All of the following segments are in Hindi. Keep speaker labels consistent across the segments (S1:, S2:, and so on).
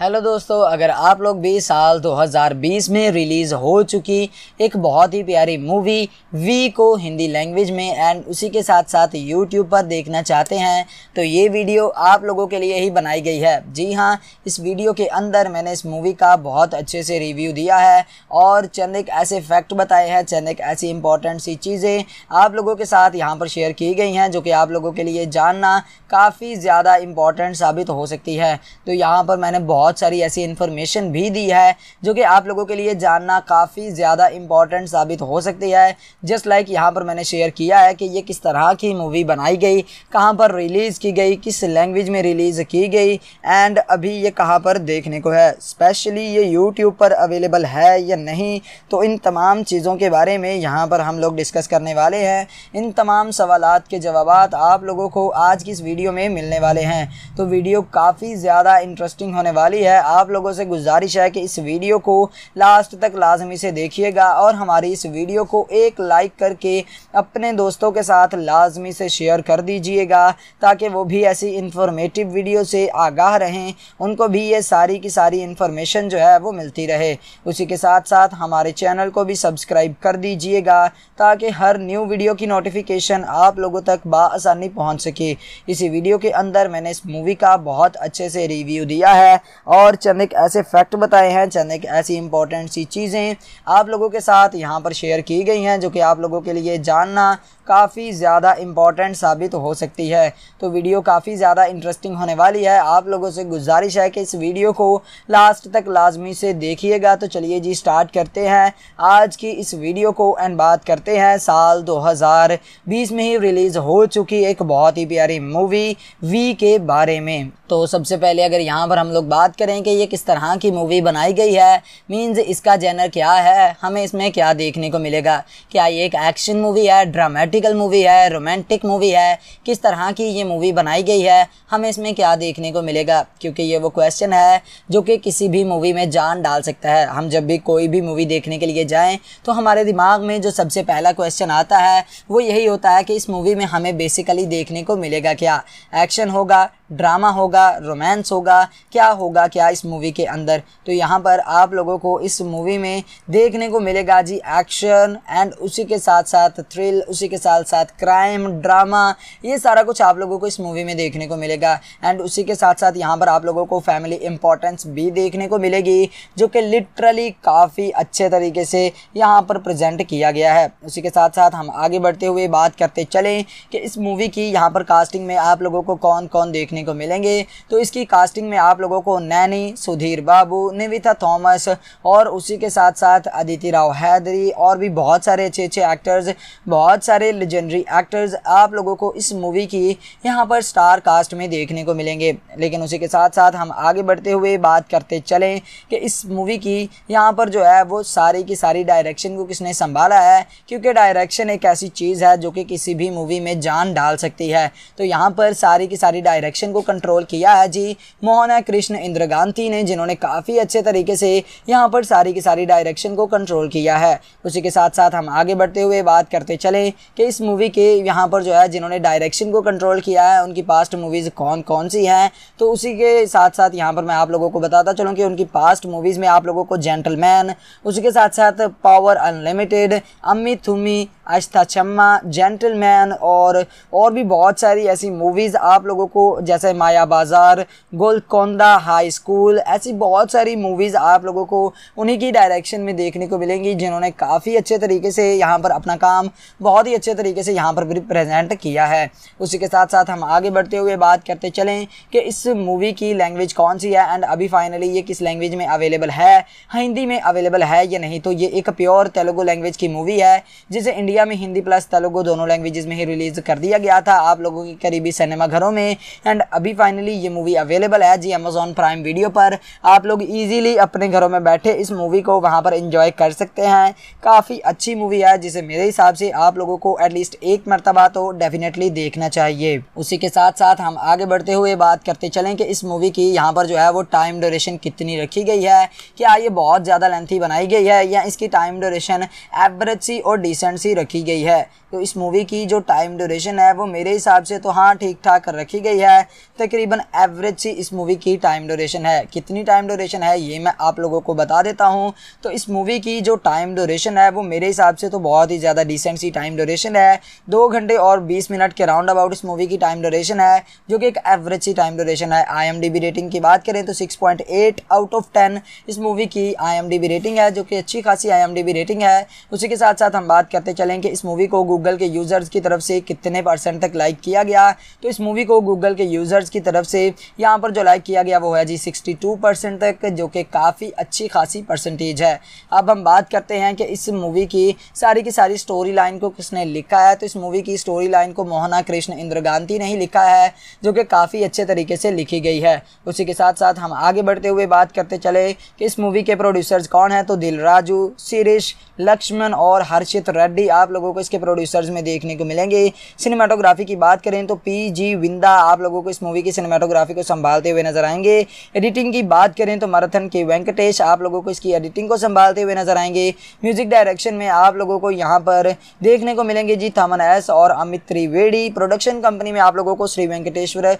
S1: हेलो दोस्तों अगर आप लोग भी साल 2020 में रिलीज़ हो चुकी एक बहुत ही प्यारी मूवी वी को हिंदी लैंग्वेज में एंड उसी के साथ साथ यूट्यूब पर देखना चाहते हैं तो ये वीडियो आप लोगों के लिए ही बनाई गई है जी हाँ इस वीडियो के अंदर मैंने इस मूवी का बहुत अच्छे से रिव्यू दिया है और चंद एक ऐसे फैक्ट बताए हैं चंद एक ऐसी इंपॉर्टेंट सी चीज़ें आप लोगों के साथ यहाँ पर शेयर की गई हैं जो कि आप लोगों के लिए जानना काफ़ी ज़्यादा इम्पॉर्टेंट साबित हो सकती है तो यहाँ पर मैंने बहुत बहुत सारी ऐसी इन्फॉर्मेशन भी दी है जो कि आप लोगों के लिए जानना काफ़ी ज़्यादा इंपॉर्टेंट साबित हो सकती है जस्ट लाइक यहाँ पर मैंने शेयर किया है कि ये किस तरह की मूवी बनाई गई कहाँ पर रिलीज़ की गई किस लैंग्वेज में रिलीज़ की गई एंड अभी ये कहाँ पर देखने को है स्पेशली ये यूट्यूब पर अवेलेबल है या नहीं तो इन तमाम चीज़ों के बारे में यहाँ पर हम लोग डिस्कस करने वाले हैं इन तमाम सवाल के जवाब आप लोगों को आज की इस वीडियो में मिलने वाले हैं तो वीडियो काफ़ी ज़्यादा इंटरेस्टिंग होने वाली ज़रूरी है आप लोगों से गुजारिश है कि इस वीडियो को लास्ट तक लाजमी से देखिएगा और हमारी इस वीडियो को एक लाइक करके अपने दोस्तों के साथ लाजमी से शेयर कर दीजिएगा ताकि वो भी ऐसी इंफॉर्मेटिव वीडियो से आगाह रहें उनको भी ये सारी की सारी इन्फॉर्मेशन जो है वो मिलती रहे उसी के साथ साथ हमारे चैनल को भी सब्सक्राइब कर दीजिएगा ताकि हर न्यू वीडियो की नोटिफिकेशन आप लोगों तक बसानी पहुँच सके इसी वीडियो के अंदर मैंने इस मूवी का बहुत अच्छे से रिव्यू दिया है और चंद एक ऐसे फैक्ट बताए हैं चंद एक ऐसी इंपॉर्टेंट सी चीज़ें आप लोगों के साथ यहाँ पर शेयर की गई हैं जो कि आप लोगों के लिए जानना काफ़ी ज़्यादा इम्पॉर्टेंट साबित हो सकती है तो वीडियो काफ़ी ज़्यादा इंटरेस्टिंग होने वाली है आप लोगों से गुजारिश है कि इस वीडियो को लास्ट तक लाजमी से देखिएगा तो चलिए जी स्टार्ट करते हैं आज की इस वीडियो को एंड बात करते हैं साल 2020 में ही रिलीज़ हो चुकी एक बहुत ही प्यारी मूवी वी के बारे में तो सबसे पहले अगर यहाँ पर हम लोग बात करें कि ये किस तरह की मूवी बनाई गई है मींस इसका जेनर क्या है हमें इसमें क्या देखने को मिलेगा क्या ये एक एक्शन मूवी है ड्रामेटिकल मूवी है रोमांटिक मूवी है किस तरह की ये मूवी बनाई गई है हमें इसमें क्या देखने को मिलेगा क्योंकि ये वो क्वेश्चन है जो कि किसी भी मूवी में जान डाल सकता है हम जब भी कोई भी मूवी देखने के लिए जाएँ तो हमारे दिमाग में जो सबसे पहला क्वेश्चन आता है वो यही होता है कि इस मूवी में हमें बेसिकली देखने को मिलेगा क्या एक्शन होगा ड्रामा होगा रोमांस होगा क्या होगा क्या इस मूवी के अंदर तो यहाँ पर आप लोगों को इस मूवी में देखने को मिलेगा जी एक्शन एंड उसी के साथ साथ थ्रिल उसी के साथ साथ क्राइम ड्रामा ये सारा कुछ आप लोगों को इस मूवी में देखने को मिलेगा एंड उसी के साथ साथ यहाँ पर आप लोगों को फैमिली इम्पोर्टेंस भी देखने को मिलेगी जो कि लिटरली काफ़ी अच्छे तरीके से यहाँ पर प्रजेंट किया गया है उसी के साथ साथ हम आगे बढ़ते हुए बात करते चलें कि इस मूवी की यहाँ पर कास्टिंग में आप लोगों को कौन कौन देखने देखने को मिलेंगे तो इसकी कास्टिंग में आप लोगों को नैनी सुधीर बाबू निविता थॉमस और उसी के साथ साथ अदिति राव हैदरी और भी बहुत सारे अच्छे अच्छे एक्टर्स बहुत सारे लेजेंडरी एक्टर्स आप लोगों को इस मूवी की यहाँ पर स्टार कास्ट में देखने को मिलेंगे लेकिन उसी के साथ साथ हम आगे बढ़ते हुए बात करते चलें कि इस मूवी की यहाँ पर जो है वो सारी की सारी डायरेक्शन को किसने संभाला है क्योंकि डायरेक्शन एक ऐसी चीज़ है जो कि किसी भी मूवी में जान डाल सकती है तो यहाँ पर सारी की सारी डायरेक्शन सिंह को कंट्रोल किया है जी मोहना कृष्ण इंद्र गांधी ने जिन्होंने काफ़ी अच्छे तरीके से यहाँ पर सारी की सारी डायरेक्शन को कंट्रोल किया है उसी के साथ साथ हम आगे बढ़ते हुए बात करते चले कि इस मूवी के यहाँ पर जो है जिन्होंने डायरेक्शन को कंट्रोल किया है उनकी पास्ट मूवीज़ कौन कौन सी हैं तो उसी के साथ साथ यहाँ पर मैं आप लोगों को बताता चलूँ कि उनकी पास्ट मूवीज़ में आप लोगों को जेंटलमैन उसी के साथ साथ पावर अनलिमिटेड अम्मी थुम्मी अश्था चम्मा जेंटलमैन और और भी बहुत सारी ऐसी मूवीज़ आप लोगों को जैसे जैसे माया बाज़ार गोलकोंदा हाई स्कूल ऐसी बहुत सारी मूवीज़ आप लोगों को उन्हीं की डायरेक्शन में देखने को मिलेंगी जिन्होंने काफ़ी अच्छे तरीके से यहाँ पर अपना काम बहुत ही अच्छे तरीके से यहाँ पर प्रेजेंट किया है उसी के साथ साथ हम आगे बढ़ते हुए बात करते चलें कि इस मूवी की लैंग्वेज कौन सी है एंड अभी फाइनली ये किस लैंग्वेज में अवेलेबल है हिंदी में अवेलेबल है या नहीं तो ये एक प्योर तेलुगु लैंग्वेज की मूवी है जिसे इंडिया में हिंदी प्लस तेलुगु दोनों लैंग्वेज में ही रिलीज़ कर दिया गया था आप लोगों के करीबी सिनेमाघरों में एंड अभी फाइनली ये मूवी अवेलेबल है जी अमेजोन प्राइम वीडियो पर आप लोग इजीली अपने घरों में बैठे इस मूवी को वहाँ पर इंजॉय कर सकते हैं काफ़ी अच्छी मूवी है जिसे मेरे हिसाब से आप लोगों को एटलीस्ट एक मरतबा तो डेफिनेटली देखना चाहिए उसी के साथ साथ हम आगे बढ़ते हुए बात करते चलें कि इस मूवी की यहाँ पर जो है वो टाइम ड्यूरेशन कितनी रखी गई है क्या ये बहुत ज़्यादा लेंथी बनाई गई है या इसकी टाइम ड्यूरेशन एवरेज सी और डिसेंट सी रखी गई है तो इस मूवी की जो टाइम ड्यूरेशन है वो मेरे हिसाब से तो हाँ ठीक ठाक रखी गई है तकरीबन एवरेज सी इस मूवी की टाइम डोरेशन है कितनी टाइम डोरेशन है ये मैं आप लोगों को बता देता हूँ तो इस मूवी की जो टाइम डोरेशन है वो मेरे हिसाब से तो बहुत ही ज़्यादा डिसेंट सी टाइम डोरेशन है दो घंटे और बीस मिनट के राउंड अबाउट इस मूवी की टाइम डोरेशन है जो कि एक एवरेज सी टाइम डोरेशन है आई रेटिंग की बात करें तो सिक्स आउट ऑफ टेन इस मूवी की आई रेटिंग है जो कि अच्छी खासी आई रेटिंग है उसी के साथ साथ हम बात करते चलें कि इस मूवी को गूगल के यूज़र्स की तरफ से कितने परसेंट तक लाइक किया गया तो इस मूवी को गूगल के यूज़ यूज़र्स की तरफ से यहाँ पर जो लाइक किया गया वो है जी 62 परसेंट तक जो कि काफ़ी अच्छी खासी परसेंटेज है अब हम बात करते हैं कि इस मूवी की सारी की सारी स्टोरी लाइन को किसने लिखा है तो इस मूवी की स्टोरी लाइन को मोहना कृष्ण गांधी ने ही लिखा है जो कि काफ़ी अच्छे तरीके से लिखी गई है उसी के साथ साथ हम आगे बढ़ते हुए बात करते चले कि इस मूवी के प्रोड्यूसर्स कौन है तो दिल राजू शीरिश लक्ष्मण और हर्षित रेड्डी आप लोगों को इसके प्रोड्यूसर्स में देखने को मिलेंगे सिनेमाटोग्राफी की बात करें तो पी जी विंदा आप लोगों को आपको इस मूवी की सिनेमाटोग्राफी को संभालते हुए नजर आएंगे एडिटिंग की बात करें तो मराथन के वेंकटेश आप लोगों को इसकी एडिटिंग को संभालते हुए नजर आएंगे म्यूजिक डायरेक्शन में आप लोगों को यहाँ पर देखने को मिलेंगे जी थमन एस और अमित त्रिवेड़ी प्रोडक्शन कंपनी में आप लोगों को श्री वेंकटेश्वर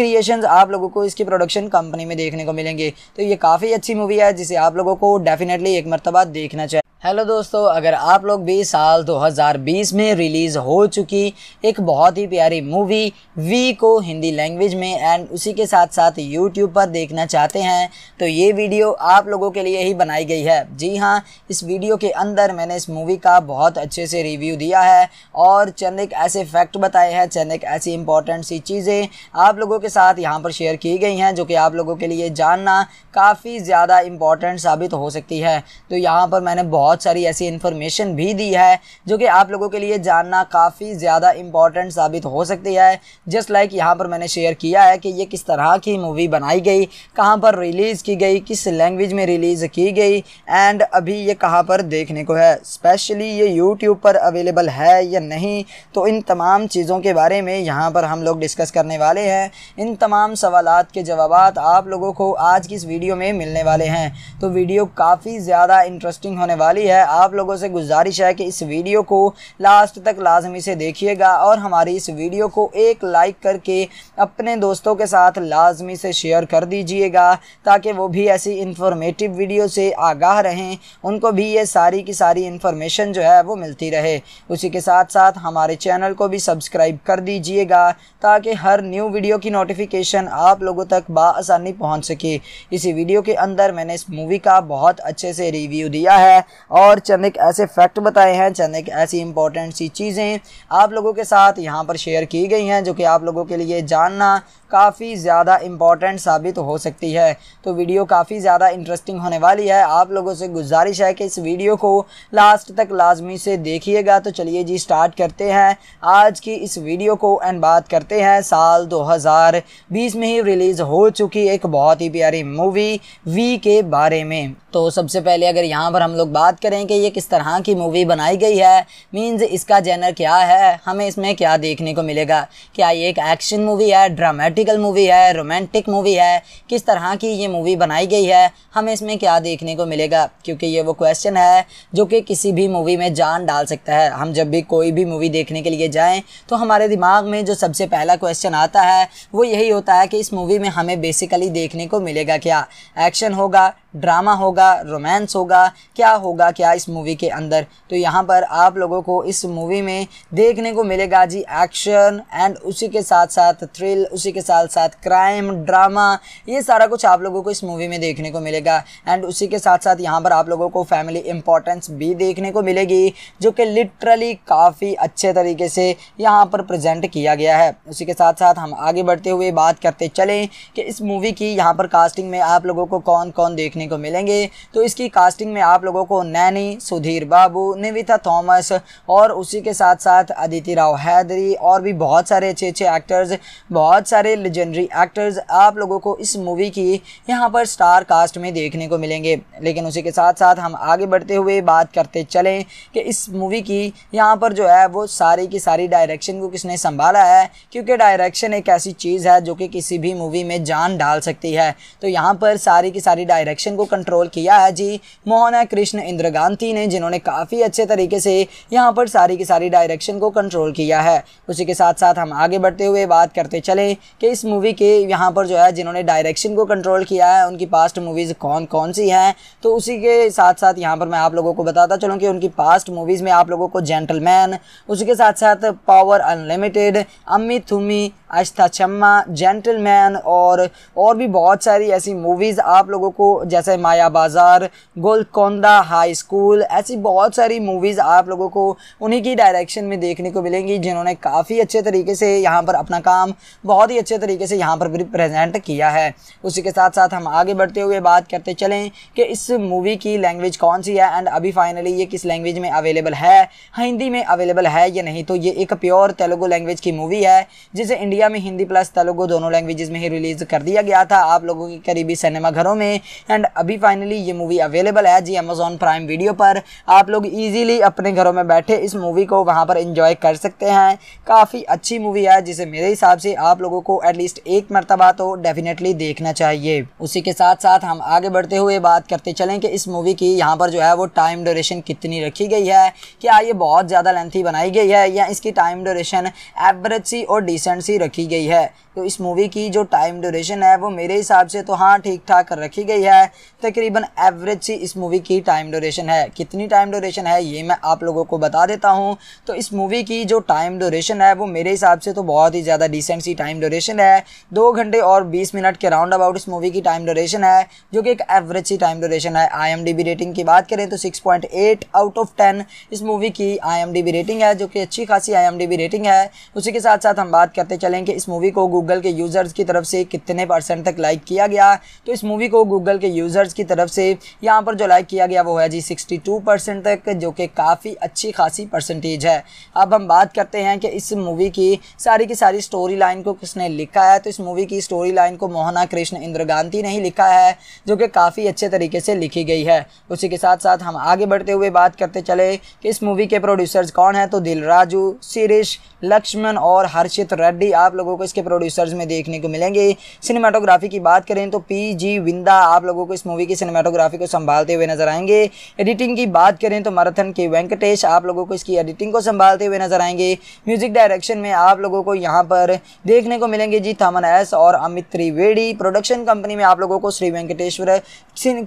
S1: क्रिएशन आप लोगों को इसकी प्रोडक्शन कंपनी में देखने को मिलेंगे तो ये काफ़ी अच्छी मूवी है जिसे आप लोगों को डेफिनेटली एक मरतबा देखना चाहिए हेलो दोस्तों अगर आप लोग भी साल 2020 में रिलीज़ हो चुकी एक बहुत ही प्यारी मूवी वी को हिंदी लैंग्वेज में एंड उसी के साथ साथ यूट्यूब पर देखना चाहते हैं तो ये वीडियो आप लोगों के लिए ही बनाई गई है जी हाँ इस वीडियो के अंदर मैंने इस मूवी का बहुत अच्छे से रिव्यू दिया है और चंद एक ऐसे फैक्ट बताए हैं चंद एक ऐसी इंपॉर्टेंट सी चीज़ें आप लोगों के साथ यहाँ पर शेयर की गई हैं जो कि आप लोगों के लिए जानना काफ़ी ज़्यादा इम्पॉर्टेंट साबित हो सकती है तो यहाँ पर मैंने बहुत बहुत सारी ऐसी इन्फॉर्मेशन भी दी है जो कि आप लोगों के लिए जानना काफ़ी ज़्यादा इंपॉर्टेंट साबित हो सकती है जस्ट लाइक यहाँ पर मैंने शेयर किया है कि ये किस तरह की मूवी बनाई गई कहाँ पर रिलीज़ की गई किस लैंग्वेज में रिलीज़ की गई एंड अभी ये कहाँ पर देखने को है स्पेशली ये यूट्यूब पर अवेलेबल है या नहीं तो इन तमाम चीज़ों के बारे में यहाँ पर हम लोग डिस्कस करने वाले हैं इन तमाम सवाल के जवाब आप लोगों को आज की इस वीडियो में मिलने वाले हैं तो वीडियो काफ़ी ज़्यादा इंटरेस्टिंग होने वाली ज़रूरी है आप लोगों से गुजारिश है कि इस वीडियो को लास्ट तक लाजमी से देखिएगा और हमारी इस वीडियो को एक लाइक करके अपने दोस्तों के साथ लाजमी से शेयर कर दीजिएगा ताकि वो भी ऐसी इंफॉर्मेटिव वीडियो से आगाह रहें उनको भी ये सारी की सारी इन्फॉर्मेशन जो है वो मिलती रहे उसी के साथ साथ हमारे चैनल को भी सब्सक्राइब कर दीजिएगा ताकि हर न्यू वीडियो की नोटिफिकेशन आप लोगों तक बसानी पहुँच सके इसी वीडियो के अंदर मैंने इस मूवी का बहुत अच्छे से रिव्यू दिया है और चंद एक ऐसे फैक्ट बताए हैं चंद एक ऐसी इंपॉर्टेंट सी चीज़ें आप लोगों के साथ यहाँ पर शेयर की गई हैं जो कि आप लोगों के लिए जानना काफ़ी ज़्यादा इम्पॉर्टेंट साबित हो सकती है तो वीडियो काफ़ी ज़्यादा इंटरेस्टिंग होने वाली है आप लोगों से गुजारिश है कि इस वीडियो को लास्ट तक लाजमी से देखिएगा तो चलिए जी स्टार्ट करते हैं आज की इस वीडियो को एंड बात करते हैं साल 2020 में ही रिलीज़ हो चुकी एक बहुत ही प्यारी मूवी वी के बारे में तो सबसे पहले अगर यहाँ पर हम लोग बात करें कि ये किस तरह की मूवी बनाई गई है मीन्स इसका जेनर क्या है हमें इसमें क्या देखने को मिलेगा क्या ये एक एक्शन मूवी है ड्रामेटिकल मूवी है रोमांटिक मूवी है किस तरह की ये मूवी बनाई गई है हमें इसमें क्या देखने को मिलेगा क्योंकि ये वो क्वेश्चन है जो कि किसी भी मूवी में जान डाल सकता है हम जब भी कोई भी मूवी देखने के लिए जाएँ तो हमारे दिमाग में जो सबसे पहला क्वेश्चन आता है वो यही होता है कि इस मूवी में हमें बेसिकली देखने को मिलेगा क्या एक्शन होगा ड्रामा होगा रोमांस होगा क्या होगा क्या इस मूवी के अंदर तो यहाँ पर आप लोगों को इस मूवी में देखने को मिलेगा जी एक्शन एंड उसी के साथ साथ थ्रिल उसी के साथ साथ क्राइम ड्रामा ये सारा कुछ आप लोगों को इस मूवी में देखने को मिलेगा एंड उसी के साथ साथ यहाँ पर आप लोगों को फैमिली इम्पोर्टेंस भी देखने को मिलेगी जो कि लिटरली काफ़ी अच्छे तरीके से यहाँ पर प्रजेंट किया गया है उसी के साथ साथ हम आगे बढ़ते हुए बात करते चलें कि इस मूवी की यहाँ पर कास्टिंग में आप लोगों को कौन कौन देखने देखने को मिलेंगे तो इसकी कास्टिंग में आप लोगों को नैनी सुधीर बाबू निविता थॉमस और उसी के साथ साथ अदिति राव हैदरी और भी बहुत सारे अच्छे अच्छे एक्टर्स बहुत सारे लेजेंडरी एक्टर्स आप लोगों को इस मूवी की यहाँ पर स्टार कास्ट में देखने को मिलेंगे लेकिन उसी के साथ साथ हम आगे बढ़ते हुए बात करते चलें कि इस मूवी की यहाँ पर जो है वो सारी की सारी डायरेक्शन को किसने संभाला है क्योंकि डायरेक्शन एक ऐसी चीज़ है जो कि किसी भी मूवी में जान डाल सकती है तो यहाँ पर सारी की सारी डायरेक्शन सेक्शन को कंट्रोल किया है जी मोहना कृष्ण इंद्र गांधी ने जिन्होंने काफ़ी अच्छे तरीके से यहाँ पर सारी की सारी डायरेक्शन को कंट्रोल किया है उसी के साथ साथ हम आगे बढ़ते हुए बात करते चले कि इस मूवी के यहाँ पर जो है जिन्होंने डायरेक्शन को कंट्रोल किया है उनकी पास्ट मूवीज़ कौन कौन सी हैं तो उसी के साथ साथ यहाँ पर मैं आप लोगों को बताता चलूँ कि उनकी पास्ट मूवीज़ में आप लोगों को जेंटलमैन उसी के साथ साथ पावर अनलिमिटेड अम्मी थुम्मी अश्था चम्मा जेंटलमैन और और भी बहुत सारी ऐसी मूवीज़ आप लोगों को जैसे जैसे माया बाज़ार गोलकोंदा हाई स्कूल ऐसी बहुत सारी मूवीज़ आप लोगों को उन्हीं की डायरेक्शन में देखने को मिलेंगी जिन्होंने काफ़ी अच्छे तरीके से यहाँ पर अपना काम बहुत ही अच्छे तरीके से यहाँ पर प्रेजेंट किया है उसी के साथ साथ हम आगे बढ़ते हुए बात करते चलें कि इस मूवी की लैंग्वेज कौन सी है एंड अभी फाइनली ये किस लैंग्वेज में अवेलेबल है हिंदी में अवेलेबल है या नहीं तो ये एक प्योर तेलुगु लैंग्वेज की मूवी है जिसे इंडिया में हिंदी प्लस तेलुगु दोनों लैंग्वेज में ही रिलीज़ कर दिया गया था आप लोगों के करीबी सिनेमाघरों में एंड अभी फाइनली ये मूवी अवेलेबल है जी अमेजोन प्राइम वीडियो पर आप लोग इजीली अपने घरों में बैठे इस मूवी को वहाँ पर इंजॉय कर सकते हैं काफ़ी अच्छी मूवी है जिसे मेरे हिसाब से आप लोगों को एटलीस्ट एक मरतबा तो डेफिनेटली देखना चाहिए उसी के साथ साथ हम आगे बढ़ते हुए बात करते चलें कि इस मूवी की यहाँ पर जो है वो टाइम ड्यूरेशन कितनी रखी गई है क्या ये बहुत ज़्यादा लेंथी बनाई गई है या इसकी टाइम ड्यूरेशन एवरेज सी और डिसेंट सी रखी गई है तो इस मूवी की जो टाइम ड्यूरेशन है वो मेरे हिसाब से तो हाँ ठीक ठाक रखी गई है तकरीबन एवरेज सी इस मूवी की टाइम डोरेशन है कितनी टाइम डोरेशन है ये मैं आप लोगों को बता देता हूँ तो इस मूवी की जो टाइम डोरेशन है वो मेरे हिसाब से तो बहुत ही ज़्यादा डिसेंट सी टाइम डोरेशन है दो घंटे और बीस मिनट के राउंड अबाउट इस मूवी की टाइम डोरेशन है जो कि एक एवरेज सी टाइम डोरेशन है आई रेटिंग की बात करें तो सिक्स आउट ऑफ टेन इस मूवी की आई रेटिंग है जो कि अच्छी खासी आई रेटिंग है उसी के साथ साथ हम बात करते चलें कि इस मूवी को गूगल के यूज़र्स की तरफ से कितने परसेंट तक लाइक किया गया तो इस मूवी को गूगल के यूज़ यूज़र्स की तरफ से यहाँ पर जो लाइक किया गया वो है जी 62 परसेंट तक जो कि काफ़ी अच्छी खासी परसेंटेज है अब हम बात करते हैं कि इस मूवी की सारी की सारी स्टोरी लाइन को किसने लिखा है तो इस मूवी की स्टोरी लाइन को मोहना कृष्ण इंद्रगांती ने ही लिखा है जो कि काफ़ी अच्छे तरीके से लिखी गई है उसी के साथ साथ हम आगे बढ़ते हुए बात करते चले कि इस मूवी के प्रोड्यूसर्स कौन है तो दिल राजू सीरिश लक्ष्मण और हर्षित रेड्डी आप लोगों को इसके प्रोड्यूसर्स में देखने को मिलेंगे सिनेमाटोग्राफी की बात करें तो पी जी विंदा आप लोगों को इस मूवी की सिनेमाटोग्राफी को संभालते हुए नजर आएंगे एडिटिंग की बात करें तो मराथन के वेंकटेश आप लोगों को इसकी एडिटिंग को संभालते हुए नजर आएंगे म्यूजिक डायरेक्शन में आप लोगों को यहाँ पर देखने को मिलेंगे जी थमन एस और अमित त्रिवेड़ी प्रोडक्शन कंपनी में आप लोगों को श्री वेंकटेश्वर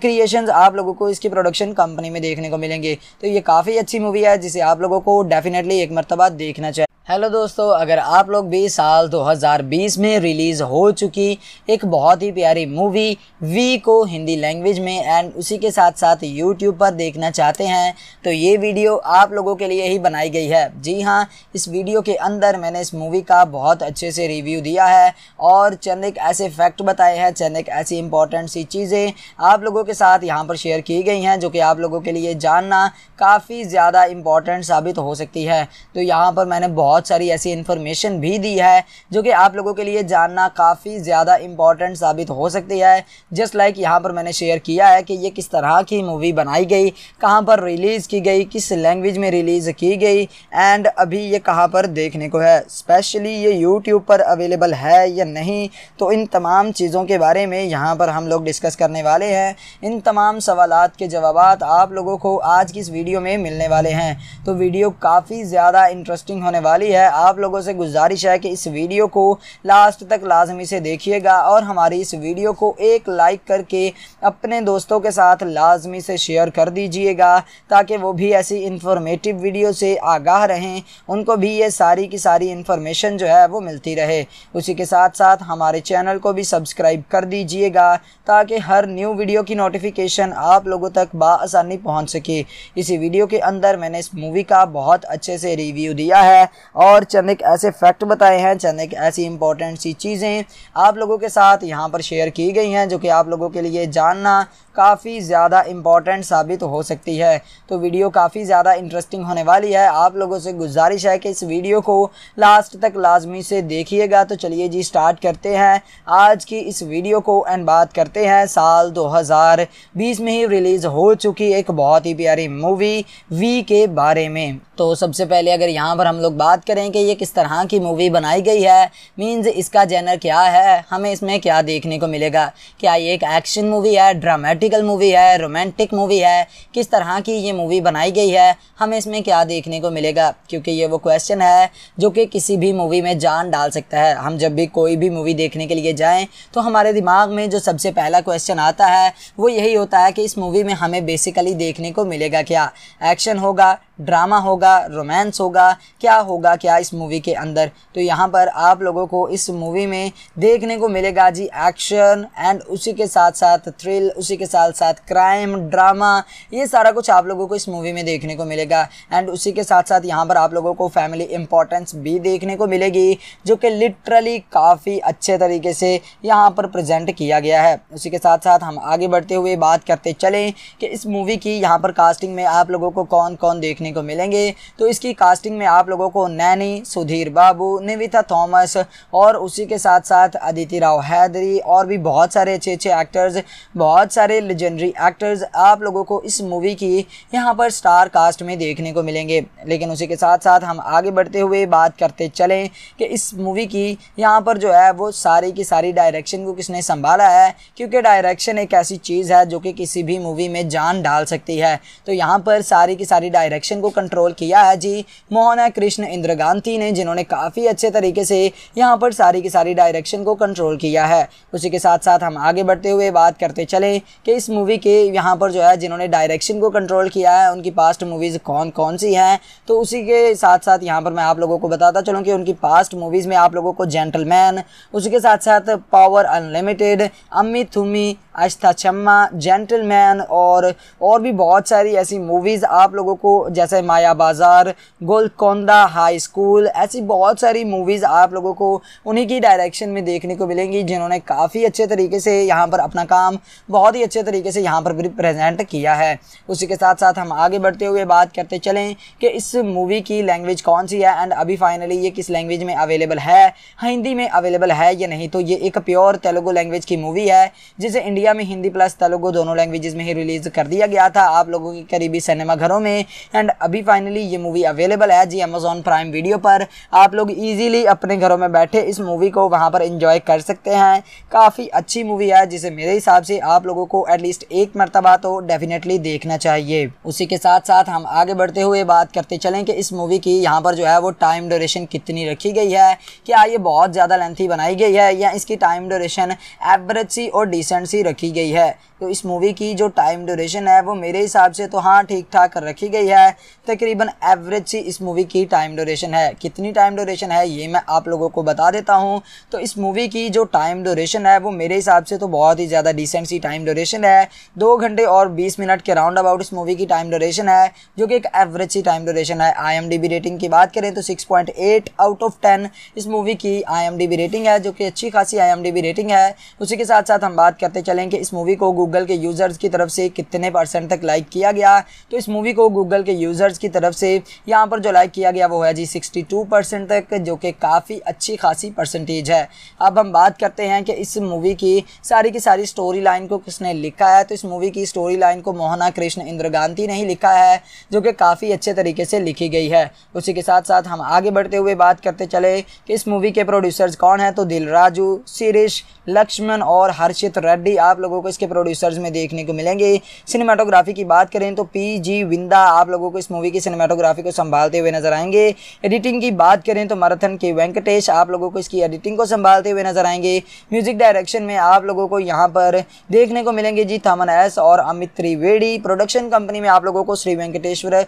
S1: क्रिएशन आप लोगों को इसकी प्रोडक्शन कंपनी में देखने को मिलेंगे तो ये काफ़ी अच्छी मूवी है जिसे आप लोगों को डेफिनेटली एक मरतबा देखना चाहिए हेलो दोस्तों अगर आप लोग भी साल 2020 में रिलीज़ हो चुकी एक बहुत ही प्यारी मूवी वी को हिंदी लैंग्वेज में एंड उसी के साथ साथ यूट्यूब पर देखना चाहते हैं तो ये वीडियो आप लोगों के लिए ही बनाई गई है जी हाँ इस वीडियो के अंदर मैंने इस मूवी का बहुत अच्छे से रिव्यू दिया है और चंद एक ऐसे फैक्ट बताए हैं चंद एक ऐसी इंपॉर्टेंट सी चीज़ें आप लोगों के साथ यहाँ पर शेयर की गई हैं जो कि आप लोगों के लिए जानना काफ़ी ज़्यादा इम्पॉर्टेंट साबित हो सकती है तो यहाँ पर मैंने बहुत बहुत सारी ऐसी इन्फॉर्मेशन भी दी है जो कि आप लोगों के लिए जानना काफ़ी ज़्यादा इंपॉर्टेंट साबित हो सकती है जस्ट लाइक यहाँ पर मैंने शेयर किया है कि ये किस तरह की मूवी बनाई गई कहाँ पर रिलीज़ की गई किस लैंग्वेज में रिलीज़ की गई एंड अभी ये कहाँ पर देखने को है स्पेशली ये यूट्यूब पर अवेलेबल है या नहीं तो इन तमाम चीज़ों के बारे में यहाँ पर हम लोग डिस्कस करने वाले हैं इन तमाम सवाल के जवाब आप लोगों को आज की इस वीडियो में मिलने वाले हैं तो वीडियो काफ़ी ज़्यादा इंटरेस्टिंग होने वाली जारी है आप लोगों से गुजारिश है कि इस वीडियो को लास्ट तक लाजमी से देखिएगा और हमारी इस वीडियो को एक लाइक करके अपने दोस्तों के साथ लाजमी से शेयर कर दीजिएगा ताकि वो भी ऐसी इंफॉर्मेटिव वीडियो से आगाह रहें उनको भी ये सारी की सारी इन्फॉर्मेशन जो है वो मिलती रहे उसी के साथ साथ हमारे चैनल को भी सब्सक्राइब कर दीजिएगा ताकि हर न्यू वीडियो की नोटिफिकेशन आप लोगों तक बसानी पहुँच सके इसी वीडियो के अंदर मैंने इस मूवी का बहुत अच्छे से रिव्यू दिया है और चंद एक ऐसे फैक्ट बताए हैं चंद एक ऐसी इंपॉर्टेंट सी चीज़ें आप लोगों के साथ यहाँ पर शेयर की गई हैं जो कि आप लोगों के लिए जानना काफ़ी ज़्यादा इम्पॉर्टेंट साबित हो सकती है तो वीडियो काफ़ी ज़्यादा इंटरेस्टिंग होने वाली है आप लोगों से गुजारिश है कि इस वीडियो को लास्ट तक लाजमी से देखिएगा तो चलिए जी स्टार्ट करते हैं आज की इस वीडियो को एंड बात करते हैं साल 2020 में ही रिलीज़ हो चुकी एक बहुत ही प्यारी मूवी वी के बारे में तो सबसे पहले अगर यहाँ पर हम लोग बात बात करें कि ये किस तरह की मूवी बनाई गई है मींस इसका जेनर क्या है हमें इसमें क्या देखने को मिलेगा क्या ये एक एक्शन मूवी है ड्रामेटिकल मूवी है रोमांटिक मूवी है किस तरह की ये मूवी बनाई गई है हमें इसमें क्या देखने को मिलेगा क्योंकि ये वो क्वेश्चन है जो कि किसी भी मूवी में जान डाल सकता है हम जब भी कोई भी मूवी देखने के लिए जाएँ तो हमारे दिमाग में जो सबसे पहला क्वेश्चन आता है वो यही होता है कि इस मूवी में हमें बेसिकली देखने को मिलेगा क्या एक्शन होगा ड्रामा होगा रोमांस होगा क्या होगा होगा क्या इस मूवी के अंदर तो यहाँ पर आप लोगों को इस मूवी में देखने को मिलेगा जी एक्शन एंड उसी के साथ साथ थ्रिल उसी के साथ साथ क्राइम ड्रामा ये सारा कुछ आप लोगों को इस मूवी में देखने को मिलेगा एंड उसी के साथ साथ यहाँ पर आप लोगों को फैमिली इंपॉर्टेंस भी देखने को मिलेगी जो कि लिटरली काफ़ी अच्छे तरीके से यहाँ पर प्रजेंट किया गया है उसी के साथ साथ हम आगे बढ़ते हुए बात करते चलें कि इस मूवी की यहाँ पर कास्टिंग में आप लोगों को कौन कौन देखने को मिलेंगे तो इसकी कास्टिंग में आप लोगों को नैनी सुधीर बाबू निविता थॉमस और उसी के साथ साथ अदिति राव हैदरी और भी बहुत सारे अच्छे अच्छे एक्टर्स बहुत सारे लेजेंडरी एक्टर्स आप लोगों को इस मूवी की यहाँ पर स्टार कास्ट में देखने को मिलेंगे लेकिन उसी के साथ साथ हम आगे बढ़ते हुए बात करते चलें कि इस मूवी की यहाँ पर जो है वो सारी की सारी डायरेक्शन को किसने संभाला है क्योंकि डायरेक्शन एक ऐसी चीज़ है जो कि किसी भी मूवी में जान डाल सकती है तो यहाँ पर सारी की सारी डायरेक्शन को कंट्रोल किया है जी मोहना कृष्ण इंद्र चित्रकांति ने जिन्होंने काफ़ी अच्छे तरीके से यहाँ पर सारी की सारी डायरेक्शन को कंट्रोल किया है उसी के साथ साथ हम आगे बढ़ते हुए बात करते चलें कि इस मूवी के यहाँ पर जो है जिन्होंने डायरेक्शन को कंट्रोल किया है उनकी पास्ट मूवीज़ कौन कौन सी हैं तो उसी के साथ साथ यहाँ पर मैं आप लोगों को बताता चलूँ कि उनकी पास्ट मूवीज़ में आप लोगों को जेंटलमैन उसी के साथ साथ पावर अनलिमिटेड अम्मी थुम्मी आस्था चम्मा जेंटलमैन और और भी बहुत सारी ऐसी मूवीज़ आप लोगों को जैसे माया बाज़ार गोलकोंदा हाई स्कूल ऐसी बहुत सारी मूवीज़ आप लोगों को उन्हीं की डायरेक्शन में देखने को मिलेंगी जिन्होंने काफ़ी अच्छे तरीके से यहाँ पर अपना काम बहुत ही अच्छे तरीके से यहाँ पर प्रेजेंट किया है उसी के साथ साथ हम आगे बढ़ते हुए बात करते चलें कि इस मूवी की लैंग्वेज कौन सी है एंड अभी फाइनली ये किस लैंग्वेज में अवेलेबल है हिंदी में अवेलेबल है या नहीं तो ये एक प्योर तेलुगु लैंग्वेज की मूवी है जिसे इंडिया में हिंदी प्लस तेलुगु दोनों लैंग्वेज में ही रिलीज़ कर दिया गया था आप लोगों के करीबी सिनेमाघरों में एंड अभी फाइनली ये मूवी अवेलेबल है जी अमेजोन प्राइम प्राइम वीडियो पर आप लोग इजीली अपने घरों में बैठे इस मूवी को वहां पर इंजॉय कर सकते हैं काफ़ी अच्छी मूवी है जिसे मेरे हिसाब से आप लोगों को एटलीस्ट एक मरतबा तो डेफिनेटली देखना चाहिए उसी के साथ साथ हम आगे बढ़ते हुए बात करते चलें कि इस मूवी की यहाँ पर जो है वो टाइम ड्यूरेशन कितनी रखी गई है क्या ये बहुत ज़्यादा लेंथी बनाई गई है या इसकी टाइम ड्यूरेशन एवरेज सी और डिसेंट सी रखी गई है तो इस मूवी की जो टाइम ड्यूरेशन है वो मेरे हिसाब से तो हाँ ठीक ठाक रखी गई है तकरीबन एवरेज सी इस मूवी की टाइम ड्यूरेशन ड्यूरेशन है कितनी टाइम ड्यूरेशन है ये मैं आप लोगों को बता देता हूँ तो इस मूवी की जो टाइम ड्यूरेशन है वो मेरे हिसाब से तो बहुत ही ज़्यादा डिसेंट सी टाइम ड्यूरेशन है दो घंटे और बीस मिनट के राउंड अबाउट इस मूवी की टाइम ड्यूरेशन है जो कि एक एवरेज सी टाइम ड्यूरेशन है आई रेटिंग की बात करें तो सिक्स आउट ऑफ टेन इस मूवी की आई रेटिंग है जो कि अच्छी खासी आई रेटिंग है उसी के साथ साथ हम बात करते चलें कि इस मूवी को गूगल के यूज़र्स की तरफ से कितने परसेंट तक लाइक किया गया तो इस मूवी को गूगल के यूज़र्स की तरफ से यहाँ पर जो लाइक किया गया वो है जी जी 62 परसेंट तक जो कि काफ़ी अच्छी खासी परसेंटेज है अब हम बात करते हैं कि इस मूवी की सारी की सारी स्टोरी लाइन को किसने लिखा है तो इस मूवी की स्टोरी लाइन को मोहना कृष्ण गांधी ने ही लिखा है जो कि काफ़ी अच्छे तरीके से लिखी गई है उसी के साथ साथ हम आगे बढ़ते हुए बात करते चले कि इस मूवी के प्रोड्यूसर्स कौन है तो दिल राजू शीरिश लक्ष्मण और हर्षित रेड्डी आप लोगों को इसके प्रोड्यूसर्स में देखने को मिलेंगे सिनेमाटोग्राफी की बात करें तो पी जी विंदा आप लोगों को इस मूवी की सिनेमाटोग्राफी को संभालते हुए नजर आएंगे एडिटिंग की बात करें तो मैराथन के वेंकटेश आप लोगों को इसकी एडिटिंग को संभालते हुए नजर आएंगे म्यूजिक डायरेक्शन में आप लोगों को यहाँ पर देखने को मिलेंगे जी थामन एस और अमित त्रिवेड़ी प्रोडक्शन कंपनी में आप लोगों को श्री वेंकटेश्वर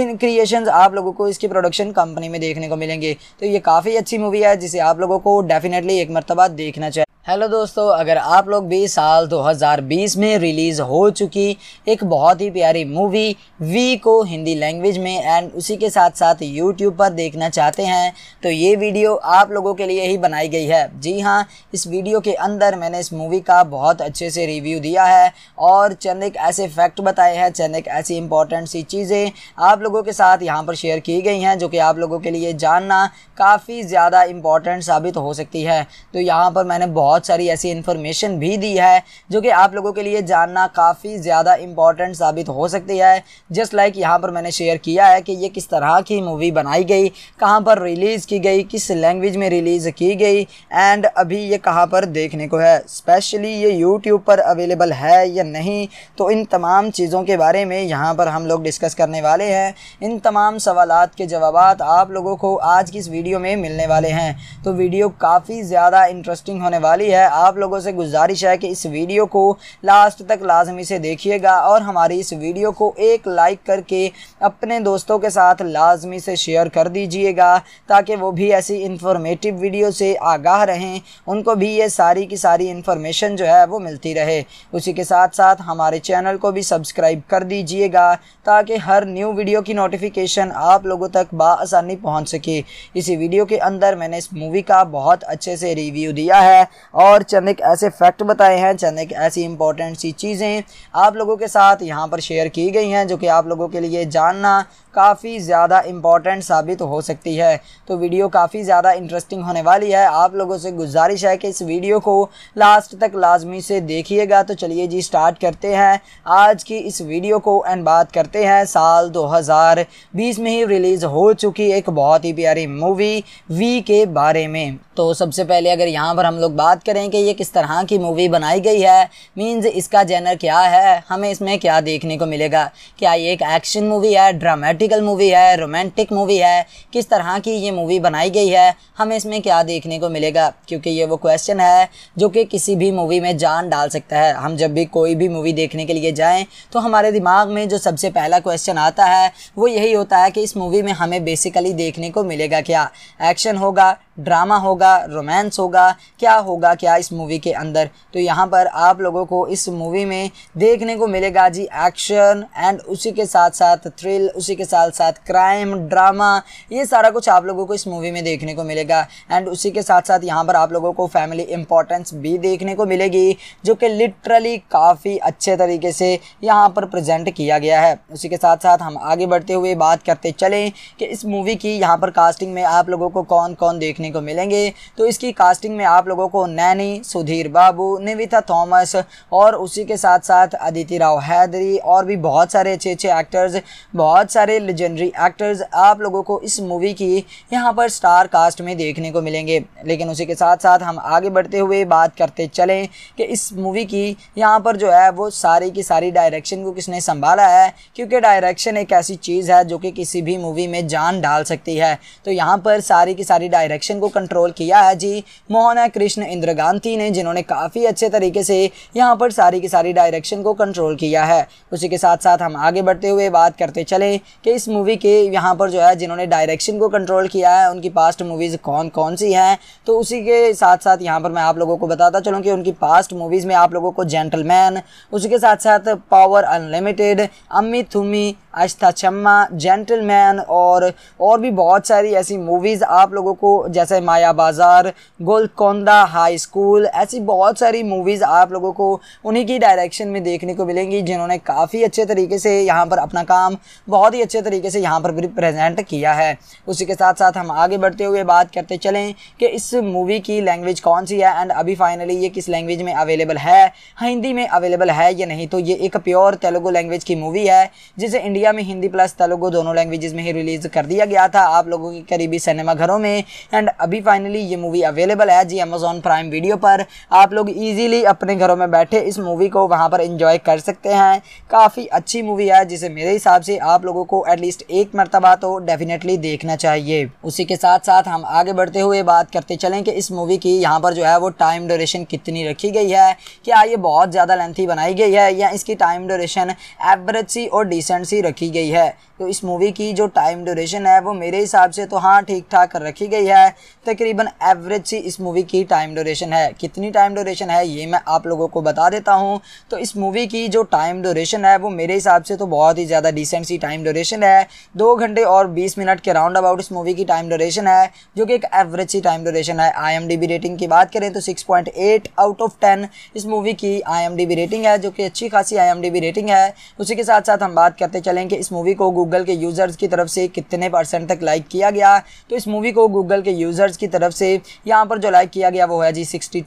S1: क्रिएशन आप लोगों को इसकी प्रोडक्शन कंपनी में देखने को मिलेंगे तो ये काफ़ी अच्छी मूवी है जिसे आप लोगों को डेफिनेटली एक मरतबा देखना चाहिए हेलो दोस्तों अगर आप लोग भी साल 2020 में रिलीज़ हो चुकी एक बहुत ही प्यारी मूवी वी को हिंदी लैंग्वेज में एंड उसी के साथ साथ यूट्यूब पर देखना चाहते हैं तो ये वीडियो आप लोगों के लिए ही बनाई गई है जी हाँ इस वीडियो के अंदर मैंने इस मूवी का बहुत अच्छे से रिव्यू दिया है और चंद एक ऐसे फैक्ट बताए हैं चंद एक ऐसी इंपॉर्टेंट सी चीज़ें आप लोगों के साथ यहाँ पर शेयर की गई हैं जो कि आप लोगों के लिए जानना काफ़ी ज़्यादा इम्पॉर्टेंट साबित हो सकती है तो यहाँ पर मैंने बहुत सारी ऐसी इन्फॉर्मेशन भी दी है जो कि आप लोगों के लिए जानना काफ़ी ज़्यादा इम्पॉर्टेंट साबित हो सकती है जस्ट लाइक यहाँ पर मैंने शेयर किया है कि ये किस तरह की मूवी बनाई गई गई कहाँ पर रिलीज़ की गई किस लैंग्वेज में रिलीज़ की गई एंड अभी ये कहाँ पर देखने को है स्पेशली ये यूट्यूब पर अवेलेबल है या नहीं तो इन तमाम चीज़ों के बारे में यहाँ पर हम लोग डिस्कस करने वाले हैं इन तमाम सवाल के जवाब आप लोगों को आज की इस वीडियो में मिलने वाले हैं तो वीडियो काफ़ी ज़्यादा इंटरेस्टिंग होने वाली है आप लोगों से गुजारिश है कि इस वीडियो को लास्ट तक लाजमी से देखिएगा और हमारी इस वीडियो को एक लाइक करके अपने दोस्तों के साथ लाजमी से शेयर कर दीजिएगा ताकि वो भी ऐसी इंफॉर्मेटिव वीडियो से आगाह रहें उनको भी ये सारी की सारी इंफॉर्मेशन जो है वो मिलती रहे उसी के साथ साथ हमारे चैनल को भी सब्सक्राइब कर दीजिएगा ताकि हर न्यू वीडियो की नोटिफिकेशन आप लोगों तक बसानी पहुँच सके इसी वीडियो के अंदर मैंने इस मूवी का बहुत अच्छे से रिव्यू दिया है और चंद एक ऐसे फैक्ट बताए हैं चंद एक ऐसी इंपॉर्टेंट सी चीज़ें आप लोगों के साथ यहाँ पर शेयर की गई हैं जो कि आप लोगों के लिए जानना काफ़ी ज़्यादा इम्पॉर्टेंट साबित तो हो सकती है तो वीडियो काफ़ी ज़्यादा इंटरेस्टिंग होने वाली है आप लोगों से गुजारिश है कि इस वीडियो को लास्ट तक लाजमी से देखिएगा तो चलिए जी स्टार्ट करते हैं आज की इस वीडियो को एंड बात करते हैं साल 2020 में ही रिलीज़ हो चुकी एक बहुत ही प्यारी मूवी वी के बारे में तो सबसे पहले अगर यहाँ पर हम लोग बात करें कि ये किस तरह की मूवी बनाई गई है मीन्स इसका जेनर क्या है हमें इसमें क्या देखने को मिलेगा क्या ये एक एक्शन मूवी है ड्रामेटिकल मूवी है रोमांटिक मूवी है किस तरह की ये मूवी बनाई गई है हमें इसमें क्या देखने को मिलेगा क्योंकि ये वो क्वेश्चन है जो कि किसी भी मूवी में जान डाल सकता है हम जब भी कोई भी मूवी देखने के लिए जाएँ तो हमारे दिमाग में जो सबसे पहला क्वेश्चन आता है वो यही होता है कि इस मूवी में हमें बेसिकली देखने को मिलेगा क्या एक्शन होगा ड्रामा होगा रोमांस होगा क्या होगा क्या इस मूवी के अंदर तो यहाँ पर आप लोगों को इस मूवी में देखने को मिलेगा जी एक्शन एंड उसी के साथ साथ थ्रिल उसी के साथ साथ क्राइम ड्रामा ये सारा कुछ आप लोगों को इस मूवी में देखने को मिलेगा एंड उसी के साथ साथ यहाँ पर आप लोगों को फैमिली इंपॉर्टेंस भी देखने को मिलेगी जो कि लिटरली काफ़ी अच्छे तरीके से यहाँ पर प्रजेंट किया गया है उसी के साथ साथ हम आगे बढ़ते हुए बात करते चलें कि इस मूवी की यहाँ पर कास्टिंग में आप लोगों को कौन कौन देखने को मिलेंगे तो इसकी कास्टिंग में आप लोगों को नैनी सुधीर बाबू निविता थॉमस और उसी के साथ साथ अदिति राव हैदरी और भी बहुत सारे अच्छे अच्छे एक्टर्स बहुत सारे लेजेंडरी एक्टर्स आप लोगों को इस मूवी की यहाँ पर स्टार कास्ट में देखने को मिलेंगे लेकिन उसी के साथ साथ हम आगे बढ़ते हुए बात करते चलें कि इस मूवी की यहाँ पर जो है वो सारी की सारी डायरेक्शन को किसने संभाला है क्योंकि डायरेक्शन एक ऐसी चीज़ है जो कि किसी भी मूवी में जान डाल सकती है तो यहाँ पर सारी की सारी डायरेक्शन को कंट्रोल किया है जी मोहना कृष्ण गांधी ने जिन्होंने काफ़ी अच्छे तरीके से यहाँ पर सारी की सारी डायरेक्शन को कंट्रोल किया है उसी के साथ साथ हम आगे बढ़ते हुए बात करते चलें कि इस मूवी के यहाँ पर जो है जिन्होंने डायरेक्शन को कंट्रोल किया है उनकी पास्ट मूवीज़ कौन कौन सी हैं तो उसी के साथ साथ यहाँ पर मैं आप लोगों को बताता चलूँ कि उनकी पास्ट मूवीज़ में आप लोगों को जेंटलमैन उसी के साथ साथ पावर अनलिमिटेड अम्मी थुमी आस्था चम्मा जेंटलमैन और और भी बहुत सारी ऐसी मूवीज़ आप लोगों को जैसे माया बाज़ार गोलकोंदा हाई स्कूल ऐसी बहुत सारी मूवीज़ आप लोगों को उन्हीं की डायरेक्शन में देखने को मिलेंगी जिन्होंने काफ़ी अच्छे तरीके से यहाँ पर अपना काम बहुत ही अच्छे तरीके से यहाँ पर प्रेजेंट किया है है उसी के साथ साथ हम आगे बढ़ते हुए बात करते चलें कि इस मूवी की लैंग्वेज कौन सी है एंड अभी फाइनली ये किस लैंग्वेज में अवेलेबल है हिंदी में अवेलेबल है या नहीं तो ये एक प्योर तेलुगु लैंग्वेज की मूवी है जिसे इंडिया में हिंदी प्लस तेलुगु दोनों लैंग्वेज में ही रिलीज़ कर दिया गया था आप लोगों के करीबी सिनेमा घरों में एंड अभी फाइनली ये मूवी अवेलेबल है जी अमेजोन प्राइम वीडियो पर आप लोग ईजिली अपने घरों में बैठे इस मूवी को वहाँ पर इंजॉय कर सकते हैं काफ़ी अच्छी मूवी है जिसे मेरे हिसाब से आप लोगों को एटलीस्ट एक मरतबा तो डेफिनेटली डेफिनेटली देखना चाहिए उसी के साथ साथ हम आगे बढ़ते हुए बात करते चलें कि इस मूवी की यहाँ पर जो है वो टाइम ड्यूरेशन कितनी रखी गई है क्या ये बहुत ज़्यादा लेंथी बनाई गई है या इसकी टाइम ड्यूरेशन एवरेज सी और डिसेंट सी रखी गई है तो इस मूवी की जो टाइम ड्यूरेशन है वो मेरे हिसाब से तो हाँ ठीक ठाक रखी गई है तकरीबन एवरेज सी इस मूवी की टाइम ड्यूरेशन है कितनी टाइम ड्यूरेशन है ये मैं आप लोगों को बता देता हूँ तो इस मूवी की जो टाइम ड्यूरेशन है वो मेरे हिसाब से तो बहुत ही ज़्यादा डिसेंट सी टाइम ड्यूरेशन है दो घंटे और बीस मिनट मिनट के राउंड अबाउट इस मूवी की टाइम ड्यूरेशन है जो कि एक एवरेज सी टाइम ड्यूरेशन है आई रेटिंग की बात करें तो 6.8 आउट ऑफ 10 इस मूवी की आई रेटिंग है जो कि अच्छी खासी आई रेटिंग है उसी के साथ साथ हम बात करते चलें कि इस मूवी को गूगल के यूज़र्स की तरफ से कितने परसेंट तक लाइक किया गया तो इस मूवी को गूगल के यूज़र्स की तरफ से यहाँ पर जो लाइक किया गया वो है जी सिक्सटी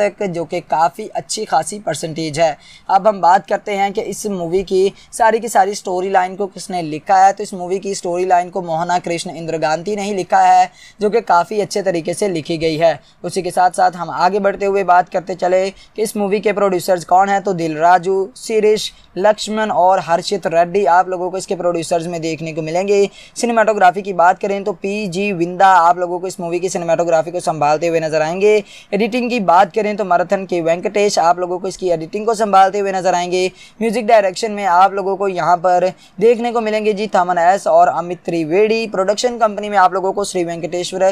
S1: तक जो कि काफ़ी अच्छी खासी परसेंटेज है अब हम बात करते हैं कि इस मूवी की सारी की सारी स्टोरी लाइन को किसने लिखा है तो इस मूवी की स्टोरी लाइन को मोहना कृष्ण गांधी ने ही लिखा है जो कि काफ़ी अच्छे तरीके से लिखी गई है उसी के साथ साथ हम आगे बढ़ते हुए बात करते चले कि इस मूवी के प्रोड्यूसर्स कौन है तो दिल राजू शिरीश लक्ष्मण और हर्षित रेड्डी आप लोगों को इसके प्रोड्यूसर्स में देखने को मिलेंगे सिनेमाटोग्राफी की बात करें तो पी जी विंदा आप लोगों को इस मूवी की सिनेमाटोग्राफी को संभालते हुए नजर आएंगे एडिटिंग की बात करें तो मराथन के वेंकटेश आप लोगों को इसकी एडिटिंग को संभालते हुए नजर आएंगे म्यूजिक डायरेक्शन में आप लोगों को यहाँ पर देखने को मिलेंगे जी थमन एस और Amit Trivedi the production company में आप लोगों को श्री वेंकटेश्वर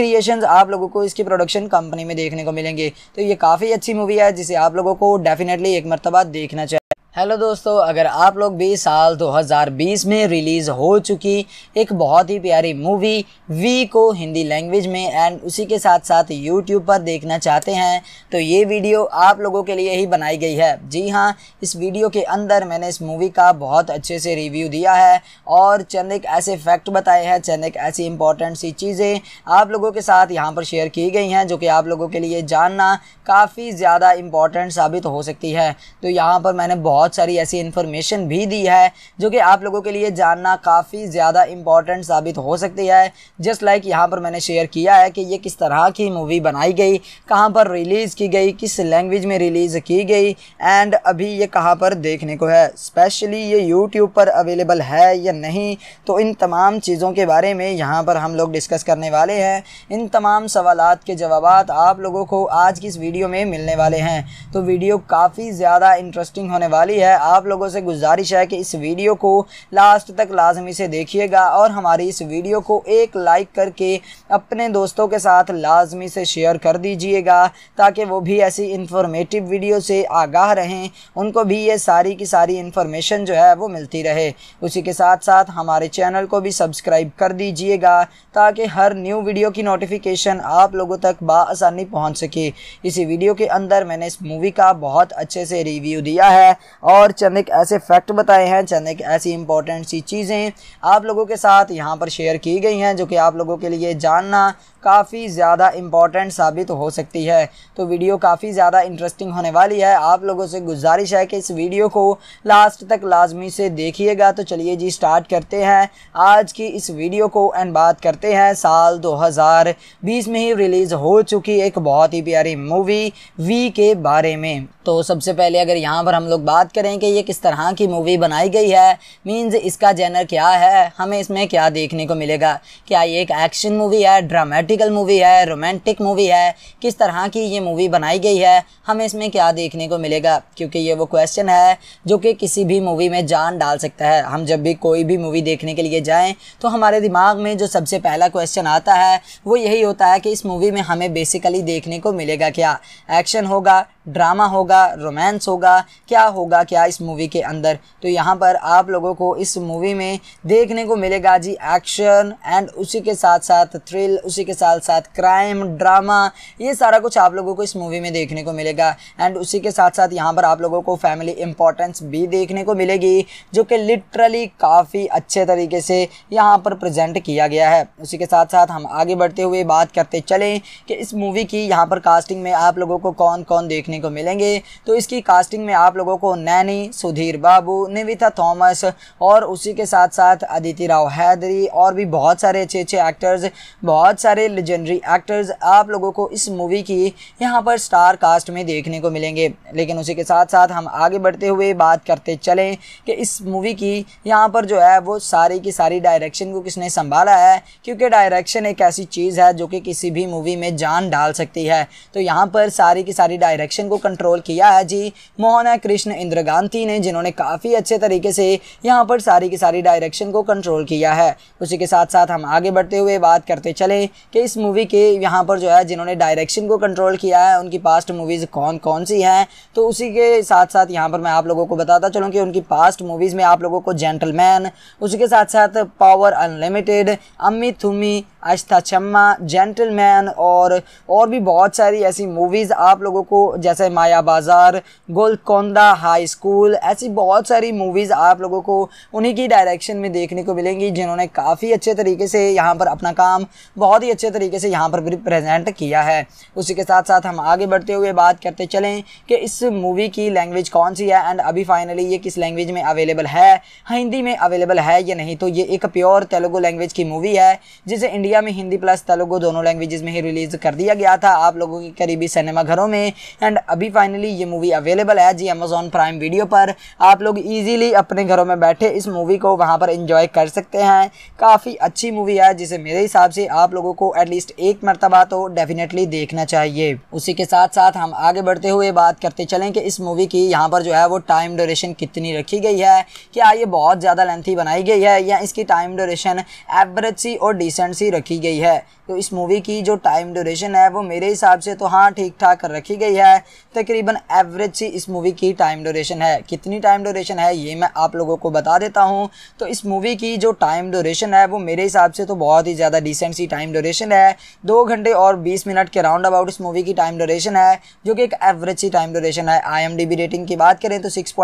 S1: क्रिएशन आप लोगों को इसकी प्रोडक्शन कंपनी में देखने को मिलेंगे तो ये काफ़ी अच्छी मूवी है जिसे आप लोगों को डेफिनेटली एक मरतबा देखना चाहिए हेलो दोस्तों अगर आप लोग भी साल 2020 में रिलीज़ हो चुकी एक बहुत ही प्यारी मूवी वी को हिंदी लैंग्वेज में एंड उसी के साथ साथ यूट्यूब पर देखना चाहते हैं तो ये वीडियो आप लोगों के लिए ही बनाई गई है जी हाँ इस वीडियो के अंदर मैंने इस मूवी का बहुत अच्छे से रिव्यू दिया है और चंद एक ऐसे फैक्ट बताए हैं चंद एक ऐसी इंपॉर्टेंट सी चीज़ें आप लोगों के साथ यहाँ पर शेयर की गई हैं जो कि आप लोगों के लिए जानना काफ़ी ज़्यादा इम्पॉर्टेंट साबित हो सकती है तो यहाँ पर मैंने बहुत बहुत सारी ऐसी इन्फॉर्मेशन भी दी है जो कि आप लोगों के लिए जानना काफ़ी ज़्यादा इंपॉर्टेंट साबित हो सकती है जस्ट लाइक यहाँ पर मैंने शेयर किया है कि ये किस तरह की मूवी बनाई गई कहाँ पर रिलीज़ की गई किस लैंग्वेज में रिलीज़ की गई एंड अभी ये कहाँ पर देखने को है स्पेशली ये यूट्यूब पर अवेलेबल है या नहीं तो इन तमाम चीज़ों के बारे में यहाँ पर हम लोग डिस्कस करने वाले हैं इन तमाम सवाल के जवाब आप लोगों को आज की इस वीडियो में मिलने वाले हैं तो वीडियो काफ़ी ज़्यादा इंटरेस्टिंग होने वाली ज़रूरी है आप लोगों से गुजारिश है कि इस वीडियो को लास्ट तक लाजमी से देखिएगा और हमारी इस वीडियो को एक लाइक करके अपने दोस्तों के साथ लाजमी से शेयर कर दीजिएगा ताकि वो भी ऐसी इंफॉर्मेटिव वीडियो से आगाह रहें उनको भी ये सारी की सारी इन्फॉर्मेशन जो है वो मिलती रहे उसी के साथ साथ हमारे चैनल को भी सब्सक्राइब कर दीजिएगा ताकि हर न्यू वीडियो की नोटिफिकेशन आप लोगों तक बसानी पहुँच सके इसी वीडियो के अंदर मैंने इस मूवी का बहुत अच्छे से रिव्यू दिया है और चंद एक ऐसे फैक्ट बताए हैं चंद एक ऐसी इंपॉर्टेंट सी चीज़ें आप लोगों के साथ यहाँ पर शेयर की गई हैं जो कि आप लोगों के लिए जानना काफ़ी ज़्यादा इम्पॉर्टेंट साबित हो सकती है तो वीडियो काफ़ी ज़्यादा इंटरेस्टिंग होने वाली है आप लोगों से गुजारिश है कि इस वीडियो को लास्ट तक लाजमी से देखिएगा तो चलिए जी स्टार्ट करते हैं आज की इस वीडियो को एंड बात करते हैं साल 2020 में ही रिलीज़ हो चुकी एक बहुत ही प्यारी मूवी वी के बारे में तो सबसे पहले अगर यहाँ पर हम लोग बात करें कि ये किस तरह की मूवी बनाई गई है मीन्स इसका जेनर क्या है हमें इसमें क्या देखने को मिलेगा क्या ये एक एक्शन मूवी है ड्रामेटिकल मूवी है रोमांटिक मूवी है किस तरह की ये मूवी बनाई गई है हमें इसमें क्या देखने को मिलेगा क्योंकि ये वो क्वेश्चन है जो कि किसी भी मूवी में जान डाल सकता है हम जब भी कोई भी मूवी देखने के लिए जाएँ तो हमारे दिमाग में जो सबसे पहला क्वेश्चन आता है वो यही होता है कि इस मूवी में हमें बेसिकली देखने को मिलेगा क्या एक्शन होगा ड्रामा होगा रोमांस होगा क्या होगा था क्या इस मूवी के अंदर तो यहाँ पर आप लोगों को इस मूवी में देखने को मिलेगा जी एक्शन एंड उसी के साथ साथ थ्रिल उसी के साथ साथ क्राइम ड्रामा ये सारा कुछ आप लोगों को इस मूवी में देखने को मिलेगा एंड उसी के साथ साथ यहाँ पर आप लोगों को फैमिली इंपॉर्टेंस भी देखने को मिलेगी जो कि लिटरली काफ़ी अच्छे तरीके से यहाँ पर प्रजेंट किया गया है उसी के साथ साथ हम आगे बढ़ते हुए बात करते चलें कि इस मूवी की यहाँ पर कास्टिंग में आप लोगों को कौन कौन देखने को मिलेंगे तो इसकी कास्टिंग में आप लोगों को नैनी सुधीर बाबू निविता थॉमस और उसी के साथ साथ अदिति राव हैदरी और भी बहुत सारे अच्छे अच्छे एक्टर्स बहुत सारे लेजेंडरी एक्टर्स आप लोगों को इस मूवी की यहाँ पर स्टार कास्ट में देखने को मिलेंगे लेकिन उसी के साथ साथ हम आगे बढ़ते हुए बात करते चलें कि इस मूवी की यहाँ पर जो है वो सारी की सारी डायरेक्शन को किसने संभाला है क्योंकि डायरेक्शन एक ऐसी चीज़ है जो कि किसी भी मूवी में जान डाल सकती है तो यहाँ पर सारी की सारी डायरेक्शन को कंट्रोल किया है जी मोहना कृष्ण इंद्र गांधी ने जिन्होंने काफ़ी अच्छे तरीके से यहाँ पर सारी की सारी डायरेक्शन को कंट्रोल किया है उसी के साथ साथ हम आगे बढ़ते हुए बात करते चले कि इस मूवी के यहाँ पर जो है जिन्होंने डायरेक्शन को कंट्रोल किया है उनकी पास्ट मूवीज़ कौन कौन सी हैं तो उसी के साथ साथ यहाँ पर मैं आप लोगों को बताता चलूँ कि उनकी पास्ट मूवीज़ में आप लोगों को जेंटलमैन उसी के साथ साथ पावर अनलिमिटेड अम्मी थुमी आस्था चम्मा जेंटलमैन और और भी बहुत सारी ऐसी मूवीज़ आप लोगों को जैसे माया बाज़ार गोलकोंदा हाई हाई स्कूल ऐसी बहुत सारी मूवीज़ आप लोगों को उन्हीं की डायरेक्शन में देखने को मिलेंगी जिन्होंने काफ़ी अच्छे तरीके से यहाँ पर अपना काम बहुत ही अच्छे तरीके से यहाँ पर प्रेजेंट किया है उसी के साथ साथ हम आगे बढ़ते हुए बात करते चलें कि इस मूवी की लैंग्वेज कौन सी है एंड अभी फाइनली ये किस लैंग्वेज में अवेलेबल है हिंदी में अवेलेबल है या नहीं तो ये एक प्योर तेलुगु लैंग्वेज की मूवी है जिसे इंडिया में हिंदी प्लस तेलुगु दोनों लैंग्वेज में ही रिलीज़ कर दिया गया था आप लोगों के करीबी सिनेमाघरों में एंड अभी फाइनली ये मूवी अवेलेबल है जी अमेजोन प्राइम प्राइम वीडियो पर आप लोग इजीली अपने घरों में बैठे इस मूवी को वहां पर इंजॉय कर सकते हैं काफ़ी अच्छी मूवी है जिसे मेरे हिसाब से आप लोगों को एटलीस्ट एक मरतबा तो डेफिनेटली देखना चाहिए उसी के साथ साथ हम आगे बढ़ते हुए बात करते चलें कि इस मूवी की यहाँ पर जो है वो टाइम ड्यूरेशन कितनी रखी गई है क्या ये बहुत ज़्यादा लेंथी बनाई गई है या इसकी टाइम ड्यूरेशन एवरेज सी और डिसेंट सी रखी गई है तो इस मूवी की जो टाइम ड्यूरेशन है वो मेरे हिसाब से तो हाँ ठीक ठाक रखी गई है तकरीबन एवरेज सी इस मूवी की टाइम ड्यूरेशन ड्यूरेशन है कितनी टाइम ड्यूरेशन है ये मैं आप लोगों को बता देता हूँ तो इस मूवी की जो टाइम ड्यूरेशन है वो मेरे हिसाब से तो बहुत ही ज़्यादा डिसेंट सी टाइम ड्यूरेशन है दो घंटे और बीस मिनट के राउंड अबाउट इस मूवी की टाइम ड्यूरेशन है जो कि एक एवरेज सी टाइम ड्यूरेशन है आई रेटिंग की बात करें तो सिक्स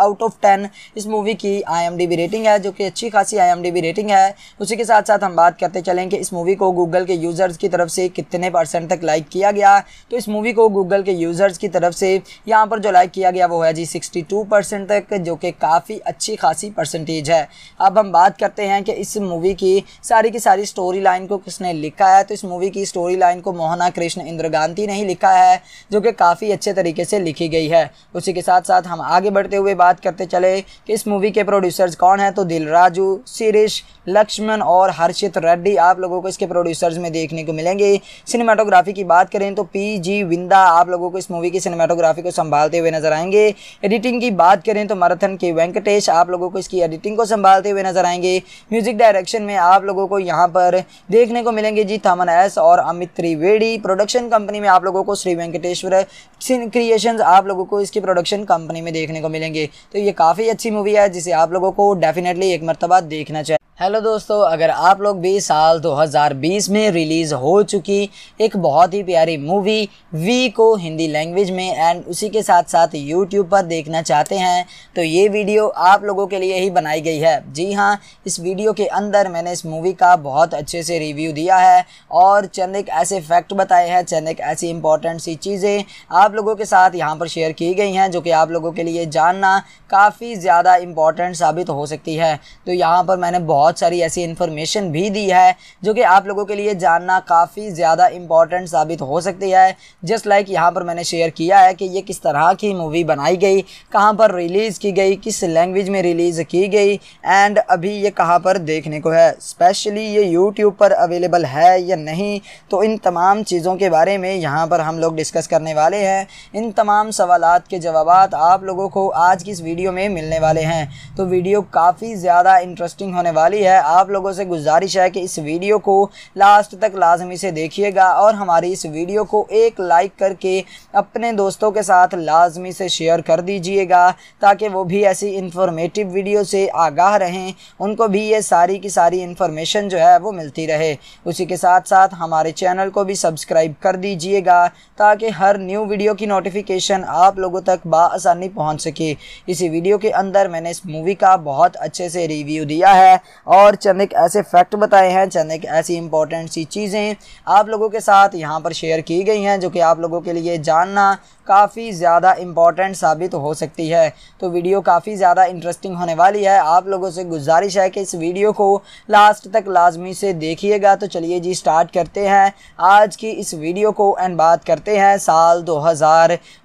S1: आउट ऑफ टेन इस मूवी की आई रेटिंग है जो कि अच्छी खासी आई रेटिंग है उसी के साथ साथ हम बात करते चलें कि इस मूवी को गूगल के यूज़र्स की तरफ से कितने परसेंट तक लाइक किया गया तो इस मूवी को गूगल के यूज़र्स की तरफ से यहाँ पर जो लाइक किया गया वो है जी 62 परसेंट तक जो कि काफ़ी अच्छी खासी परसेंटेज है अब हम बात करते हैं कि इस मूवी की सारी की सारी स्टोरी लाइन को किसने लिखा है तो इस मूवी की स्टोरी लाइन को मोहना कृष्ण गांधी ने ही लिखा है जो कि काफ़ी अच्छे तरीके से लिखी गई है उसी के साथ साथ हम आगे बढ़ते हुए बात करते चले कि इस मूवी के प्रोड्यूसर्स कौन है तो दिलराजू शिरीष लक्ष्मण और हर्षित रेड्डी आप लोगों को इसके प्रोड्यूसर्स में देखने को मिलेंगे सिनेमाटोग्राफी की बात करें तो पी जी विंदा आप लोगों को इस मूवी की सिनेमाटोग्राफी को संभालते हुए नजर आएंगे एडिटिंग की बात करें तो मराथन के वेंकटेश आप लोगों को इसकी एडिटिंग को संभालते हुए नजर आएंगे म्यूजिक डायरेक्शन में आप लोगों को यहाँ पर देखने को मिलेंगे जी थमन एस और अमित त्रिवेड़ी प्रोडक्शन कंपनी में आप लोगों को श्री वेंकटेश्वर क्रिएशन आप लोगों को इसकी प्रोडक्शन कंपनी में देखने को मिलेंगे तो ये काफ़ी अच्छी मूवी है जिसे आप लोगों को डेफिनेटली एक मरतबा देखना चाहिए हेलो दोस्तों अगर आप लोग भी साल 2020 में रिलीज़ हो चुकी एक बहुत ही प्यारी मूवी वी को हिंदी लैंग्वेज में एंड उसी के साथ साथ यूट्यूब पर देखना चाहते हैं तो ये वीडियो आप लोगों के लिए ही बनाई गई है जी हाँ इस वीडियो के अंदर मैंने इस मूवी का बहुत अच्छे से रिव्यू दिया है और चंद एक ऐसे फैक्ट बताए हैं चंद एक ऐसी इंपॉर्टेंट सी चीज़ें आप लोगों के साथ यहाँ पर शेयर की गई हैं जो कि आप लोगों के लिए जानना काफ़ी ज़्यादा इम्पॉर्टेंट साबित हो सकती है तो यहाँ पर मैंने बहुत सारी ऐसी इन्फॉर्मेशन भी दी है जो कि आप लोगों के लिए जानना काफ़ी ज़्यादा इम्पॉर्टेंट साबित हो सकती है जस्ट लाइक like यहाँ पर मैंने शेयर किया है कि ये किस तरह की मूवी बनाई गई गई कहाँ पर रिलीज़ की गई किस लैंग्वेज में रिलीज़ की गई एंड अभी ये कहाँ पर देखने को है स्पेशली ये यूट्यूब पर अवेलेबल है या नहीं तो इन तमाम चीज़ों के बारे में यहाँ पर हम लोग डिस्कस करने वाले हैं इन तमाम सवाल के जवाब आप लोगों को आज की इस वीडियो में मिलने वाले हैं तो वीडियो काफ़ी ज़्यादा इंटरेस्टिंग होने वाली है आप लोगों से गुजारिश है कि इस वीडियो को लास्ट तक लाजमी से देखिएगा और हमारी इस वीडियो को एक लाइक करके अपने दोस्तों के साथ लाजमी से शेयर कर कर दीजिएगा ताकि वो भी ऐसी इंफॉर्मेटिव वीडियो से आगाह रहें उनको भी ये सारी की सारी इन्फॉर्मेशन जो है वो मिलती रहे उसी के साथ साथ हमारे चैनल को भी सब्सक्राइब कर दीजिएगा ताकि हर न्यू वीडियो की नोटिफिकेशन आप लोगों तक बसानी पहुँच सके इसी वीडियो के अंदर मैंने इस मूवी का बहुत अच्छे से रिव्यू दिया है और चंद एक ऐसे फैक्ट बताए हैं चंद एक ऐसी इंपॉर्टेंट सी चीज़ें आप लोगों के साथ यहाँ पर शेयर की गई हैं जो कि आप लोगों के लिए जानना काफ़ी ज़्यादा इम्पॉर्टेंट साबित नौकरी तो हो सकती है तो वीडियो काफ़ी ज़्यादा इंटरेस्टिंग होने वाली है आप लोगों से गुजारिश है कि इस वीडियो को लास्ट तक लाजमी से देखिएगा तो चलिए जी स्टार्ट करते हैं आज की इस वीडियो को एंड बात करते हैं साल दो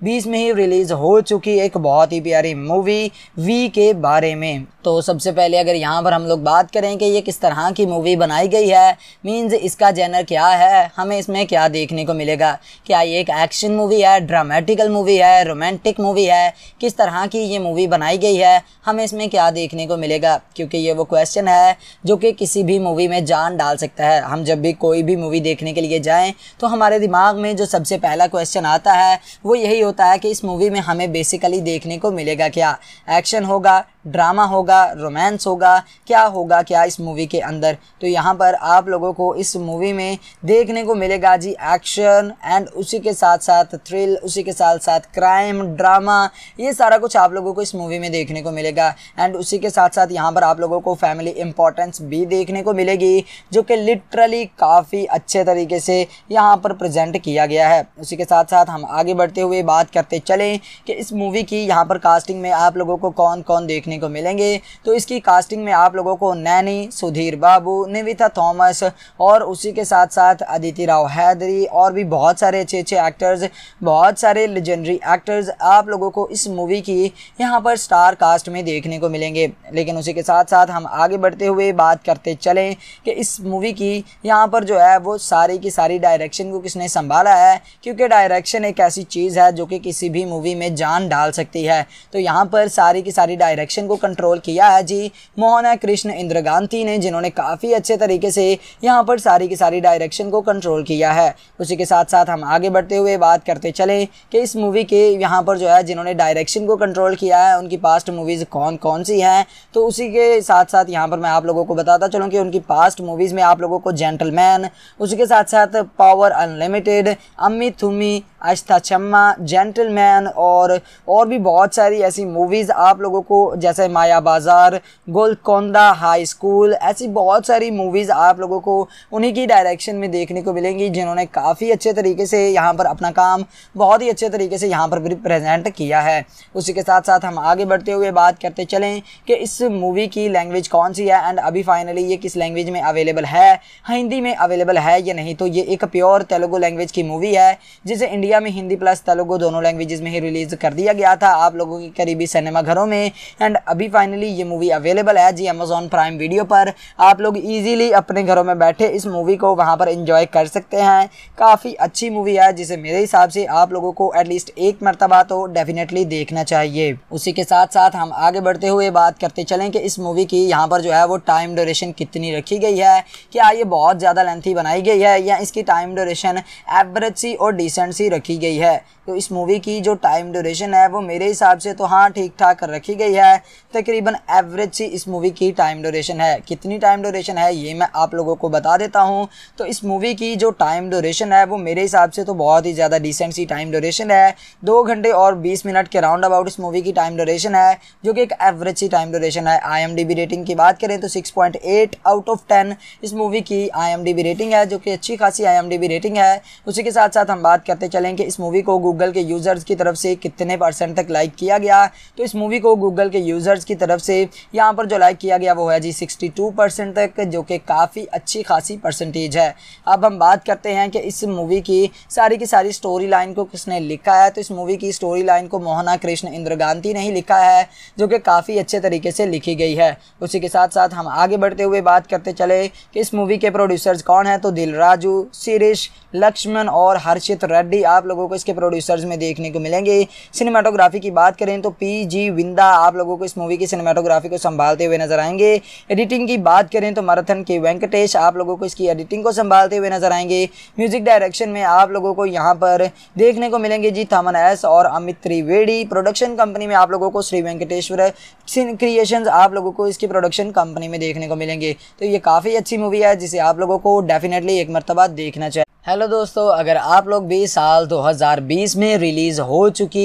S1: में ही रिलीज़ हो चुकी एक बहुत ही प्यारी मूवी वी के बारे में तो सबसे पहले अगर यहाँ पर हम लोग बात करें कि ये किस तरह की मूवी बनाई गई है मींस इसका जेनर क्या है हमें इसमें क्या देखने को मिलेगा क्या ये एक एक्शन मूवी है ड्रामेटिकल मूवी है रोमांटिक मूवी है किस तरह की ये मूवी बनाई गई है हमें इसमें क्या देखने को मिलेगा क्योंकि ये वो क्वेश्चन है जो कि किसी भी मूवी में जान डाल सकता है हम जब भी कोई भी मूवी देखने के लिए जाएँ तो हमारे दिमाग में जो सबसे पहला क्वेश्चन आता है वो यही होता है कि इस मूवी में हमें बेसिकली देखने को मिलेगा क्या एक्शन होगा ड्रामा होगा होगा रोमांस होगा क्या होगा क्या इस मूवी के अंदर तो यहाँ पर आप लोगों को इस मूवी में देखने को मिलेगा जी एक्शन एंड उसी के साथ साथ थ्रिल उसी के साथ साथ क्राइम ड्रामा ये सारा कुछ आप लोगों को इस मूवी में देखने को मिलेगा एंड उसी के साथ साथ यहाँ पर आप लोगों को फैमिली इंपॉर्टेंस भी देखने को मिलेगी जो कि लिटरली काफ़ी अच्छे तरीके से यहाँ पर प्रजेंट किया गया है उसी के साथ साथ हम आगे बढ़ते हुए बात करते चलें कि इस मूवी की यहाँ पर कास्टिंग में आप लोगों को कौन कौन देखने को मिलेंगे तो इसकी कास्टिंग में आप लोगों को नैनी सुधीर बाबू निविता थॉमस और उसी के साथ साथ अदिति राव हैदरी और भी बहुत सारे अच्छे अच्छे एक्टर्स बहुत सारे लेजेंडरी एक्टर्स आप लोगों को इस मूवी की यहाँ पर स्टार कास्ट में देखने को मिलेंगे लेकिन उसी के साथ साथ हम आगे बढ़ते हुए बात करते चलें कि इस मूवी की यहाँ पर जो है वो सारी की सारी डायरेक्शन को किसने संभाला है क्योंकि डायरेक्शन एक ऐसी चीज़ है जो कि किसी भी मूवी में जान डाल सकती है तो यहाँ पर सारी की सारी डायरेक्शन को कंट्रोल किया किया है जी मोहना कृष्ण गांधी ने जिन्होंने काफ़ी अच्छे तरीके से यहाँ पर सारी की सारी डायरेक्शन को कंट्रोल किया है उसी के साथ साथ हम आगे बढ़ते हुए बात करते चले कि इस मूवी के यहाँ पर जो है जिन्होंने डायरेक्शन को कंट्रोल किया है उनकी पास्ट मूवीज़ कौन कौन सी हैं तो उसी के साथ साथ यहाँ पर मैं आप लोगों को बताता चलूँ कि उनकी पास्ट मूवीज़ में आप लोगों को जेंटलमैन उसी के साथ साथ पावर अनलिमिटेड अम्मी थुम्मी आस्था चम्मा जेंटलमैन और और भी बहुत सारी ऐसी मूवीज़ आप लोगों को जैसे मायाबाज बाज़ार गोलकोंदा हाई स्कूल ऐसी बहुत सारी मूवीज़ आप लोगों को उन्हीं की डायरेक्शन में देखने को मिलेंगी जिन्होंने काफ़ी अच्छे तरीके से यहाँ पर अपना काम बहुत ही अच्छे तरीके से यहाँ पर प्रेजेंट किया है उसी के साथ साथ हम आगे बढ़ते हुए बात करते चलें कि इस मूवी की लैंग्वेज कौन सी है एंड अभी फाइनली ये किस लैंग्वेज में अवेलेबल है हिंदी में अवेलेबल है या नहीं तो ये एक प्योर तेलुगु लैंग्वेज की मूवी है जिसे इंडिया में हिंदी प्लस तेलुगु दोनों लैंग्वेजेस में ही रिलीज़ कर दिया गया था आप लोगों के करीबी सिनेमा घरों में एंड अभी फाइनली ये मूवी अवेलेबल है जी अमेजोन प्राइम वीडियो पर आप लोग इजीली अपने घरों में बैठे इस मूवी को वहाँ पर इंजॉय कर सकते हैं काफ़ी अच्छी मूवी है जिसे मेरे हिसाब से आप लोगों को एटलीस्ट एक मरतबा तो डेफिनेटली देखना चाहिए उसी के साथ साथ हम आगे बढ़ते हुए बात करते चलें कि इस मूवी की यहाँ पर जो है वो टाइम ड्यूरेशन कितनी रखी गई है क्या ये बहुत ज़्यादा लेंथी बनाई गई है या इसकी टाइम ड्यूरेशन एवरेज सी और डिसेंट सी रखी गई है तो इस मूवी की जो टाइम ड्यूरेशन है वो मेरे हिसाब से तो हाँ ठीक ठाक रखी गई है तकरीबन एवरेज सी इस मूवी की टाइम ड्यूरेशन है कितनी टाइम ड्यूरेशन है ये मैं आप लोगों को बता देता हूँ तो इस मूवी की जो टाइम ड्यूरेशन है वो मेरे हिसाब से तो बहुत ही ज़्यादा डिसेंट सी टाइम ड्यूरेशन है दो घंटे और बीस मिनट के राउंड अबाउट इस मूवी की टाइम ड्यूरेशन है जो कि एक एवरेज सी टाइम ड्यूरेशन है आई रेटिंग की बात करें तो सिक्स आउट ऑफ टेन इस मूवी की आई रेटिंग है जो कि अच्छी खासी आई रेटिंग है उसी के साथ साथ हम बात करते चलें कि इस मूवी को गूगल के यूज़र्स की तरफ से कितने परसेंट तक लाइक किया गया तो इस मूवी को गूगल के यूज़र्स की तरफ से से यहाँ पर जो लाइक किया गया वो है जी 62 परसेंट तक जो कि काफ़ी अच्छी खासी परसेंटेज है अब हम बात करते हैं कि इस मूवी की सारी की सारी स्टोरी लाइन को किसने लिखा है तो इस मूवी की स्टोरी लाइन को मोहना कृष्ण इंद्रगांती ने ही लिखा है जो कि काफ़ी अच्छे तरीके से लिखी गई है उसी के साथ साथ हम आगे बढ़ते हुए बात करते चले कि इस मूवी के प्रोड्यूसर्स कौन है तो दिल राजू सीरीश लक्ष्मण और हर्षित रेड्डी आप लोगों को इसके प्रोड्यूसर्स में देखने को मिलेंगे सिनेमाटोग्राफी की बात करें तो पी जी विंदा आप लोगों को इस मूवी की सिनेमा सिनेमाटोग्राफी को संभालते हुए नजर आएंगे एडिटिंग की बात करें तो मराथन के वेंकटेश आप लोगों को इसकी एडिटिंग को संभालते हुए नजर आएंगे म्यूजिक डायरेक्शन में आप लोगों को यहाँ पर देखने को मिलेंगे जी थमन एस और अमित त्रिवेडी प्रोडक्शन कंपनी में आप लोगों को श्री वेंकटेश्वर क्रिएशन आप लोगों को इसकी प्रोडक्शन कंपनी में देखने को मिलेंगे तो ये काफ़ी अच्छी मूवी है जिसे आप लोगों को डेफिनेटली एक मरतबा देखना चाहिए हेलो दोस्तों अगर आप लोग भी साल 2020 में रिलीज़ हो चुकी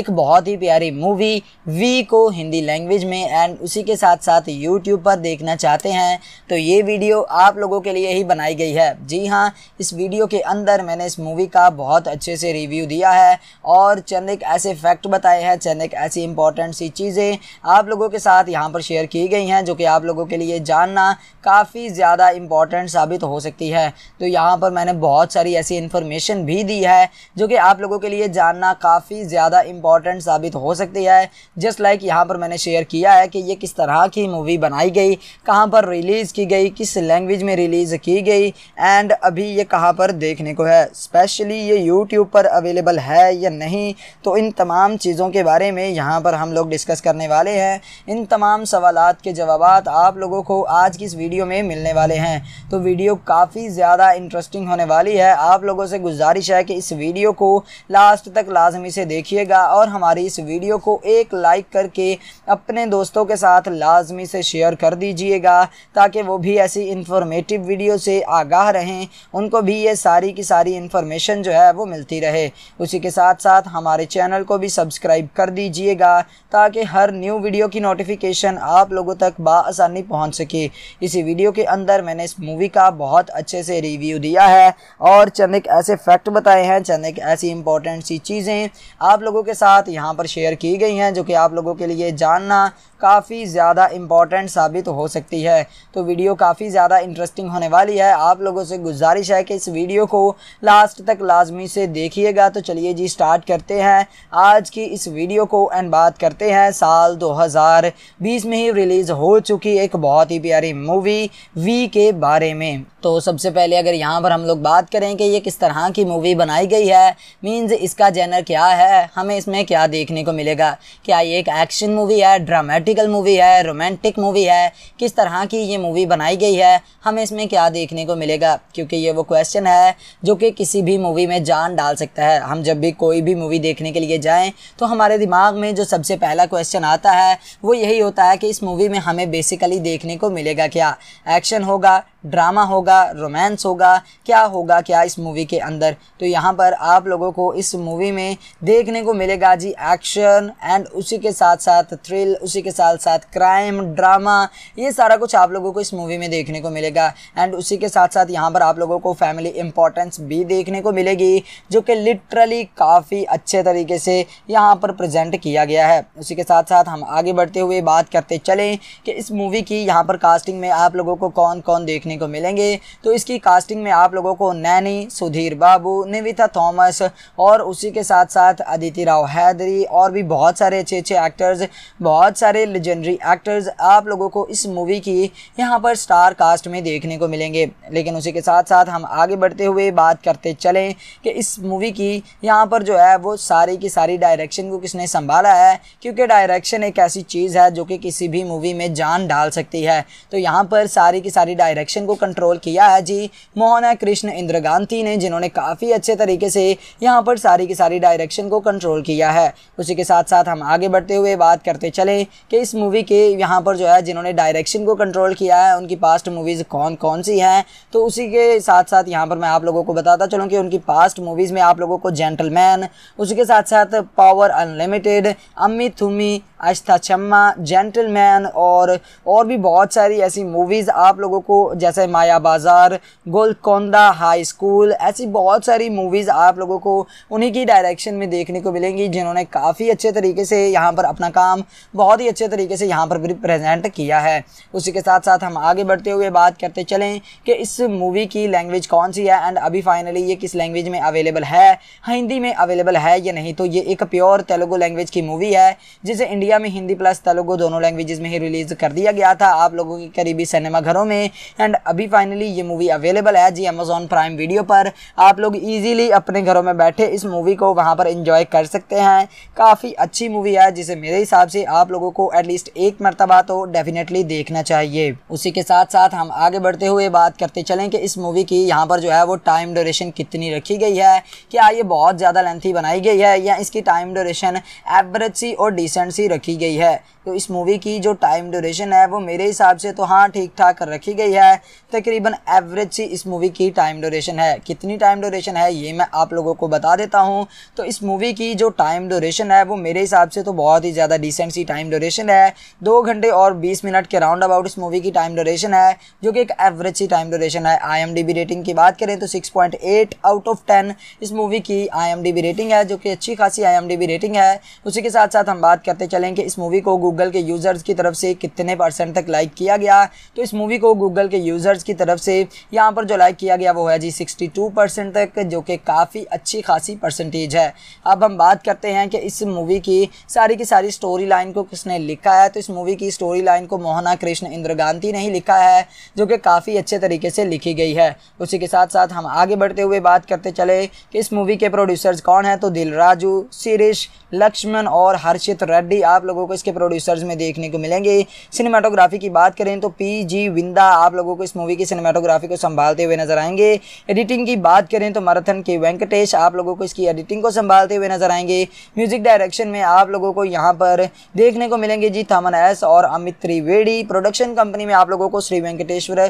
S1: एक बहुत ही प्यारी मूवी वी को हिंदी लैंग्वेज में एंड उसी के साथ साथ यूट्यूब पर देखना चाहते हैं तो ये वीडियो आप लोगों के लिए ही बनाई गई है जी हाँ इस वीडियो के अंदर मैंने इस मूवी का बहुत अच्छे से रिव्यू दिया है और चंद एक ऐसे फैक्ट बताए हैं चंद एक ऐसी इंपॉर्टेंट सी चीज़ें आप लोगों के साथ यहाँ पर शेयर की गई हैं जो कि आप लोगों के लिए जानना काफ़ी ज़्यादा इम्पॉर्टेंट साबित हो सकती है तो यहाँ पर मैंने बहुत सारी ऐसी इन्फॉर्मेशन भी दी है जो कि आप लोगों के लिए जानना काफ़ी ज़्यादा इम्पॉर्टेंट साबित हो सकती है जस्ट लाइक यहाँ पर मैंने शेयर किया है बताया कि ये किस तरह की मूवी बनाई गई कहाँ पर रिलीज़ की गई किस लैंग्वेज में रिलीज़ की गई एंड अभी ये कहाँ पर देखने को है स्पेशली ये यूट्यूब पर अवेलेबल है या नहीं तो इन तमाम चीज़ों के बारे में यहाँ पर हम लोग डिस्कस करने वाले हैं इन तमाम सवाल के जवाब आप लोगों को आज की इस वीडियो में मिलने वाले हैं तो वीडियो काफ़ी ज़्यादा इंटरेस्टिंग होने वाली है आप लोगों से गुजारिश है कि इस वीडियो को लास्ट तक लाजमी से देखिएगा और हमारी इस वीडियो को एक लाइक करके अपने दोस्त दोस्तों के साथ लाजमी से शेयर कर दीजिएगा ताकि वो भी ऐसी इंफॉर्मेटिव वीडियो से आगाह रहें उनको भी ये सारी की सारी इन्फॉर्मेशन जो है वो मिलती रहे उसी के साथ साथ हमारे चैनल को भी सब्सक्राइब कर दीजिएगा ताकि हर न्यू वीडियो की नोटिफिकेशन आप लोगों तक बसानी पहुँच सके इसी वीडियो के अंदर मैंने इस मूवी का बहुत अच्छे से रिव्यू दिया है और चंद एक ऐसे फैक्ट बताए हैं चंद एक ऐसी इंपॉर्टेंट सी चीज़ें आप लोगों के साथ यहाँ पर शेयर की गई हैं जो कि आप लोगों के लिए जानना काफ़ी ज़्यादा इम्पॉर्टेंट साबित हो सकती है तो वीडियो काफ़ी ज़्यादा इंटरेस्टिंग होने वाली है आप लोगों से गुजारिश है कि इस वीडियो को लास्ट तक लाजमी से देखिएगा तो चलिए जी स्टार्ट करते हैं आज की इस वीडियो को एंड बात करते हैं साल 2020 में ही रिलीज़ हो चुकी एक बहुत ही प्यारी मूवी वी के बारे में तो सबसे पहले अगर यहाँ पर हम लोग बात करें कि ये किस तरह की मूवी बनाई गई है मींस इसका जेनर क्या है हमें इसमें क्या देखने को मिलेगा क्या ये एक एक्शन मूवी है ड्रामेटिकल मूवी है रोमांटिक मूवी है किस तरह की ये मूवी बनाई गई है हमें इसमें क्या देखने को मिलेगा क्योंकि ये वो क्वेश्चन है जो कि किसी भी मूवी में जान डाल सकता है हम जब भी कोई भी मूवी देखने के लिए जाएँ तो हमारे दिमाग में जो सबसे पहला क्वेश्चन आता है वो यही होता है कि इस मूवी में हमें बेसिकली देखने को मिलेगा क्या एक्शन होगा ड्रामा होगा होगा रोमांस होगा क्या होगा क्या इस मूवी के अंदर तो यहाँ पर आप लोगों को इस मूवी में देखने को मिलेगा जी एक्शन एंड उसी के साथ साथ थ्रिल उसी के साथ साथ क्राइम ड्रामा ये सारा कुछ आप लोगों को इस मूवी में देखने को मिलेगा एंड उसी के साथ साथ यहाँ पर आप लोगों को फैमिली इंपॉर्टेंस भी देखने को मिलेगी जो कि लिटरली काफ़ी अच्छे तरीके से यहाँ पर प्रजेंट किया गया है उसी के साथ साथ हम आगे बढ़ते हुए बात करते चलें कि इस मूवी की यहाँ पर कास्टिंग में आप लोगों को कौन कौन देखने को मिलेंगे तो इसकी कास्टिंग में आप लोगों को नैनी सुधीर बाबू निविता थॉमस और उसी के साथ साथ अदिति राव हैदरी और भी बहुत सारे अच्छे अच्छे एक्टर्स बहुत सारे लेजेंडरी एक्टर्स आप लोगों को इस मूवी की यहाँ पर स्टार कास्ट में देखने को मिलेंगे लेकिन उसी के साथ साथ हम आगे बढ़ते हुए बात करते चलें कि इस मूवी की यहाँ पर जो है वो सारी की सारी डायरेक्शन को किसने संभाला है क्योंकि डायरेक्शन एक ऐसी चीज़ है जो कि किसी भी मूवी में जान डाल सकती है तो यहाँ पर सारी की सारी डायरेक्शन को कंट्रोल किया है जी मोहना कृष्ण इंद्र गांधी ने जिन्होंने काफ़ी अच्छे तरीके से यहाँ पर सारी की सारी डायरेक्शन को कंट्रोल किया है उसी के साथ साथ हम आगे बढ़ते हुए बात करते चले कि इस मूवी के यहाँ पर जो है जिन्होंने डायरेक्शन को कंट्रोल किया है उनकी पास्ट मूवीज़ कौन कौन सी हैं तो उसी के साथ साथ यहाँ पर मैं आप लोगों को बताता चलूँ कि उनकी पास्ट मूवीज़ में आप लोगों को जेंटलमैन उसी के साथ साथ पावर अनलिमिटेड अम्मी थुम्मी आस्था चम्मा जेंटलमैन और और भी बहुत सारी ऐसी मूवीज़ आप लोगों को जैसे माया बाज़ार गोलकोंदा हाई स्कूल ऐसी बहुत सारी मूवीज़ आप लोगों को उन्हीं की डायरेक्शन में देखने को मिलेंगी जिन्होंने काफ़ी अच्छे तरीके से यहाँ पर अपना काम बहुत ही अच्छे तरीके से यहाँ पर भी प्रेजेंट किया है उसी के साथ साथ हम आगे बढ़ते हुए बात करते चलें कि इस मूवी की लैंग्वेज कौन सी है एंड अभी फाइनली ये किस लैंग्वेज में अवेलेबल है हिंदी में अवेलेबल है या नहीं तो ये एक प्योर तेलुगु लैंग्वेज की मूवी है जिसे इंडिया इंडिया में हिंदी प्लस तेलुगु दोनों लैंग्वेजेस में ही रिलीज कर दिया गया था आप लोगों के करीबी सिनेमा घरों में एंड अभी फाइनली ये मूवी अवेलेबल है जी अमेजोन प्राइम वीडियो पर आप लोग ईजिली अपने घरों में बैठे इस मूवी को वहाँ पर इंजॉय कर सकते हैं काफ़ी अच्छी मूवी है जिसे मेरे हिसाब से आप लोगों को एटलीस्ट एक मरतबा तो डेफिनेटली देखना चाहिए उसी के साथ साथ हम आगे बढ़ते हुए बात करते चलें कि इस मूवी की यहाँ पर जो है वो टाइम ड्यूरेशन कितनी रखी गई है क्या ये बहुत ज़्यादा लेंथी बनाई गई है या इसकी टाइम ड्यूरेशन एवरेज सी और डिसेंट सी रखी गई है तो इस मूवी की जो टाइम ड्यूरेशन है वो मेरे हिसाब से तो हाँ ठीक ठाक रखी गई है तकरीबन एवरेज सी इस मूवी की टाइम ड्यूरेशन है कितनी टाइम ड्यूरेशन है ये मैं आप लोगों को बता देता हूँ तो इस मूवी की जो टाइम ड्यूरेशन है वो मेरे हिसाब से तो बहुत ही ज़्यादा डिसेंट सी टाइम ड्यूरेशन है दो घंटे और बीस मिनट के राउंड अबाउट इस मूवी की टाइम ड्यूरेशन है जो कि एक एवरेज सी टाइम ड्यूरेशन है आई रेटिंग की बात करें तो सिक्स आउट ऑफ टेन इस मूवी की आई रेटिंग है जो कि अच्छी खासी आई रेटिंग है उसी के साथ साथ हम बात करते चले हैं कि इस मूवी को गूगल के यूज़र्स की तरफ से कितने परसेंट तक लाइक किया गया तो इस मूवी को गूगल के यूज़र्स की तरफ से यहाँ पर जो लाइक किया गया वो है जी सिक्सटी तक जो कि काफ़ी अच्छी खासी परसेंटेज है अब हम बात करते हैं कि इस मूवी की सारी की सारी स्टोरी लाइन को किसने लिखा है तो इस मूवी की स्टोरी लाइन को मोहना कृष्ण इंद्रगांधी ने ही लिखा है जो कि काफ़ी अच्छे तरीके से लिखी गई है उसी के साथ साथ हम आगे बढ़ते हुए बात करते चले कि इस मूवी के प्रोड्यूसर्स कौन है तो दिल राजू शिरीष लक्ष्मण और हर्षित रेड्डी आप लोगों को इसके प्रोड्यूसर्स में देखने को मिलेंगे सिनेमाटोग्राफी की बात करें तो पी जी विंदा आप लोगों को इस मूवी की सिनेमाटोग्राफी को संभालते हुए नजर आएंगे एडिटिंग की बात करें तो मराथन के वेंकटेश आप लोगों को इसकी एडिटिंग को संभालते हुए नजर आएंगे म्यूजिक डायरेक्शन में आप लोगों को यहाँ पर देखने को मिलेंगे जी थमन एस और अमित त्रिवेडी प्रोडक्शन कंपनी में आप लोगों को श्री वेंकटेश्वर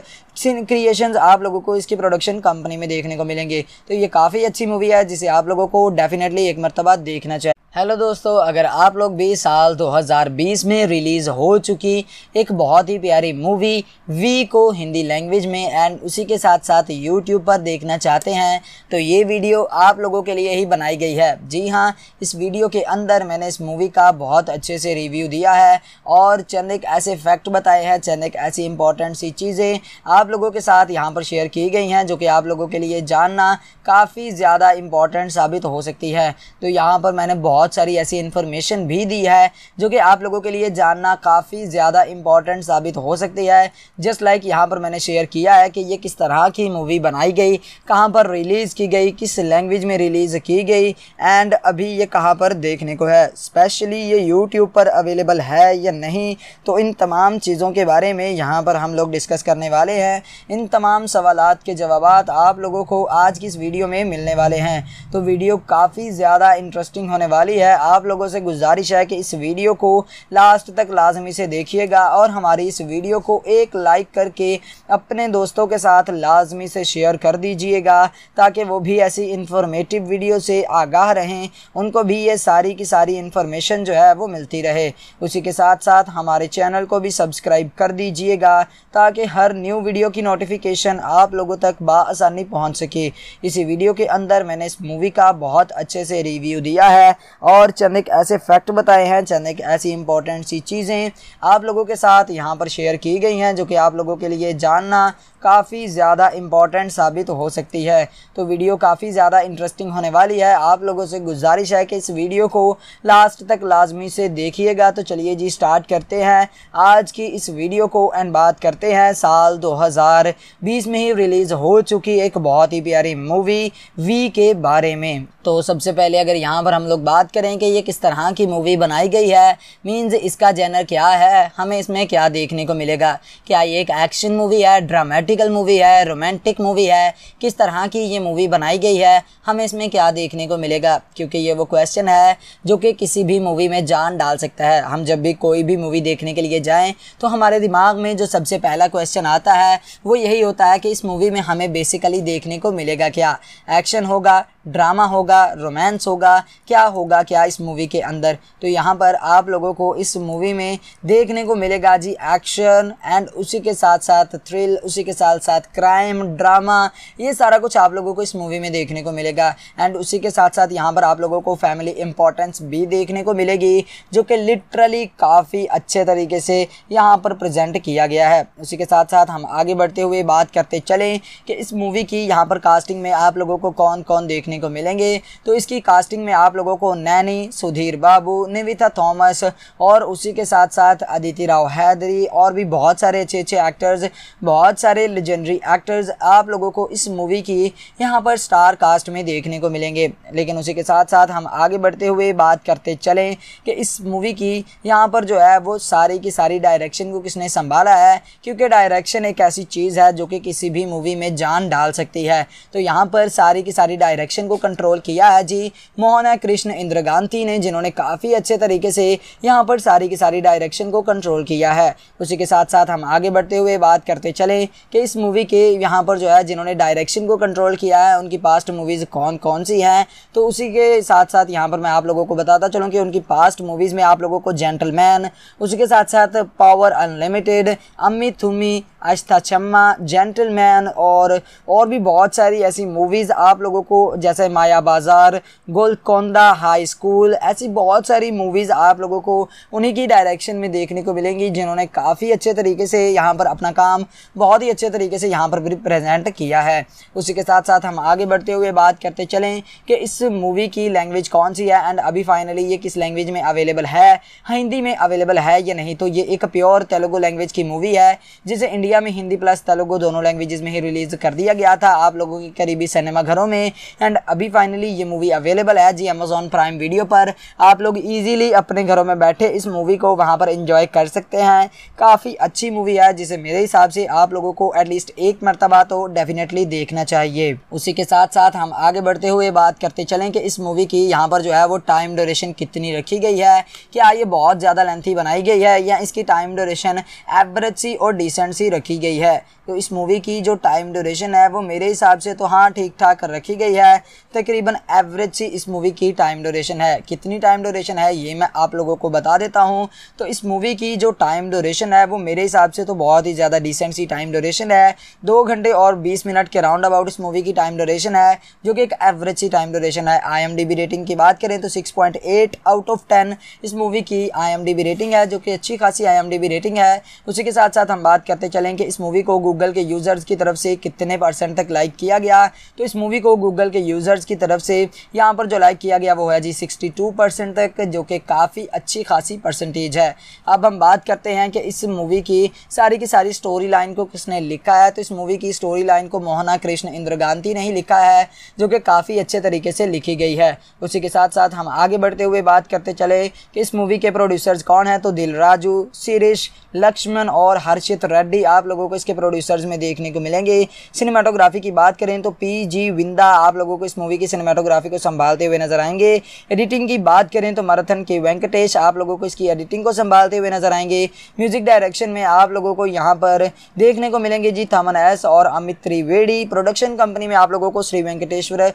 S1: क्रिएशन आप लोगों को इसकी प्रोडक्शन कंपनी में देखने को मिलेंगे तो ये काफ़ी अच्छी मूवी है जिसे आप लोगों को डेफिनेटली एक मरतबा देखना चाहिए हेलो दोस्तों अगर आप लोग भी साल 2020 में रिलीज़ हो चुकी एक बहुत ही प्यारी मूवी वी को हिंदी लैंग्वेज में एंड उसी के साथ साथ यूट्यूब पर देखना चाहते हैं तो ये वीडियो आप लोगों के लिए ही बनाई गई है जी हाँ इस वीडियो के अंदर मैंने इस मूवी का बहुत अच्छे से रिव्यू दिया है और चंद एक ऐसे फैक्ट बताए हैं चंद एक ऐसी इंपॉर्टेंट सी चीज़ें आप लोगों के साथ यहाँ पर शेयर की गई हैं जो कि आप लोगों के लिए जानना काफ़ी ज़्यादा इम्पॉर्टेंट साबित हो सकती है तो यहाँ पर मैंने बहुत बहुत सारी ऐसी इन्फॉर्मेशन भी दी है जो कि आप लोगों के लिए जानना काफ़ी ज़्यादा इम्पॉर्टेंट साबित हो सकती है जस्ट लाइक यहाँ पर मैंने शेयर किया है कि ये किस तरह की मूवी बनाई गई कहाँ पर रिलीज़ की गई किस लैंग्वेज में रिलीज़ की गई एंड अभी ये कहाँ पर देखने को है स्पेशली ये यूट्यूब पर अवेलेबल है या नहीं तो इन तमाम चीज़ों के बारे में यहाँ पर हम लोग डिस्कस करने वाले हैं इन तमाम सवाल के जवाब आप लोगों को आज की इस वीडियो में मिलने वाले हैं तो वीडियो काफ़ी ज़्यादा इंटरेस्टिंग होने वाली वाली है आप लोगों से गुजारिश है कि इस वीडियो को लास्ट तक लाजमी से देखिएगा और हमारी इस वीडियो को एक लाइक करके अपने दोस्तों के साथ लाजमी से शेयर कर दीजिएगा ताकि वो भी ऐसी इंफॉर्मेटिव वीडियो से आगाह रहें उनको भी ये सारी की सारी इंफॉर्मेशन जो है वो मिलती रहे उसी के साथ साथ हमारे चैनल को भी सब्सक्राइब कर दीजिएगा ताकि हर न्यू वीडियो की नोटिफिकेशन आप लोगों तक बसानी पहुँच सके इसी वीडियो के अंदर मैंने इस मूवी का बहुत अच्छे से रिव्यू दिया है और चंद एक ऐसे फैक्ट बताए हैं चंद एक ऐसी इंपॉर्टेंट सी चीज़ें आप लोगों के साथ यहाँ पर शेयर की गई हैं जो कि आप लोगों के लिए जानना काफ़ी ज़्यादा इम्पॉर्टेंट साबित हो सकती है तो वीडियो काफ़ी ज़्यादा इंटरेस्टिंग होने वाली है आप लोगों से गुजारिश है कि इस वीडियो को लास्ट तक लाजमी से देखिएगा तो चलिए जी स्टार्ट करते हैं आज की इस वीडियो को एंड बात करते हैं साल 2020 में ही रिलीज़ हो चुकी एक बहुत ही प्यारी मूवी वी के बारे में तो सबसे पहले अगर यहाँ पर हम लोग बात करें कि ये किस तरह की मूवी बनाई गई है मीन्स इसका जेनर क्या है हमें इसमें क्या देखने को मिलेगा क्या ये एक एक्शन मूवी है ड्रामेटिकल मूवी है रोमांटिक मूवी है किस तरह की ये मूवी बनाई गई है हमें इसमें क्या देखने को मिलेगा क्योंकि ये वो क्वेश्चन है जो कि किसी भी मूवी में जान डाल सकता है हम जब भी कोई भी मूवी देखने के लिए जाएँ तो हमारे दिमाग में जो सबसे पहला क्वेश्चन आता है वो यही होता है कि इस मूवी में हमें बेसिकली देखने को मिलेगा क्या एक्शन होगा ड्रामा होगा रोमांस होगा क्या होगा क्या इस मूवी के अंदर तो यहाँ पर आप लोगों को इस मूवी में देखने को मिलेगा जी एक्शन एंड उसी के साथ साथ थ्रिल उसी के साथ साथ क्राइम ड्रामा ये सारा कुछ आप लोगों को इस मूवी में देखने को मिलेगा एंड उसी के साथ साथ यहाँ पर आप लोगों को फैमिली इंपॉर्टेंस भी देखने को मिलेगी जो कि लिटरली काफ़ी अच्छे तरीके से यहाँ पर प्रजेंट किया गया है उसी के साथ साथ हम आगे बढ़ते हुए बात करते चलें कि इस मूवी की यहाँ पर कास्टिंग में आप लोगों को कौन कौन देखने देखने को मिलेंगे तो इसकी कास्टिंग में आप लोगों को नैनी सुधीर बाबू निविता थॉमस और उसी के साथ साथ अदिति राव हैदरी और भी बहुत सारे अच्छे अच्छे एक्टर्स बहुत सारे लेजेंडरी एक्टर्स आप लोगों को इस मूवी की यहाँ पर स्टार कास्ट में देखने को मिलेंगे लेकिन उसी के साथ साथ हम आगे बढ़ते हुए बात करते चलें कि इस मूवी की यहाँ पर जो है वो सारी की सारी डायरेक्शन को किसने संभाला है क्योंकि डायरेक्शन एक ऐसी चीज़ है जो कि किसी भी मूवी में जान डाल सकती है तो यहाँ पर सारी की सारी डायरेक्शन सेक्शन को कंट्रोल किया है जी मोहना कृष्ण इंद्र गांधी ने जिन्होंने काफ़ी अच्छे तरीके से यहाँ पर सारी की सारी डायरेक्शन को कंट्रोल किया है उसी के साथ साथ हम आगे बढ़ते हुए बात करते चलें कि इस मूवी के यहाँ पर जो है जिन्होंने डायरेक्शन को कंट्रोल किया है उनकी पास्ट मूवीज़ कौन कौन सी हैं तो उसी के साथ साथ यहाँ पर मैं आप लोगों को बताता चलूँ कि उनकी पास्ट मूवीज़ में आप लोगों को जेंटलमैन उसी के साथ साथ पावर अनलिमिटेड अम्मी थुम्मी आस्था चम्मा जेंटलमैन और और भी बहुत सारी ऐसी मूवीज़ आप लोगों को जैसे माया बाज़ार गोलकोंदा हाई स्कूल ऐसी बहुत सारी मूवीज़ आप लोगों को उन्हीं की डायरेक्शन में देखने को मिलेंगी जिन्होंने काफ़ी अच्छे तरीके से यहाँ पर अपना काम बहुत ही अच्छे तरीके से यहाँ पर प्रेजेंट किया है उसी के साथ साथ हम आगे बढ़ते हुए बात करते चलें कि इस मूवी की लैंग्वेज कौन सी है एंड अभी फाइनली ये किस लैंग्वेज में अवेलेबल है हिंदी में अवेलेबल है या नहीं तो ये एक प्योर तेलुगु लैंग्वेज की मूवी है जिसे इंडिया इंडिया में हिंदी प्लस तेलुगु दोनों लैंग्वेजेस में ही रिलीज कर दिया गया था आप लोगों के करीबी सिनेमाघरों में एंड अभी फाइनली ये मूवी अवेलेबल है जी अमेजोन प्राइम वीडियो पर आप लोग ईजिली अपने घरों में बैठे इस मूवी को वहाँ पर इंजॉय कर सकते हैं काफ़ी अच्छी मूवी है जिसे मेरे हिसाब से आप लोगों को एटलीस्ट एक मरतबा तो डेफिनेटली देखना चाहिए उसी के साथ साथ हम आगे बढ़ते हुए बात करते चलें कि इस मूवी की यहाँ पर जो है वो टाइम ड्यूरेशन कितनी रखी गई है क्या ये बहुत ज़्यादा लेंथी बनाई गई है या इसकी टाइम ड्यूरेशन एवरेज सी और डिसेंट सी रखी गई है तो इस मूवी की जो टाइम ड्यूरेशन है वो मेरे हिसाब से तो हाँ ठीक ठाक रखी गई है तकरीबन एवरेज सी इस मूवी की टाइम ड्यूरेशन है कितनी टाइम ड्यूरेशन है ये मैं आप लोगों को बता देता हूँ तो इस मूवी की जो टाइम ड्यूरेशन है वो मेरे हिसाब से तो बहुत ही ज़्यादा डिसेंट सी टाइम ड्यूरेशन है दो घंटे और बीस मिनट के राउंड अबाउट इस मूवी की टाइम ड्यूरेशन है जो कि एक एवरेज सी टाइम ड्यूरेशन है आई रेटिंग की बात करें तो सिक्स आउट ऑफ टेन इस मूवी की आई रेटिंग है जो कि अच्छी खासी आई रेटिंग है उसी के साथ साथ हम बात करते चले डालें कि इस मूवी को गूगल के यूज़र्स की तरफ से कितने परसेंट तक लाइक किया गया तो इस मूवी को गूगल के यूज़र्स की तरफ से यहाँ पर जो लाइक किया गया वो है जी सिक्सटी टू परसेंट तक जो कि काफ़ी अच्छी खासी परसेंटेज है अब हम बात करते हैं कि इस मूवी की सारी की सारी स्टोरी लाइन को किसने लिखा है तो इस मूवी की स्टोरी लाइन को मोहना कृष्ण इंद्रगांधी ने ही लिखा है जो कि काफ़ी अच्छे तरीके से लिखी गई है उसी के साथ साथ हम आगे बढ़ते हुए बात करते चले कि इस मूवी के प्रोड्यूसर्स कौन है तो दिल राजू शिरीष लक्ष्मण और हर्षित रेड्डी आप लोगों को इसके प्रोड्यूसर्स में देखने को मिलेंगे सिनेमाटोग्राफी की बात करें तो पी जी विंदा आप लोगों को इस मूवी की सिनेमाटोग्राफी को संभालते हुए नजर आएंगे एडिटिंग की बात करें तो मराथन के वेंकटेश आप लोगों को इसकी एडिटिंग को संभालते हुए नजर आएंगे म्यूजिक डायरेक्शन में आप लोगों को यहाँ पर देखने को मिलेंगे जी थमन एस और अमित त्रिवेडी प्रोडक्शन कंपनी में आप लोगों को श्री वेंकटेश्वर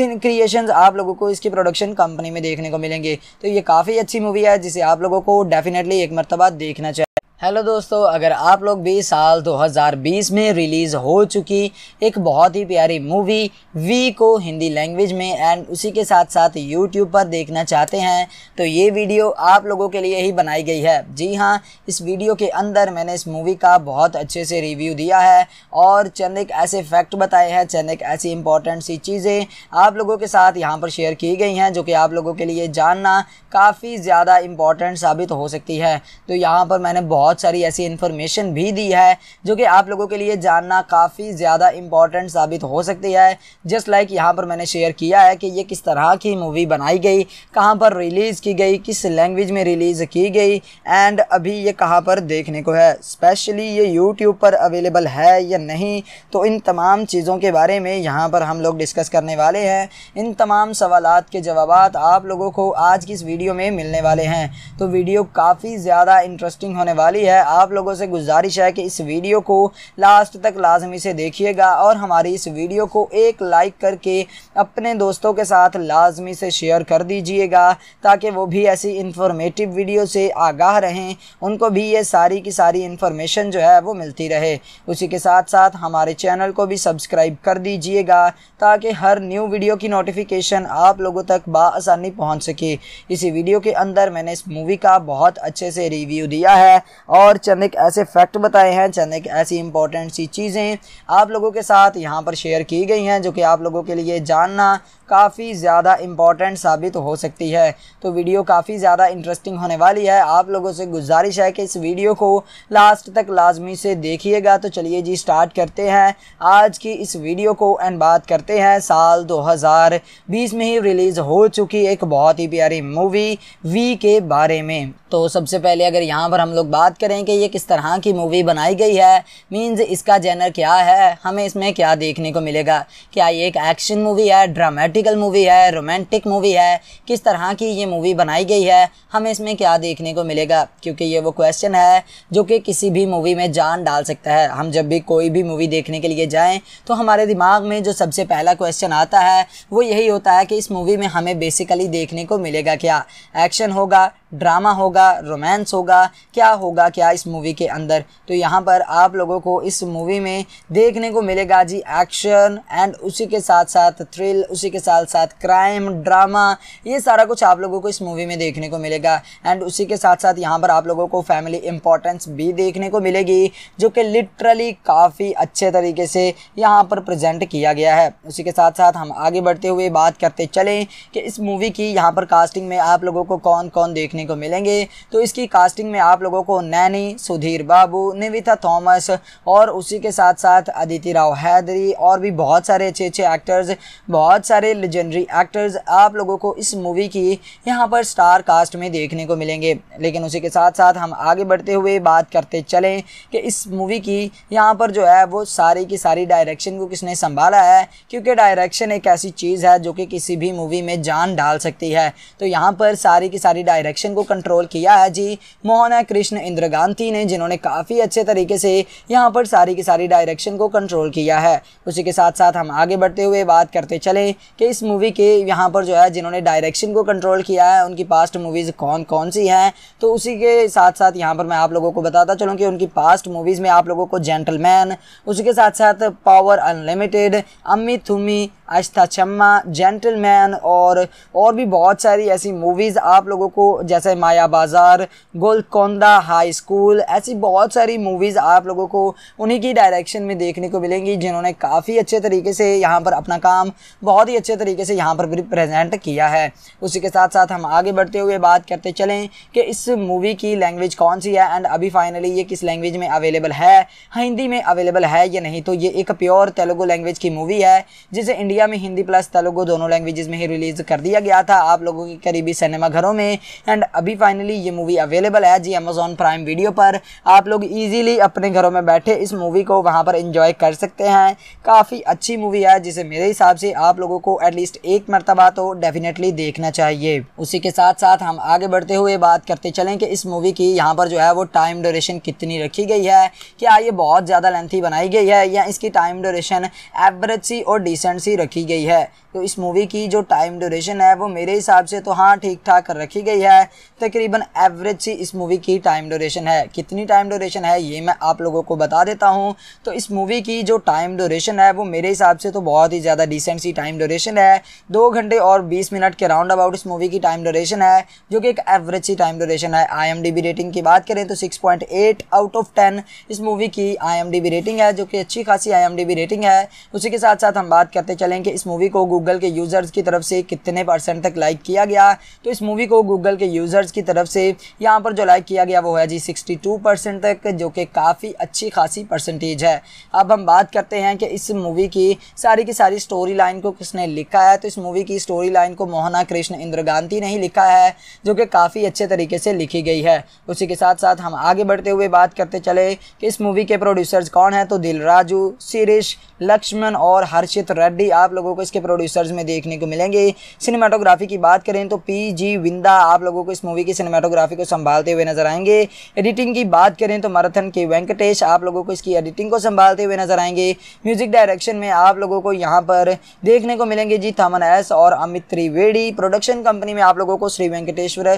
S1: क्रिएशन आप लोगों को इसकी प्रोडक्शन कंपनी में देखने को मिलेंगे तो ये काफ़ी अच्छी मूवी है जिसे आप लोगों को डेफिनेटली एक मरतबा देखना चाहिए हेलो दोस्तों अगर आप लोग भी साल 2020 में रिलीज़ हो चुकी एक बहुत ही प्यारी मूवी वी को हिंदी लैंग्वेज में एंड उसी के साथ साथ यूट्यूब पर देखना चाहते हैं तो ये वीडियो आप लोगों के लिए ही बनाई गई है जी हाँ इस वीडियो के अंदर मैंने इस मूवी का बहुत अच्छे से रिव्यू दिया है और चंद एक ऐसे फैक्ट बताए हैं चंद एक ऐसी इंपॉर्टेंट सी चीज़ें आप लोगों के साथ यहाँ पर शेयर की गई हैं जो कि आप लोगों के लिए जानना काफ़ी ज़्यादा इम्पॉर्टेंट साबित हो सकती है तो यहाँ पर मैंने बहुत बहुत सारी ऐसी इन्फॉर्मेशन भी दी है जो कि आप लोगों के लिए जानना काफ़ी ज़्यादा इंपॉर्टेंट साबित हो सकती है जस्ट लाइक यहाँ पर मैंने शेयर किया है कि ये किस तरह की मूवी बनाई गई कहाँ पर रिलीज़ की गई किस लैंग्वेज में रिलीज़ की गई एंड अभी ये कहाँ पर देखने को है स्पेशली ये यूट्यूब पर अवेलेबल है या नहीं तो इन तमाम चीज़ों के बारे में यहाँ पर हम लोग डिस्कस करने वाले हैं इन तमाम सवाल के जवाब आप लोगों को आज की इस वीडियो में मिलने वाले हैं तो वीडियो काफ़ी ज़्यादा इंटरेस्टिंग होने वाली ज़रूरी है आप लोगों से गुजारिश है कि इस वीडियो को लास्ट तक लाजमी से देखिएगा और हमारी इस वीडियो को एक लाइक करके अपने दोस्तों के साथ लाजमी से शेयर कर दीजिएगा ताकि वो भी ऐसी इंफॉर्मेटिव वीडियो से आगाह रहें उनको भी ये सारी की सारी इन्फॉर्मेशन जो है वो मिलती रहे उसी के साथ साथ हमारे चैनल को भी सब्सक्राइब कर दीजिएगा ताकि हर न्यू वीडियो की नोटिफिकेशन आप लोगों तक बसानी पहुँच सके इसी वीडियो के अंदर मैंने इस मूवी का बहुत अच्छे से रिव्यू दिया है और चंद एक ऐसे फैक्ट बताए हैं चंद एक ऐसी इंपॉर्टेंट सी चीज़ें आप लोगों के साथ यहाँ पर शेयर की गई हैं जो कि आप लोगों के लिए जानना काफ़ी ज़्यादा इम्पॉर्टेंट साबित हो सकती है तो वीडियो काफ़ी ज़्यादा इंटरेस्टिंग होने वाली है आप लोगों से गुजारिश है कि इस वीडियो को लास्ट तक लाजमी से देखिएगा तो चलिए जी स्टार्ट करते हैं आज की इस वीडियो को एंड बात करते हैं साल 2020 में ही रिलीज़ हो चुकी एक बहुत ही प्यारी मूवी वी के बारे में तो सबसे पहले अगर यहाँ पर हम लोग बात करें कि ये किस तरह की मूवी बनाई गई है मीन्स इसका जेनर क्या है हमें इसमें क्या देखने को मिलेगा क्या ये एक एक्शन मूवी है ड्रामेटिक पॉलिटिकल मूवी है रोमांटिक मूवी है किस तरह की ये मूवी बनाई गई है हमें इसमें क्या देखने को मिलेगा क्योंकि ये वो क्वेश्चन है जो कि किसी भी मूवी में जान डाल सकता है हम जब भी कोई भी मूवी देखने के लिए जाएँ तो हमारे दिमाग में जो सबसे पहला क्वेश्चन आता है वो यही होता है कि इस मूवी में हमें बेसिकली देखने को मिलेगा क्या एक्शन होगा ड्रामा होगा रोमांस होगा क्या होगा क्या इस मूवी के अंदर तो यहाँ पर आप लोगों को इस मूवी में देखने को मिलेगा जी एक्शन एंड उसी के साथ साथ थ्रिल उसी के साथ साथ क्राइम ड्रामा ये सारा कुछ आप लोगों को इस मूवी में देखने को मिलेगा एंड उसी के साथ साथ यहाँ पर आप लोगों को फैमिली इंपॉर्टेंस भी देखने को मिलेगी जो कि लिटरली काफ़ी अच्छे तरीके से यहाँ पर प्रजेंट किया गया है उसी के साथ साथ हम आगे बढ़ते हुए बात करते चलें कि इस मूवी की यहाँ पर कास्टिंग में आप लोगों को कौन कौन देखने देखने को मिलेंगे तो इसकी कास्टिंग में आप लोगों को नैनी सुधीर बाबू निविता थॉमस और उसी के साथ साथ अदिति राव हैदरी और भी बहुत सारे अच्छे अच्छे एक्टर्स बहुत सारे लेजेंडरी एक्टर्स आप लोगों को इस मूवी की यहाँ पर स्टार कास्ट में देखने को मिलेंगे लेकिन उसी के साथ साथ हम आगे बढ़ते हुए बात करते चलें कि इस मूवी की यहाँ पर जो है वो सारी की सारी डायरेक्शन को किसने संभाला है क्योंकि डायरेक्शन एक ऐसी चीज़ है जो कि किसी भी मूवी में जान डाल सकती है तो यहाँ पर सारी की सारी डायरेक्शन सिंह को कंट्रोल किया है जी मोहना कृष्ण इंद्र गांधी ने जिन्होंने काफ़ी अच्छे तरीके से यहाँ पर सारी की सारी डायरेक्शन को कंट्रोल किया है उसी के साथ साथ हम आगे बढ़ते हुए बात करते चले कि इस मूवी के यहाँ पर जो है जिन्होंने डायरेक्शन को कंट्रोल किया है उनकी पास्ट मूवीज़ कौन कौन सी हैं तो उसी के साथ साथ यहाँ पर मैं आप लोगों को बताता चलूँ कि उनकी पास्ट मूवीज़ में आप लोगों को जेंटलमैन उसी के साथ साथ पावर अनलिमिटेड अम्मी थुमी आस्था चम्मा जेंटलमैन और और भी बहुत सारी ऐसी मूवीज़ आप लोगों को जैसे माया बाज़ार गोलकोंदा हाई स्कूल ऐसी बहुत सारी मूवीज़ आप लोगों को उन्हीं की डायरेक्शन में देखने को मिलेंगी जिन्होंने काफ़ी अच्छे तरीके से यहाँ पर अपना काम बहुत ही अच्छे तरीके से यहाँ पर प्रेजेंट किया है उसी के साथ साथ हम आगे बढ़ते हुए बात करते चलें कि इस मूवी की लैंग्वेज कौन सी है एंड अभी फाइनली ये किस लैंग्वेज में अवेलेबल है हिंदी में अवेलेबल है या नहीं तो ये एक प्योर तेलुगु लैंग्वेज की मूवी है जिसे इंडिया इंडिया में हिंदी प्लस तेलुगु दोनों लैंग्वेजेस में ही रिलीज़ कर दिया गया था आप लोगों के करीबी सिनेमा घरों में एंड अभी फाइनली ये मूवी अवेलेबल है जी अमेजोन प्राइम वीडियो पर आप लोग इजीली अपने घरों में बैठे इस मूवी को वहां पर इंजॉय कर सकते हैं काफ़ी अच्छी मूवी है जिसे मेरे हिसाब से आप लोगों को एटलीस्ट एक मरतबा तो डेफिनेटली देखना चाहिए उसी के साथ साथ हम आगे बढ़ते हुए बात करते चलें कि इस मूवी की यहाँ पर जो है वो टाइम ड्यूरेशन कितनी रखी गई है क्या ये बहुत ज़्यादा लेंथी बनाई गई है या इसकी टाइम ड्यूरेशन एवरेज सी और डिसेंट सी रखी रखी गई है तो इस मूवी की जो टाइम ड्यूरेशन है वो मेरे हिसाब से तो हाँ ठीक ठाक रखी गई है तकरीबन एवरेज सी इस मूवी की टाइम ड्यूरेशन है कितनी टाइम ड्यूरेशन है ये मैं आप लोगों को बता देता हूँ तो इस मूवी की जो टाइम ड्यूरेशन है वो मेरे हिसाब से तो बहुत ही ज़्यादा डिसेंट सी टाइम ड्यूरेशन है दो घंटे और बीस मिनट के राउंड अबाउट इस मूवी की टाइम ड्यूरेशन है जो कि एक एवरेज सी टाइम ड्यूरेशन है आई रेटिंग की बात करें तो सिक्स आउट ऑफ टेन इस मूवी की आई रेटिंग है जो कि अच्छी खासी आई रेटिंग है उसी के साथ साथ हम बात करते चलें कि इस मूवी को गूगल के यूज़र्स की तरफ से कितने परसेंट तक लाइक किया गया तो इस मूवी को गूगल के यूज़र्स की तरफ से यहाँ पर जो लाइक किया गया वो है जी सिक्सटी परसेंट तक जो कि काफ़ी अच्छी खासी परसेंटेज है अब हम बात करते हैं कि इस मूवी की सारी की सारी स्टोरी लाइन को किसने लिखा है तो इस मूवी की स्टोरी लाइन को मोहना कृष्ण गांधी ने ही लिखा है जो कि काफ़ी अच्छे तरीके से लिखी गई है उसी के साथ साथ हम आगे बढ़ते हुए बात करते चले कि इस मूवी के प्रोड्यूसर्स कौन है तो दिल राजू शिरीष लक्ष्मण और हर्षित रेड्डी आप लोगों को इसके प्रोड्यूसर प्रोड्यूसर्स में देखने को मिलेंगे सिनेमाटोग्राफी की बात करें तो पी जी विंदा आप लोगों को इस मूवी की सिनेमाटोग्राफी को संभालते हुए नजर आएंगे एडिटिंग की बात करें तो मराथन के वेंकटेश आप लोगों को इसकी एडिटिंग को संभालते हुए नजर आएंगे म्यूजिक डायरेक्शन में आप लोगों को यहाँ पर देखने को मिलेंगे जी थामन एस और अमित त्रिवेड़ी प्रोडक्शन कंपनी में आप लोगों को श्री वेंकटेश्वर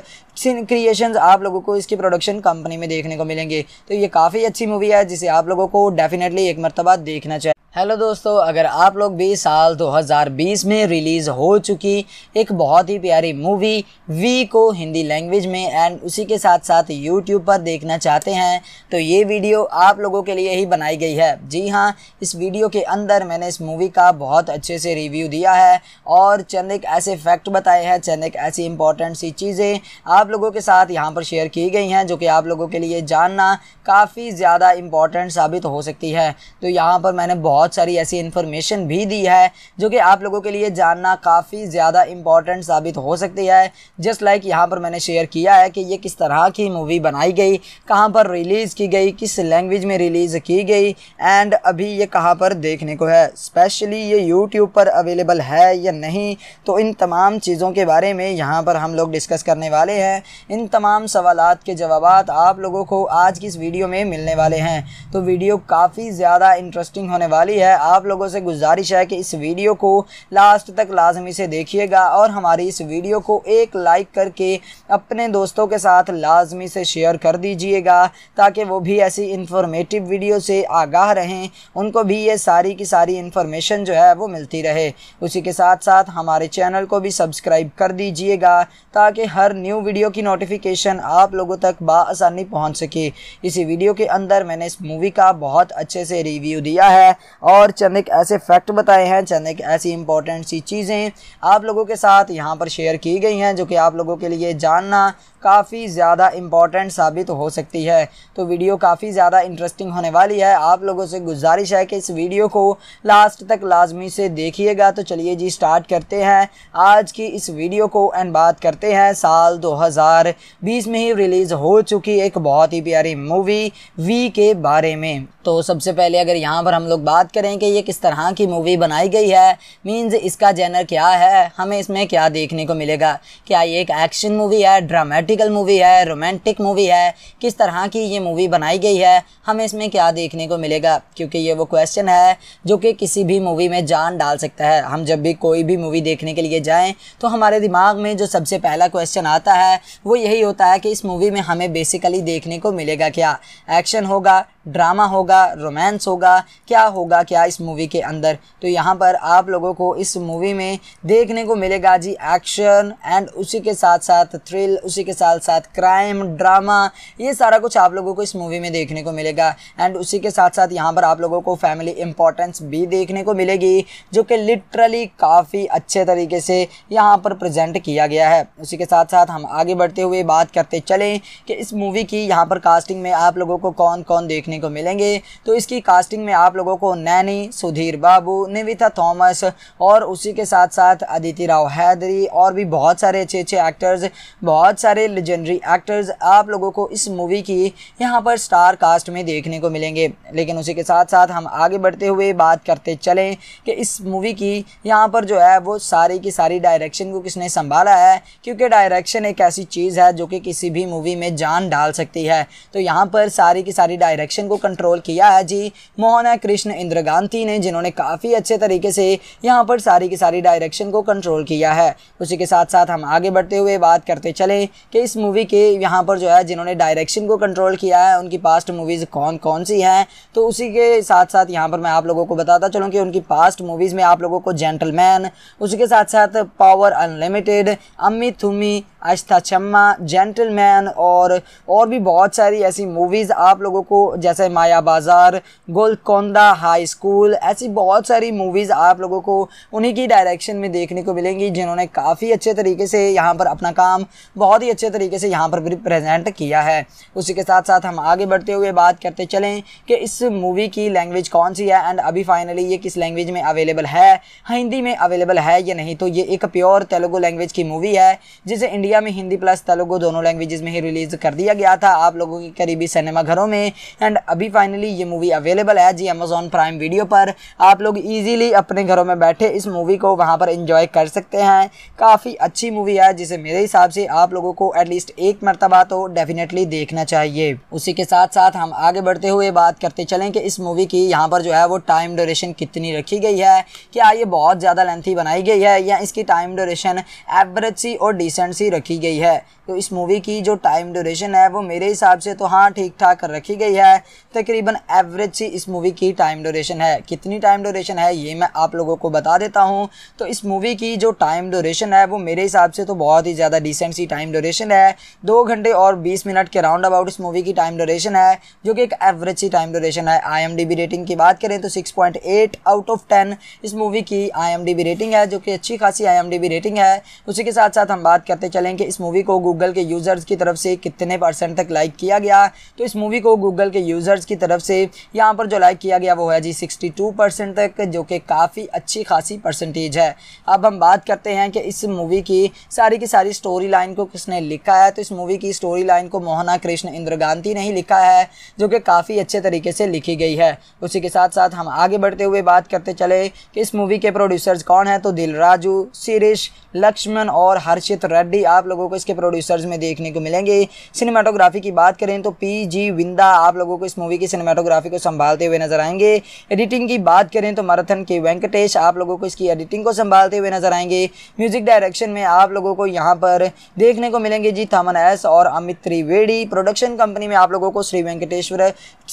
S1: क्रिएशन आप लोगों को इसकी प्रोडक्शन कंपनी में देखने को मिलेंगे तो ये काफ़ी अच्छी मूवी है जिसे आप लोगों को डेफिनेटली एक मरतबा देखना चाहिए हेलो दोस्तों अगर आप लोग भी साल 2020 में रिलीज़ हो चुकी एक बहुत ही प्यारी मूवी वी को हिंदी लैंग्वेज में एंड उसी के साथ साथ यूट्यूब पर देखना चाहते हैं तो ये वीडियो आप लोगों के लिए ही बनाई गई है जी हाँ इस वीडियो के अंदर मैंने इस मूवी का बहुत अच्छे से रिव्यू दिया है और चंद एक ऐसे फैक्ट बताए हैं चंद एक ऐसी इंपॉर्टेंट सी चीज़ें आप लोगों के साथ यहाँ पर शेयर की गई हैं जो कि आप लोगों के लिए जानना काफ़ी ज़्यादा इम्पॉर्टेंट साबित हो सकती है तो यहाँ पर मैंने बहुत बहुत सारी ऐसी इन्फॉर्मेशन भी दी है जो कि आप लोगों के लिए जानना काफ़ी ज़्यादा इंपॉर्टेंट साबित हो सकती है जस्ट लाइक यहाँ पर मैंने शेयर किया है कि ये किस तरह की मूवी बनाई गई कहाँ पर रिलीज़ की गई किस लैंग्वेज में रिलीज़ की गई एंड अभी ये कहाँ पर देखने को है स्पेशली ये यूट्यूब पर अवेलेबल है या नहीं तो इन तमाम चीज़ों के बारे में यहाँ पर हम लोग डिस्कस करने वाले हैं इन तमाम सवाल के जवाब आप लोगों को आज की इस वीडियो में मिलने वाले हैं तो वीडियो काफ़ी ज़्यादा इंटरेस्टिंग होने वाली ज़रूरी है आप लोगों से गुजारिश है कि इस वीडियो को लास्ट तक लाजमी से देखिएगा और हमारी इस वीडियो को एक लाइक करके अपने दोस्तों के साथ लाजमी से शेयर कर दीजिएगा ताकि वो भी ऐसी इंफॉर्मेटिव वीडियो से आगाह रहें उनको भी ये सारी की सारी इन्फॉर्मेशन जो है वो मिलती रहे उसी के साथ साथ हमारे चैनल को भी सब्सक्राइब कर दीजिएगा ताकि हर न्यू वीडियो की नोटिफिकेशन आप लोगों तक बसानी पहुँच सके इसी वीडियो के अंदर मैंने इस मूवी का बहुत अच्छे से रिव्यू दिया है और चंद एक ऐसे फैक्ट बताए हैं चंद एक ऐसी इंपॉर्टेंट सी चीज़ें आप लोगों के साथ यहाँ पर शेयर की गई हैं जो कि आप लोगों के लिए जानना काफ़ी ज़्यादा इम्पॉर्टेंट साबित हो सकती है तो वीडियो काफ़ी ज़्यादा इंटरेस्टिंग होने वाली है आप लोगों से गुजारिश है कि इस वीडियो को लास्ट तक लाजमी से देखिएगा तो चलिए जी स्टार्ट करते हैं आज की इस वीडियो को एंड बात करते हैं साल 2020 में ही रिलीज़ हो चुकी एक बहुत ही प्यारी मूवी वी के बारे में तो सबसे पहले अगर यहाँ पर हम लोग बात करें कि ये किस तरह की मूवी बनाई गई है मीन्स इसका जेनर क्या है हमें इसमें क्या देखने को मिलेगा क्या ये एक एक्शन मूवी है ड्रामेटिक पॉलिटिकल मूवी है रोमांटिक मूवी है किस तरह की ये मूवी बनाई गई है हमें इसमें क्या देखने को मिलेगा क्योंकि ये वो क्वेश्चन है जो कि किसी भी मूवी में जान डाल सकता है हम जब भी कोई भी मूवी देखने के लिए जाएँ तो हमारे दिमाग में जो सबसे पहला क्वेश्चन आता है वो यही होता है कि इस मूवी में हमें बेसिकली देखने को मिलेगा क्या एक्शन होगा ड्रामा होगा रोमांस होगा क्या होगा क्या इस मूवी के अंदर तो यहाँ पर आप लोगों को इस मूवी में देखने को मिलेगा जी एक्शन एंड उसी के साथ साथ थ्रिल उसी के साथ साथ क्राइम ड्रामा ये सारा कुछ आप लोगों को इस मूवी में देखने को मिलेगा एंड उसी के साथ साथ यहाँ पर आप लोगों को फैमिली इंपॉर्टेंस भी देखने को मिलेगी जो कि लिटरली काफ़ी अच्छे तरीके से यहाँ पर प्रजेंट किया गया है उसी के साथ साथ हम आगे बढ़ते हुए बात करते चलें कि इस मूवी की यहाँ पर कास्टिंग में आप लोगों को कौन कौन देखने देखने को मिलेंगे तो इसकी कास्टिंग में आप लोगों को नैनी सुधीर बाबू निविता थॉमस और उसी के साथ साथ अदिति राव हैदरी और भी बहुत सारे अच्छे अच्छे एक्टर्स बहुत सारे लेजेंडरी एक्टर्स आप लोगों को इस मूवी की यहाँ पर स्टार कास्ट में देखने को मिलेंगे लेकिन उसी के साथ साथ हम आगे बढ़ते हुए बात करते चलें कि इस मूवी की यहाँ पर जो है वो सारी की सारी डायरेक्शन को किसने संभाला है क्योंकि डायरेक्शन एक ऐसी चीज़ है जो कि किसी भी मूवी में जान डाल सकती है तो यहाँ पर सारी की सारी डायरेक्शन सेक्शन को कंट्रोल किया है जी मोहना कृष्ण इंद्र गांधी ने जिन्होंने काफ़ी अच्छे तरीके से यहाँ पर सारी की सारी डायरेक्शन को कंट्रोल किया है उसी के साथ साथ हम आगे बढ़ते हुए बात करते चले कि इस मूवी के यहाँ पर जो है जिन्होंने डायरेक्शन को कंट्रोल किया है उनकी पास्ट मूवीज़ कौन कौन सी हैं तो उसी के साथ साथ यहाँ पर मैं आप लोगों को बताता चलूँ कि उनकी पास्ट मूवीज़ में आप लोगों को जेंटलमैन उसी के साथ साथ पावर अनलिमिटेड अम्मी थुम्मी आस्था चम्मा जेंटलमैन और और भी बहुत सारी ऐसी मूवीज़ आप लोगों को जैसे माया बाज़ार गोलकोंदा हाई स्कूल ऐसी बहुत सारी मूवीज़ आप लोगों को उन्हीं की डायरेक्शन में देखने को मिलेंगी जिन्होंने काफ़ी अच्छे तरीके से यहाँ पर अपना काम बहुत ही अच्छे तरीके से यहाँ पर प्रेजेंट किया है उसी के साथ साथ हम आगे बढ़ते हुए बात करते चलें कि इस मूवी की लैंग्वेज कौन सी है एंड अभी फाइनली ये किस लैंग्वेज में अवेलेबल है हिंदी में अवेलेबल है या नहीं तो ये एक प्योर तेलुगु लैंग्वेज की मूवी है जिसे इंडिया इंडिया में हिंदी प्लस तेलुगु दोनों लैंग्वेजेस में ही रिलीज़ कर दिया गया था आप लोगों के करीबी सिनेमा घरों में एंड अभी फाइनली ये मूवी अवेलेबल है जी अमेजोन प्राइम वीडियो पर आप लोग ईजिली अपने घरों में बैठे इस मूवी को वहाँ पर इंजॉय कर सकते हैं काफ़ी अच्छी मूवी है जिसे मेरे हिसाब से आप लोगों को एटलीस्ट एक मरतबा तो डेफिनेटली देखना चाहिए उसी के साथ साथ हम आगे बढ़ते हुए बात करते चलें कि इस मूवी की यहाँ पर जो है वो टाइम ड्यूरेशन कितनी रखी गई है क्या ये बहुत ज़्यादा लेंथी बनाई गई है या इसकी टाइम ड्यूरेशन एवरेज सी और डिसेंट सी रखी रखी गई है तो इस मूवी की जो टाइम ड्यूरेशन है वो मेरे हिसाब से तो हाँ ठीक ठाक रखी गई है तकरीबन तो एवरेज सी इस मूवी की टाइम ड्यूरेशन है कितनी टाइम ड्यूरेशन है ये मैं आप लोगों को बता देता हूँ तो इस मूवी की जो टाइम ड्यूरेशन है वो मेरे हिसाब से तो बहुत ही ज़्यादा डिसेंट सी टाइम ड्यूरेशन है दो घंटे और बीस मिनट के राउंड अबाउट इस मूवी की टाइम ड्यूरेशन है जो कि एक एवरेज सी टाइम ड्यूरेशन है आई रेटिंग की बात करें तो सिक्स आउट ऑफ टेन इस मूवी की आई रेटिंग है जो कि अच्छी खासी आई रेटिंग है उसी के साथ साथ हम बात करते चलें कि इस मूवी को गूगल के यूज़र्स की तरफ से कितने परसेंट तक लाइक किया गया तो इस मूवी को गूगल के यूज़र्स की तरफ से यहाँ पर जो लाइक किया गया वो है जी सिक्सटी तक जो कि काफ़ी अच्छी खासी परसेंटेज है अब हम बात करते हैं कि इस मूवी की सारी की सारी स्टोरी लाइन को किसने लिखा है तो इस मूवी की स्टोरी लाइन को मोहना कृष्ण इंद्रगांती ने ही लिखा है जो कि काफ़ी अच्छे तरीके से लिखी गई है उसी के साथ साथ हम आगे बढ़ते हुए बात करते चले कि इस मूवी के प्रोड्यूसर्स कौन है तो दिल राजू शिरीष लक्ष्मण और हर्षित रेड्डी आप लोगों को इसके प्रोड्यूसर प्रोड्यूसर्स में देखने को मिलेंगे सिनेमाटोग्राफी की बात करें तो पी जी विंदा आप लोगों को इस मूवी की सिनेमाटोग्राफी को संभालते हुए नजर आएंगे एडिटिंग की बात करें तो मराथन के वेंकटेश आप लोगों को इसकी एडिटिंग को संभालते हुए नजर आएंगे म्यूजिक डायरेक्शन में आप लोगों को यहाँ पर देखने को मिलेंगे जी थमन एस और अमित त्रिवेड़ी प्रोडक्शन कंपनी में आप लोगों को श्री वेंकटेश्वर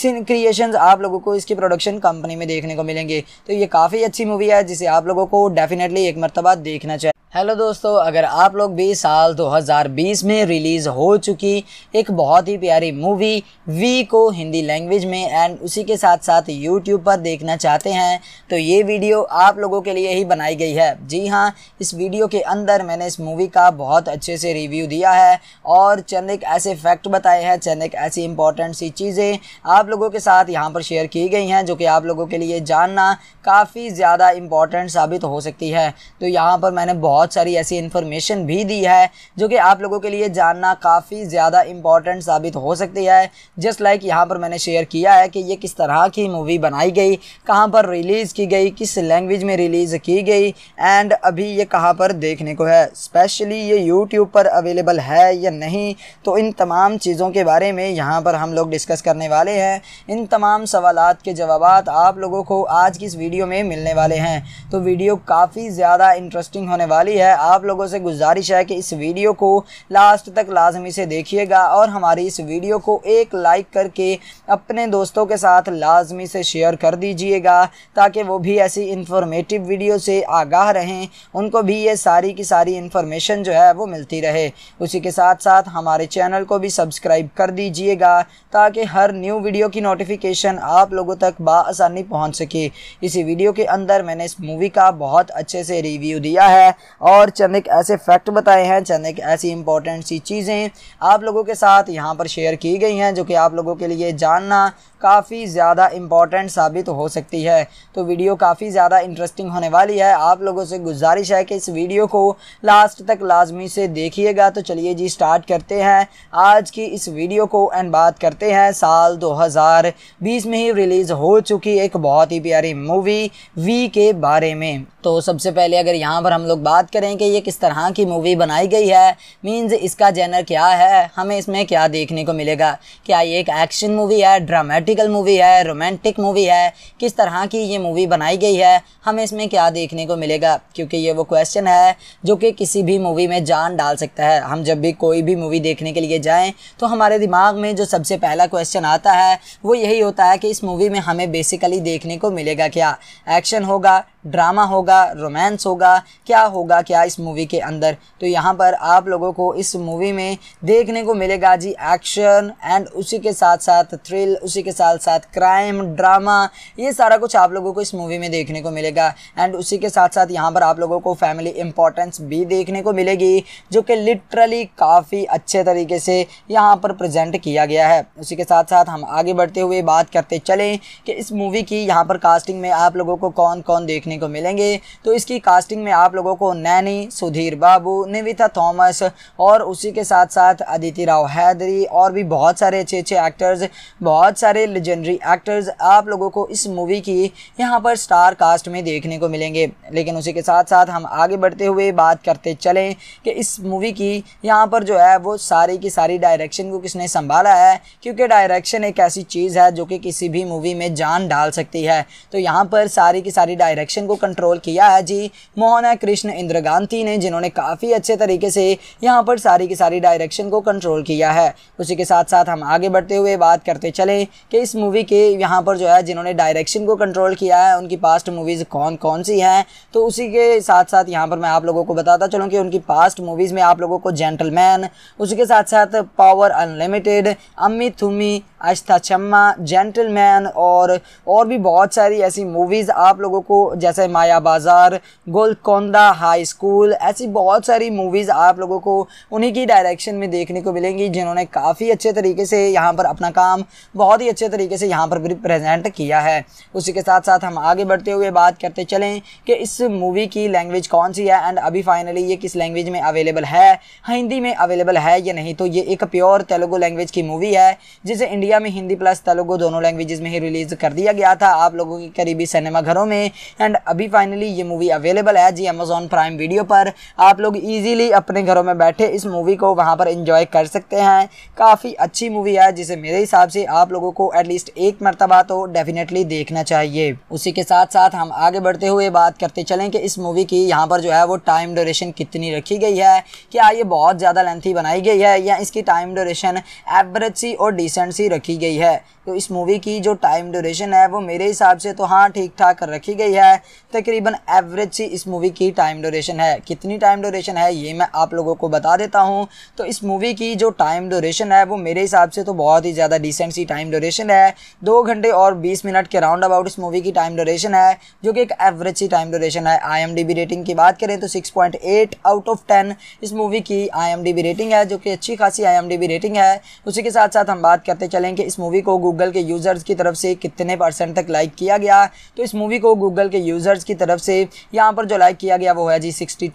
S1: क्रिएशन आप लोगों को इसकी प्रोडक्शन कंपनी में देखने को मिलेंगे तो ये काफ़ी अच्छी मूवी है जिसे आप लोगों को डेफिनेटली एक मरतबा देखना चाहिए हेलो दोस्तों अगर आप लोग भी साल 2020 में रिलीज़ हो चुकी एक बहुत ही प्यारी मूवी वी को हिंदी लैंग्वेज में एंड उसी के साथ साथ यूट्यूब पर देखना चाहते हैं तो ये वीडियो आप लोगों के लिए ही बनाई गई है जी हाँ इस वीडियो के अंदर मैंने इस मूवी का बहुत अच्छे से रिव्यू दिया है और चंद एक ऐसे फैक्ट बताए हैं चंद एक ऐसी इंपॉर्टेंट सी चीज़ें आप लोगों के साथ यहाँ पर शेयर की गई हैं जो कि आप लोगों के लिए जानना काफ़ी ज़्यादा इम्पॉर्टेंट साबित हो सकती है तो यहाँ पर मैंने बहुत बहुत सारी ऐसी इन्फॉर्मेशन भी दी है जो कि आप लोगों के लिए जानना काफ़ी ज़्यादा इंपॉर्टेंट साबित हो सकती है जस्ट लाइक यहाँ पर मैंने शेयर किया है कि ये किस तरह की मूवी बनाई गई कहाँ पर रिलीज़ की गई किस लैंग्वेज में रिलीज़ की गई एंड अभी ये कहाँ पर देखने को है स्पेशली ये यूट्यूब पर अवेलेबल है या नहीं तो इन तमाम चीज़ों के बारे में यहाँ पर हम लोग डिस्कस करने वाले हैं इन तमाम सवाल के जवाब आप लोगों को आज की इस वीडियो में मिलने वाले हैं तो वीडियो काफ़ी ज़्यादा इंटरेस्टिंग होने वाली जारी है आप लोगों से गुजारिश है कि इस वीडियो को लास्ट तक लाजमी से देखिएगा और हमारी इस वीडियो को एक लाइक करके अपने दोस्तों के साथ लाजमी से शेयर कर दीजिएगा ताकि वो भी ऐसी इंफॉर्मेटिव वीडियो से आगाह रहें उनको भी ये सारी की सारी इन्फॉर्मेशन जो है वो मिलती रहे उसी के साथ साथ हमारे चैनल को भी सब्सक्राइब कर दीजिएगा ताकि हर न्यू वीडियो की नोटिफिकेशन आप लोगों तक बसानी पहुँच सके इसी वीडियो के अंदर मैंने इस मूवी का बहुत अच्छे से रिव्यू दिया है और चंद एक ऐसे फैक्ट बताए हैं चंद एक ऐसी इंपॉर्टेंट सी चीज़ें आप लोगों के साथ यहाँ पर शेयर की गई हैं जो कि आप लोगों के लिए जानना काफ़ी ज़्यादा इम्पॉर्टेंट साबित हो सकती है तो वीडियो काफ़ी ज़्यादा इंटरेस्टिंग होने वाली है आप लोगों से गुजारिश है कि इस वीडियो को लास्ट तक लाजमी से देखिएगा तो चलिए जी स्टार्ट करते हैं आज की इस वीडियो को एंड बात करते हैं साल 2020 में ही रिलीज़ हो चुकी एक बहुत ही प्यारी मूवी वी के बारे में तो सबसे पहले अगर यहाँ पर हम लोग बात करें कि ये किस तरह की मूवी बनाई गई है मीन्स इसका जैनर क्या है हमें इसमें क्या देखने को मिलेगा क्या ये एक एक्शन मूवी है ड्रामेटिक पॉलिटिकल मूवी है रोमांटिक मूवी है किस तरह की ये मूवी बनाई गई है हमें इसमें क्या देखने को मिलेगा क्योंकि ये वो क्वेश्चन है जो कि किसी भी मूवी में जान डाल सकता है हम जब भी कोई भी मूवी देखने के लिए जाएँ तो हमारे दिमाग में जो सबसे पहला क्वेश्चन आता है वो यही होता है कि इस मूवी में हमें बेसिकली देखने को मिलेगा क्या एक्शन होगा ड्रामा होगा रोमांस होगा क्या होगा क्या इस मूवी के अंदर तो यहाँ पर आप लोगों को इस मूवी में देखने को मिलेगा जी एक्शन एंड उसी के साथ साथ थ्रिल उसी के साथ साथ क्राइम ड्रामा ये सारा कुछ आप लोगों को इस मूवी में देखने को मिलेगा एंड उसी के साथ साथ यहाँ पर आप लोगों को फैमिली इम्पोर्टेंस भी देखने को मिलेगी जो कि लिटरली काफ़ी अच्छे तरीके से यहाँ पर प्रजेंट किया गया है उसी के साथ साथ हम आगे बढ़ते हुए बात करते चलें कि इस मूवी की यहाँ पर कास्टिंग में आप लोगों को कौन कौन देखने देखने को मिलेंगे तो इसकी कास्टिंग में आप लोगों को नैनी सुधीर बाबू निविता थॉमस और उसी के साथ साथ अदिति राव हैदरी और भी बहुत सारे अच्छे अच्छे एक्टर्स बहुत सारे लेजेंडरी एक्टर्स आप लोगों को इस मूवी की यहाँ पर स्टार कास्ट में देखने को मिलेंगे लेकिन उसी के साथ साथ हम आगे बढ़ते हुए बात करते चलें कि इस मूवी की यहाँ पर जो है वो सारी की सारी डायरेक्शन को किसने संभाला है क्योंकि डायरेक्शन एक ऐसी चीज़ है जो कि किसी भी मूवी में जान डाल सकती है तो यहाँ पर सारी की सारी डायरेक्शन इलेक्शन को कंट्रोल किया है जी मोहना कृष्ण इंद्र गांधी ने जिन्होंने काफ़ी अच्छे तरीके से यहाँ पर सारी की सारी डायरेक्शन को कंट्रोल किया है उसी के साथ साथ हम आगे बढ़ते हुए बात करते चले कि इस मूवी के यहाँ पर जो है जिन्होंने डायरेक्शन को कंट्रोल किया है उनकी पास्ट मूवीज़ कौन कौन सी हैं तो उसी के साथ साथ यहाँ पर मैं आप लोगों को बताता चलूँ कि उनकी पास्ट मूवीज़ में आप लोगों को जेंटलमैन उसी के साथ साथ पावर अनलिमिटेड अम्मी थुमी आस्था चम्मा जेंटलमैन और और भी बहुत सारी ऐसी मूवीज़ आप लोगों को जैसे माया बाज़ार गोलकोंदा हाई स्कूल ऐसी बहुत सारी मूवीज़ आप लोगों को उन्हीं की डायरेक्शन में देखने को मिलेंगी जिन्होंने काफ़ी अच्छे तरीके से यहाँ पर अपना काम बहुत ही अच्छे तरीके से यहाँ पर प्रेजेंट किया है उसी के साथ साथ हम आगे बढ़ते हुए बात करते चलें कि इस मूवी की लैंग्वेज कौन सी है एंड अभी फाइनली ये किस लैंग्वेज में अवेलेबल है हिंदी में अवेलेबल है या नहीं तो ये एक प्योर तेलुगु लैंग्वेज की मूवी है जिसे इंडिया इंडिया में हिंदी प्लस तेलुगु दोनों लैंग्वेजेस में ही रिलीज कर दिया गया था आप लोगों के करीबी सिनेमा घरों में एंड अभी फाइनली ये मूवी अवेलेबल है जी अमेजोन प्राइम वीडियो पर आप लोग ईजिली अपने घरों में बैठे इस मूवी को वहाँ पर इंजॉय कर सकते हैं काफ़ी अच्छी मूवी है जिसे मेरे हिसाब से आप लोगों को एटलीस्ट एक मरतबा तो डेफिनेटली देखना चाहिए उसी के साथ साथ हम आगे बढ़ते हुए बात करते चलें कि इस मूवी की यहाँ पर जो है वो टाइम ड्यूरेशन कितनी रखी गई है क्या ये बहुत ज़्यादा लेंथी बनाई गई है या इसकी टाइम ड्यूरेशन एवरेज सी और डिसेंट सी रखी गई है तो इस मूवी की जो टाइम ड्यूरेशन है वो मेरे हिसाब से तो हाँ ठीक ठाक रखी गई है तकरीबन एवरेज सी इस मूवी की टाइम ड्यूरेशन है कितनी टाइम ड्यूरेशन है ये मैं आप लोगों को बता देता हूँ तो इस मूवी की जो टाइम ड्यूरेशन है वो मेरे हिसाब से तो बहुत ही ज़्यादा डिसेंट सी टाइम ड्यूरेशन है दो घंटे और बीस मिनट के राउंड अबाउट इस मूवी की टाइम ड्यूरेशन है जो कि एक एवरेज सी टाइम ड्यूरेशन है आई रेटिंग की बात करें तो सिक्स आउट ऑफ टेन इस मूवी की आई रेटिंग है जो कि अच्छी खासी आई रेटिंग है उसी के साथ साथ हम बात करते चलें कि इस मूवी को गूगल गूगल के यूज़र्स की तरफ से कितने परसेंट तक लाइक किया गया तो इस मूवी को गूगल के यूज़र्स की तरफ से यहाँ पर जो लाइक किया गया वो है जी सिक्सटी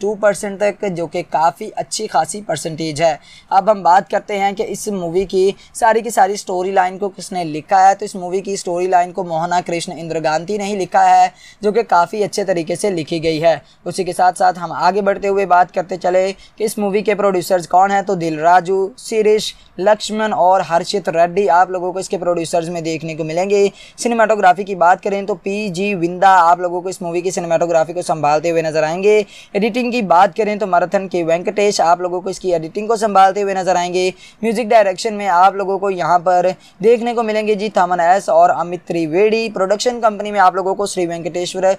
S1: तक जो कि काफ़ी अच्छी खासी परसेंटेज है अब हम बात करते हैं कि इस मूवी की सारी की सारी स्टोरी लाइन को किसने लिखा है तो इस मूवी की स्टोरी लाइन को मोहना कृष्ण इंद्रगांधी ने ही लिखा है जो कि काफ़ी अच्छे तरीके से लिखी गई है उसी के साथ साथ हम आगे बढ़ते हुए बात करते चले कि इस मूवी के प्रोड्यूसर्स कौन है तो दिल राजू शिरीष लक्ष्मण और हर्षित रेड्डी आप लोगों को इसके प्रोड्यूसर पोस्टर्स में देखने को मिलेंगे सिनेमाटोग्राफी की बात करें तो पी जी विंदा आप लोगों को इस मूवी की सिनेमाटोग्राफी को संभालते हुए नजर आएंगे एडिटिंग की बात करें तो मराथन के वेंकटेश आप लोगों को इसकी एडिटिंग को संभालते हुए नजर आएंगे म्यूजिक डायरेक्शन में आप लोगों को यहाँ पर देखने को मिलेंगे जी थमन एस और अमित त्रिवेड़ी प्रोडक्शन कंपनी में आप लोगों को श्री वेंकटेश्वर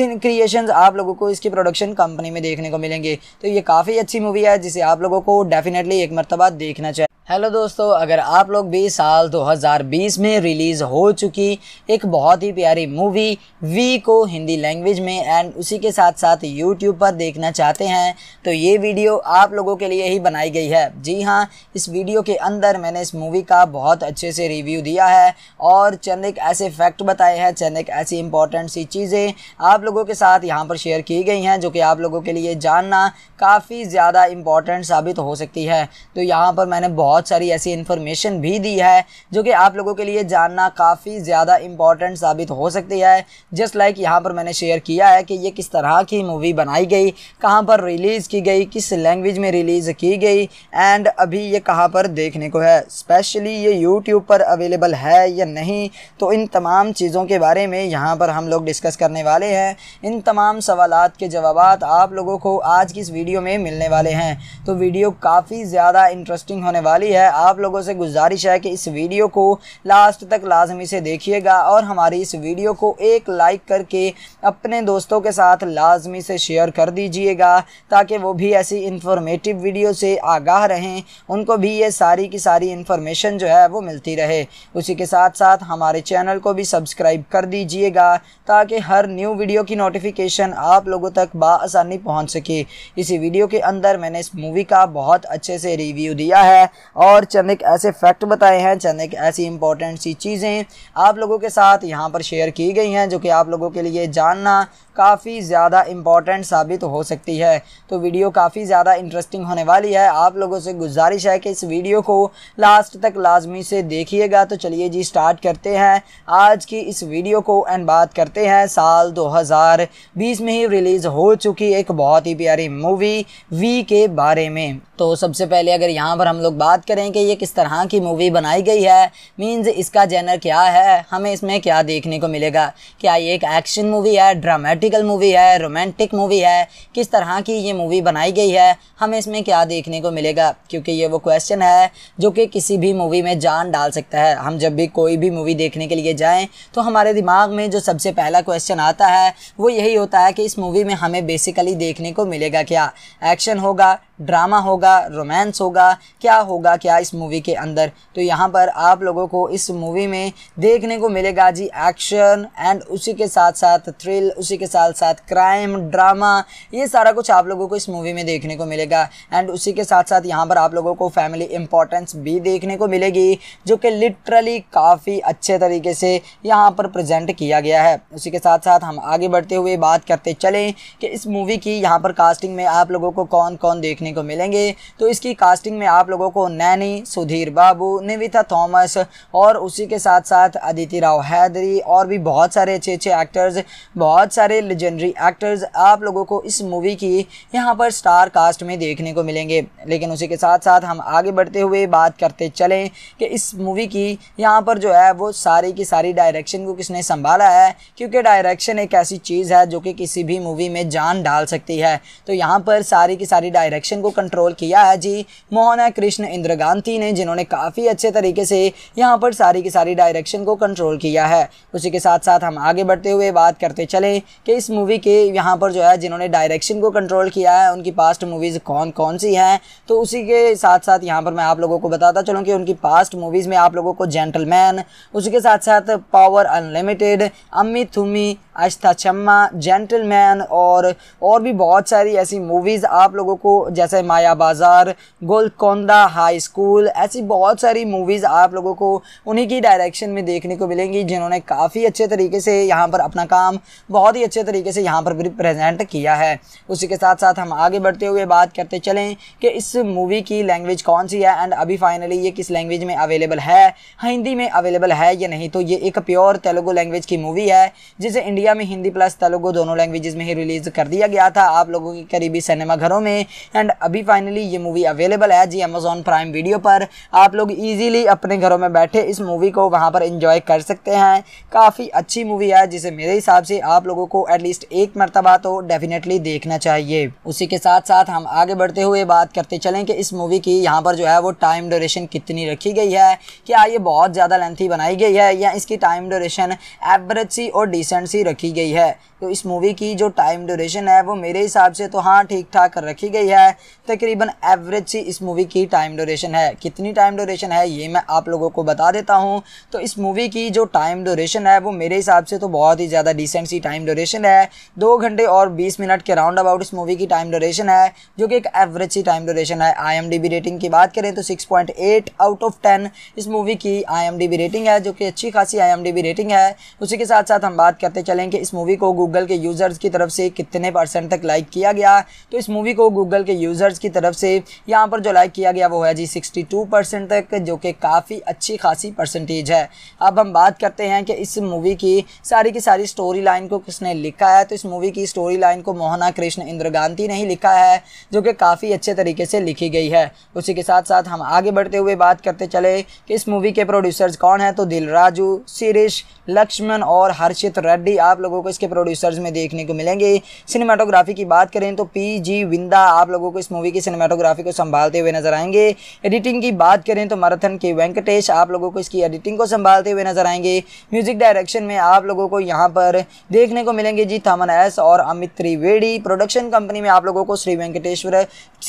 S1: क्रिएशन आप लोगों को इसकी प्रोडक्शन कंपनी में देखने को मिलेंगे तो ये काफ़ी अच्छी मूवी है जिसे आप लोगों को डेफिनेटली एक मरतबा देखना चाहिए हेलो दोस्तों अगर आप लोग भी साल 2020 में रिलीज़ हो चुकी एक बहुत ही प्यारी मूवी वी को हिंदी लैंग्वेज में एंड उसी के साथ साथ यूट्यूब पर देखना चाहते हैं तो ये वीडियो आप लोगों के लिए ही बनाई गई है जी हाँ इस वीडियो के अंदर मैंने इस मूवी का बहुत अच्छे से रिव्यू दिया है और चंद एक ऐसे फैक्ट बताए हैं चंद एक ऐसी इंपॉर्टेंट सी चीज़ें आप लोगों के साथ यहाँ पर शेयर की गई हैं जो कि आप लोगों के लिए जानना काफ़ी ज़्यादा इम्पॉर्टेंट साबित हो सकती है तो यहाँ पर मैंने बहुत बहुत सारी ऐसी इन्फॉर्मेशन भी दी है जो कि आप लोगों के लिए जानना काफ़ी ज़्यादा इम्पॉर्टेंट साबित हो सकती है जस्ट लाइक यहाँ पर मैंने शेयर किया है कि ये किस तरह की मूवी बनाई गई कहाँ पर रिलीज़ की गई किस लैंग्वेज में रिलीज़ की गई एंड अभी ये कहाँ पर देखने को है स्पेशली ये यूट्यूब पर अवेलेबल है या नहीं तो इन तमाम चीज़ों के बारे में यहाँ पर हम लोग डिस्कस करने वाले हैं इन तमाम सवाल के जवाब आप लोगों को आज की इस वीडियो में मिलने वाले हैं तो वीडियो काफ़ी ज़्यादा इंटरेस्टिंग होने वाली वाली है आप लोगों से गुजारिश है कि इस वीडियो को लास्ट तक लाजमी से देखिएगा और हमारी इस वीडियो को एक लाइक करके अपने दोस्तों के साथ लाजमी से शेयर कर दीजिएगा ताकि वो भी ऐसी इंफॉर्मेटिव वीडियो से आगाह रहें उनको भी ये सारी की सारी इंफॉर्मेशन जो है वो मिलती रहे उसी के साथ साथ हमारे चैनल को भी सब्सक्राइब कर दीजिएगा ताकि हर न्यू वीडियो की नोटिफिकेशन आप लोगों तक बसानी पहुँच सके इसी वीडियो के अंदर मैंने इस मूवी का बहुत अच्छे से रिव्यू दिया है और चंद एक ऐसे फैक्ट बताए हैं चंद एक ऐसी इंपॉर्टेंट सी चीज़ें आप लोगों के साथ यहाँ पर शेयर की गई हैं जो कि आप लोगों के लिए जानना काफ़ी ज़्यादा इम्पॉर्टेंट साबित हो सकती है तो वीडियो काफ़ी ज़्यादा इंटरेस्टिंग होने वाली है आप लोगों से गुजारिश है कि इस वीडियो को लास्ट तक लाजमी से देखिएगा तो चलिए जी स्टार्ट करते हैं आज की इस वीडियो को एंड बात करते हैं साल 2020 में ही रिलीज़ हो चुकी एक बहुत ही प्यारी मूवी वी के बारे में तो सबसे पहले अगर यहाँ पर हम लोग बात करें कि ये किस तरह की मूवी बनाई गई है मीन्स इसका जैनर क्या है हमें इसमें क्या देखने को मिलेगा क्या ये एक एक्शन मूवी है ड्रामेटिक पॉलिटिकल मूवी है रोमांटिक मूवी है किस तरह की ये मूवी बनाई गई है हमें इसमें क्या देखने को मिलेगा क्योंकि ये वो क्वेश्चन है जो कि किसी भी मूवी में जान डाल सकता है हम जब भी कोई भी मूवी देखने के लिए जाएँ तो हमारे दिमाग में जो सबसे पहला क्वेश्चन आता है वो यही होता है कि इस मूवी में हमें बेसिकली देखने को मिलेगा क्या एक्शन होगा ड्रामा होगा रोमांस होगा क्या होगा क्या इस मूवी के अंदर तो यहाँ पर आप लोगों को इस मूवी में देखने को मिलेगा जी एक्शन एंड उसी के साथ साथ थ्रिल उसी के साथ साथ क्राइम ड्रामा ये सारा कुछ आप लोगों को इस मूवी में देखने को मिलेगा एंड उसी के साथ साथ यहाँ पर आप लोगों को फैमिली इंपॉर्टेंस भी देखने को मिलेगी जो कि लिटरली काफ़ी अच्छे तरीके से यहाँ पर प्रजेंट किया गया है उसी के साथ साथ हम आगे बढ़ते हुए बात करते चलें कि इस मूवी की यहाँ पर कास्टिंग में आप लोगों को कौन कौन देखने देखने को मिलेंगे तो इसकी कास्टिंग में आप लोगों को नैनी सुधीर बाबू निविता थॉमस और उसी के साथ साथ अदिति राव हैदरी और भी बहुत सारे अच्छे अच्छे एक्टर्स बहुत सारे लेजेंडरी एक्टर्स आप लोगों को इस मूवी की यहाँ पर स्टार कास्ट में देखने को मिलेंगे लेकिन उसी के साथ साथ हम आगे बढ़ते हुए बात करते चलें कि इस मूवी की यहाँ पर जो है वो सारी की सारी डायरेक्शन को किसने संभाला है क्योंकि डायरेक्शन एक ऐसी चीज़ है जो कि किसी भी मूवी में जान डाल सकती है तो यहाँ पर सारी की सारी डायरेक्शन सेक्शन को कंट्रोल किया है जी मोहना कृष्ण गांधी ने जिन्होंने काफ़ी अच्छे तरीके से यहाँ पर सारी की सारी डायरेक्शन को कंट्रोल किया है उसी के साथ साथ हम आगे बढ़ते हुए बात करते चले कि इस मूवी के यहाँ पर जो है जिन्होंने डायरेक्शन को कंट्रोल किया है उनकी पास्ट मूवीज़ कौन कौन सी हैं तो उसी के साथ साथ यहाँ पर मैं आप लोगों को बताता चलूँ कि उनकी पास्ट मूवीज़ में आप लोगों को जेंटलमैन उसी के साथ साथ पावर अनलिमिटेड अम्मी थुम्मी आस्था चम्मा जेंटलमैन और और भी बहुत सारी ऐसी मूवीज़ आप लोगों को जैसे माया बाज़ार गोलकोंदा हाई स्कूल ऐसी बहुत सारी मूवीज़ आप लोगों को उन्हीं की डायरेक्शन में देखने को मिलेंगी जिन्होंने काफ़ी अच्छे तरीके से यहाँ पर अपना काम बहुत ही अच्छे तरीके से यहाँ पर प्रेजेंट किया है उसी के साथ साथ हम आगे बढ़ते हुए बात करते चलें कि इस मूवी की लैंग्वेज कौन सी है एंड अभी फाइनली ये किस लैंग्वेज में अवेलेबल है हिंदी में अवेलेबल है या नहीं तो ये एक प्योर तेलुगु लैंग्वेज की मूवी है जिसे इंडिया इंडिया में हिंदी प्लस तेलुगु दोनों लैंग्वेजेस में ही रिलीज़ कर दिया गया था आप लोगों के करीबी सिनेमाघरों में एंड अभी फाइनली ये मूवी अवेलेबल है जी अमेजोन प्राइम वीडियो पर आप लोग ईजिली अपने घरों में बैठे इस मूवी को वहाँ पर इंजॉय कर सकते हैं काफ़ी अच्छी मूवी है जिसे मेरे हिसाब से आप लोगों को एटलीस्ट एक मरतबा तो डेफिनेटली देखना चाहिए उसी के साथ साथ हम आगे बढ़ते हुए बात करते चलें कि इस मूवी की यहाँ पर जो है वो टाइम ड्यूरेशन कितनी रखी गई है क्या ये बहुत ज़्यादा लेंथी बनाई गई है या इसकी टाइम ड्यूरेशन एवरेज सी और डिसेंट सी रखी गई है तो इस मूवी की जो टाइम ड्यूरेशन है वो मेरे हिसाब से तो हाँ ठीक ठाक रखी गई है तकरीबन एवरेज सी इस मूवी की टाइम ड्यूरेशन है कितनी टाइम ड्यूरेशन है ये मैं आप लोगों को बता देता हूँ तो इस मूवी की जो टाइम ड्यूरेशन है वो मेरे हिसाब से तो बहुत ही ज़्यादा डिसेंट सी टाइम ड्यूरेशन है दो घंटे और बीस मिनट के राउंड अबाउट इस मूवी की टाइम ड्यूरेशन है जो कि एक एवरेज सी टाइम ड्यूरेशन है आई रेटिंग की बात करें तो सिक्स आउट ऑफ टेन इस मूवी की आई रेटिंग है जो कि अच्छी खासी आई रेटिंग है उसी के साथ साथ हम बात करते चलें कि इस मूवी को गूगल गूगल के यूज़र्स की तरफ से कितने परसेंट तक लाइक किया गया तो इस मूवी को गूगल के यूज़र्स की तरफ से यहाँ पर जो लाइक किया गया वो है जी सिक्सटी परसेंट तक जो कि काफ़ी अच्छी खासी परसेंटेज है अब हम बात करते हैं कि इस मूवी की सारी की सारी स्टोरी लाइन को किसने लिखा है तो इस मूवी की स्टोरी लाइन को मोहना कृष्ण इंद्रगांधी ने ही लिखा है जो कि काफ़ी अच्छे तरीके से लिखी गई है उसी के साथ साथ हम आगे बढ़ते हुए बात करते चले कि इस मूवी के प्रोड्यूसर्स कौन है तो दिल राजू शिरीष लक्ष्मण और हर्षित रेड्डी आप लोगों को इसके प्रोड्यूसर पोस्टर्स में देखने को मिलेंगे सिनेमाटोग्राफी की बात करें तो पी जी विंदा आप लोगों को इस मूवी की सिनेमाटोग्राफी को संभालते हुए नजर आएंगे एडिटिंग की बात करें तो मराथन के वेंकटेश आप लोगों को इसकी एडिटिंग को संभालते हुए नजर आएंगे म्यूजिक डायरेक्शन में आप लोगों को यहाँ पर देखने को मिलेंगे जी थमन एस और अमित त्रिवेड़ी प्रोडक्शन कंपनी में आप लोगों को श्री वेंकटेश्वर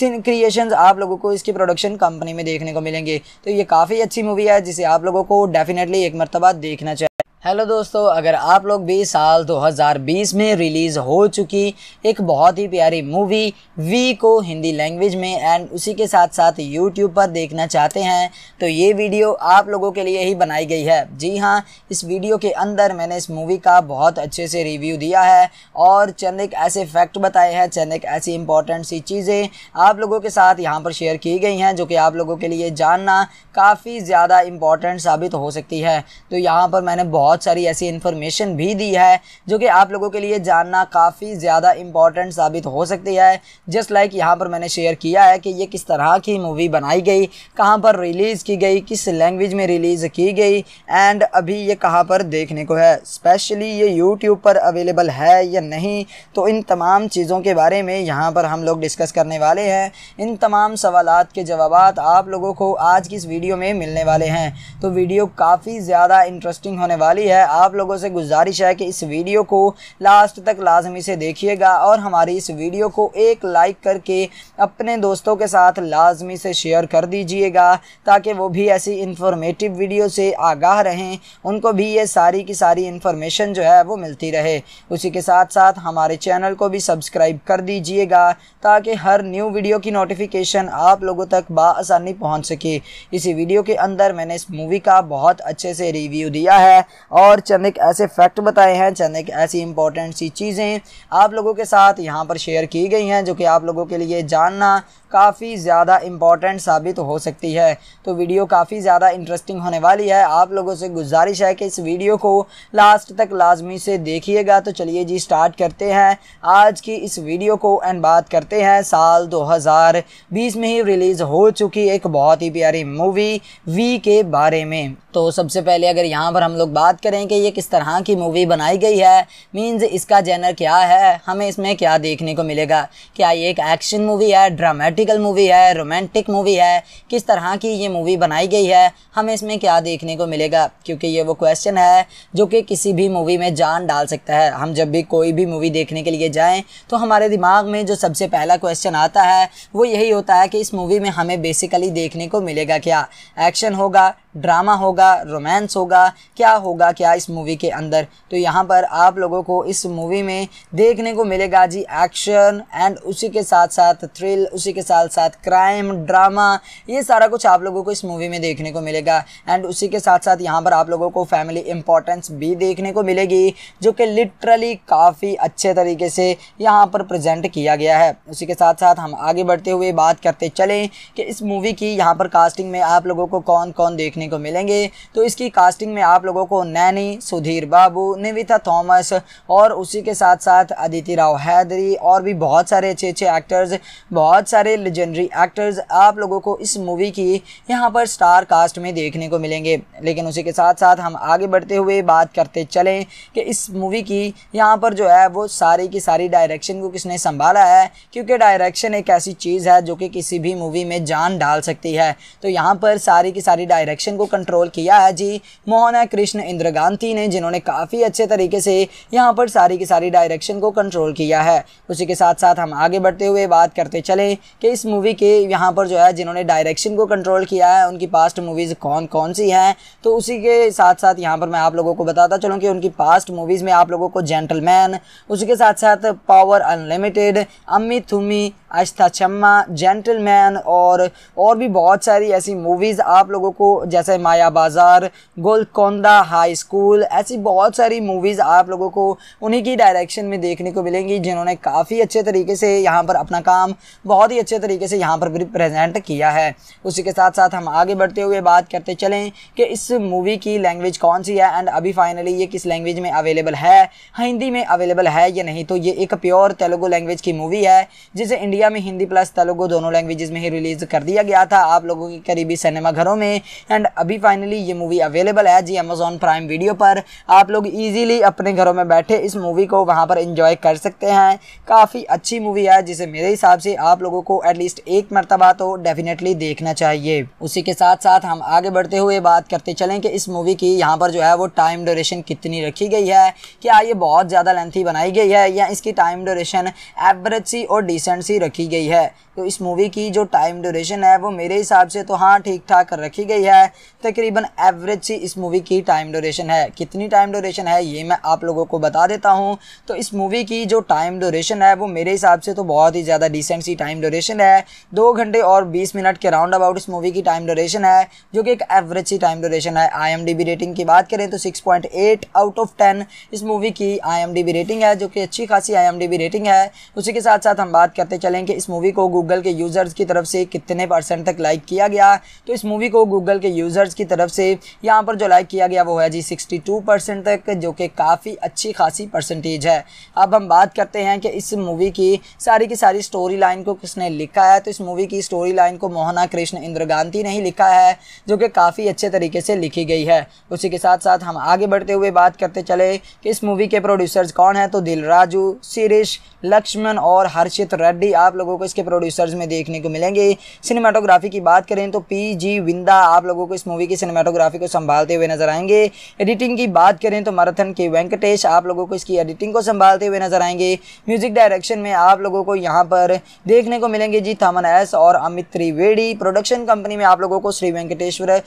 S1: क्रिएशन आप लोगों को इसकी प्रोडक्शन कंपनी में देखने को मिलेंगे तो ये काफ़ी अच्छी मूवी है जिसे आप लोगों को डेफिनेटली एक मरतबा देखना चाहिए हेलो दोस्तों अगर आप लोग भी साल 2020 में रिलीज़ हो चुकी एक बहुत ही प्यारी मूवी वी को हिंदी लैंग्वेज में एंड उसी के साथ साथ यूट्यूब पर देखना चाहते हैं तो ये वीडियो आप लोगों के लिए ही बनाई गई है जी हाँ इस वीडियो के अंदर मैंने इस मूवी का बहुत अच्छे से रिव्यू दिया है और चंद एक ऐसे फैक्ट बताए हैं चंद एक ऐसी इंपॉर्टेंट सी चीज़ें आप लोगों के साथ यहाँ पर शेयर की गई हैं जो कि आप लोगों के लिए जानना काफ़ी ज़्यादा इम्पॉर्टेंट साबित हो सकती है तो यहाँ पर मैंने बहुत बहुत सारी ऐसी इन्फॉर्मेशन भी दी है जो कि आप लोगों के लिए जानना काफ़ी ज़्यादा इंपॉर्टेंट साबित हो सकती है जस्ट लाइक यहाँ पर मैंने शेयर किया है कि ये किस तरह की मूवी बनाई गई कहाँ पर रिलीज़ की गई किस लैंग्वेज में रिलीज़ की गई एंड अभी ये कहाँ पर देखने को है स्पेशली ये यूट्यूब पर अवेलेबल है या नहीं तो इन तमाम चीज़ों के बारे में यहाँ पर हम लोग डिस्कस करने वाले हैं इन तमाम सवाल के जवाब आप लोगों को आज की इस वीडियो में मिलने वाले हैं तो वीडियो काफ़ी ज़्यादा इंटरेस्टिंग होने वाली ज़रूरी है आप लोगों से गुजारिश है कि इस वीडियो को लास्ट तक लाजमी से देखिएगा और हमारी इस वीडियो को एक लाइक करके अपने दोस्तों के साथ लाजमी से शेयर कर दीजिएगा ताकि वो भी ऐसी इंफॉर्मेटिव वीडियो से आगाह रहें उनको भी ये सारी की सारी इन्फॉर्मेशन जो है वो मिलती रहे उसी के साथ साथ हमारे चैनल को भी सब्सक्राइब कर दीजिएगा ताकि हर न्यू वीडियो की नोटिफिकेशन आप लोगों तक बासानी पहुँच सके इसी वीडियो के अंदर मैंने इस मूवी का बहुत अच्छे से रिव्यू दिया है और चंद एक ऐसे फैक्ट बताए हैं चंद एक ऐसी इंपॉर्टेंट सी चीज़ें आप लोगों के साथ यहाँ पर शेयर की गई हैं जो कि आप लोगों के लिए जानना काफ़ी ज़्यादा इम्पॉर्टेंट साबित हो सकती है तो वीडियो काफ़ी ज़्यादा इंटरेस्टिंग होने वाली है आप लोगों से गुजारिश है कि इस वीडियो को लास्ट तक लाजमी से देखिएगा तो चलिए जी स्टार्ट करते हैं आज की इस वीडियो को एंड बात करते हैं साल 2020 में ही रिलीज़ हो चुकी एक बहुत ही प्यारी मूवी वी के बारे में तो सबसे पहले अगर यहाँ पर हम लोग बात करें कि ये किस तरह की मूवी बनाई गई है मीन्स इसका जेनर क्या है हमें इसमें क्या देखने को मिलेगा क्या ये एक एक्शन मूवी है ड्रामेटिकल मूवी है रोमांटिक मूवी है किस तरह की ये मूवी बनाई गई है हमें इसमें क्या देखने को मिलेगा क्योंकि ये वो क्वेश्चन है जो कि किसी भी मूवी में जान डाल सकता है हम जब भी कोई भी मूवी देखने के लिए जाएँ तो हमारे दिमाग में जो सबसे पहला क्वेश्चन आता है वो यही होता है कि इस मूवी में हमें बेसिकली देखने को मिलेगा क्या एक्शन होगा ड्रामा होगा रोमांस होगा क्या होगा क्या इस मूवी के अंदर तो यहाँ पर आप लोगों को इस मूवी में देखने को मिलेगा जी एक्शन एंड उसी के साथ साथ थ्रिल उसी के साथ साथ क्राइम ड्रामा ये सारा कुछ आप लोगों को इस मूवी में देखने को मिलेगा एंड उसी के साथ साथ यहाँ पर आप लोगों को फैमिली इंपॉर्टेंस भी देखने को मिलेगी जो कि लिटरली काफ़ी अच्छे तरीके से यहाँ पर प्रजेंट किया गया है उसी के साथ साथ हम आगे बढ़ते हुए बात करते चलें कि इस मूवी की यहाँ पर कास्टिंग में आप लोगों को कौन कौन देखने देखने को मिलेंगे तो इसकी कास्टिंग में आप लोगों को नैनी सुधीर बाबू निविता थॉमस और उसी के साथ साथ अदिति राव हैदरी और भी बहुत सारे अच्छे अच्छे एक्टर्स बहुत सारे लेजेंडरी एक्टर्स आप लोगों को इस मूवी की यहाँ पर स्टार कास्ट में देखने को मिलेंगे लेकिन उसी के साथ साथ हम आगे बढ़ते हुए बात करते चलें कि इस मूवी की यहाँ पर जो है वो सारी की सारी डायरेक्शन को किसने संभाला है क्योंकि डायरेक्शन एक ऐसी चीज़ है जो कि किसी भी मूवी में जान डाल सकती है तो यहाँ पर सारी की सारी डायरेक्शन सिचुएशन को कंट्रोल किया है जी मोहना कृष्ण इंद्र गांधी ने जिन्होंने काफ़ी अच्छे तरीके से यहाँ पर सारी की सारी डायरेक्शन को कंट्रोल किया है उसी के साथ साथ हम आगे बढ़ते हुए बात करते चले कि इस मूवी के यहाँ पर जो है जिन्होंने डायरेक्शन को कंट्रोल किया है उनकी पास्ट मूवीज़ कौन कौन सी हैं तो उसी के साथ साथ यहाँ पर मैं आप लोगों को बताता चलूँ कि उनकी पास्ट मूवीज़ में आप लोगों को जेंटलमैन उसी के साथ साथ पावर अनलिमिटेड अम्मी थुम्मी अश्था चम्मा जेंटलमैन और और भी बहुत सारी ऐसी मूवीज़ आप लोगों को जैसे जैसे माया बाज़ार गोलकोंदा हाई स्कूल ऐसी बहुत सारी मूवीज़ आप लोगों को उन्हीं की डायरेक्शन में देखने को मिलेंगी जिन्होंने काफ़ी अच्छे तरीके से यहाँ पर अपना काम बहुत ही अच्छे तरीके से यहाँ पर भी प्रेजेंट किया है उसी के साथ साथ हम आगे बढ़ते हुए बात करते चलें कि इस मूवी की लैंग्वेज कौन सी है एंड अभी फाइनली ये किस लैंग्वेज में अवेलेबल है हिंदी में अवेलेबल है या नहीं तो ये एक प्योर तेलुगु लैंग्वेज की मूवी है जिसे इंडिया में हिंदी प्लस तेलुगु दोनों लैंग्वेज में ही रिलीज़ कर दिया गया था आप लोगों के करीबी सिनेमाघरों में एंड अभी फाइनली ये मूवी अवेलेबल है जी अमेजोन प्राइम वीडियो पर आप लोग ईजिली अपने घरों में बैठे इस मूवी को वहाँ पर इंजॉय कर सकते हैं काफ़ी अच्छी मूवी है जिसे मेरे हिसाब से आप लोगों को एटलीस्ट एक मरतबा तो डेफिनेटली देखना चाहिए उसी के साथ साथ हम आगे बढ़ते हुए बात करते चलें कि इस मूवी की यहाँ पर जो है वो टाइम ड्यूरेशन कितनी रखी गई है क्या ये बहुत ज़्यादा लेंथी बनाई गई है या इसकी टाइम ड्यूरेशन एवरेज सी और डिसेंट सी रखी गई है तो इस मूवी की जो टाइम ड्यूरेशन है वो मेरे हिसाब से तो हाँ ठीक ठाक रखी गई है तकरीबन एवरेज सी इस मूवी की टाइम ड्यूरेशन है कितनी टाइम ड्यूरेशन है ये मैं आप लोगों को बता देता हूँ तो इस मूवी की जो टाइम ड्यूरेशन है वो मेरे हिसाब से तो बहुत ही ज़्यादा डिसेंट सी टाइम ड्यूरेशन है दो घंटे और बीस मिनट के राउंड अबाउट इस मूवी की टाइम ड्यूरेशन है जो कि एक एवरेज सी टाइम ड्यूरेशन है आई रेटिंग की बात करें तो सिक्स आउट ऑफ टेन इस मूवी की आई रेटिंग है जो कि अच्छी खासी आई रेटिंग है उसी के साथ साथ हम बात करते चलें कि इस मूवी को गूगल के यूज़र्स की तरफ से कितने परसेंट तक लाइक किया गया तो इस मूवी को गूगल के यूज़र्स की तरफ से यहाँ पर जो लाइक किया गया वो है जी सिक्सटी तक जो कि काफ़ी अच्छी खासी परसेंटेज है अब हम बात करते हैं कि इस मूवी की सारी की सारी स्टोरी लाइन को किसने लिखा है तो इस मूवी की स्टोरी लाइन को मोहना कृष्ण इंद्रगांधी ने ही लिखा है जो कि काफ़ी अच्छे तरीके से लिखी गई है उसी के साथ साथ हम आगे बढ़ते हुए बात करते चले कि इस मूवी के प्रोड्यूसर्स कौन है तो दिल राजू शिरीष लक्ष्मण और हर्षित रेड्डी आप लोगों को इसके प्रोड्यूसर प्रोड्यूसर्स में देखने को मिलेंगे सिनेमाटोग्राफी की बात करें तो पी जी विंदा आप लोगों को इस मूवी की सिनेमाटोग्राफी को संभालते हुए नजर आएंगे एडिटिंग की बात करें तो मराथन के वेंकटेश आप लोगों को इसकी एडिटिंग को संभालते हुए नजर आएंगे म्यूजिक डायरेक्शन में आप लोगों को यहाँ पर देखने को मिलेंगे जी थामन एस और अमित त्रिवेड़ी प्रोडक्शन कंपनी में आप लोगों को श्री वेंकटेश्वर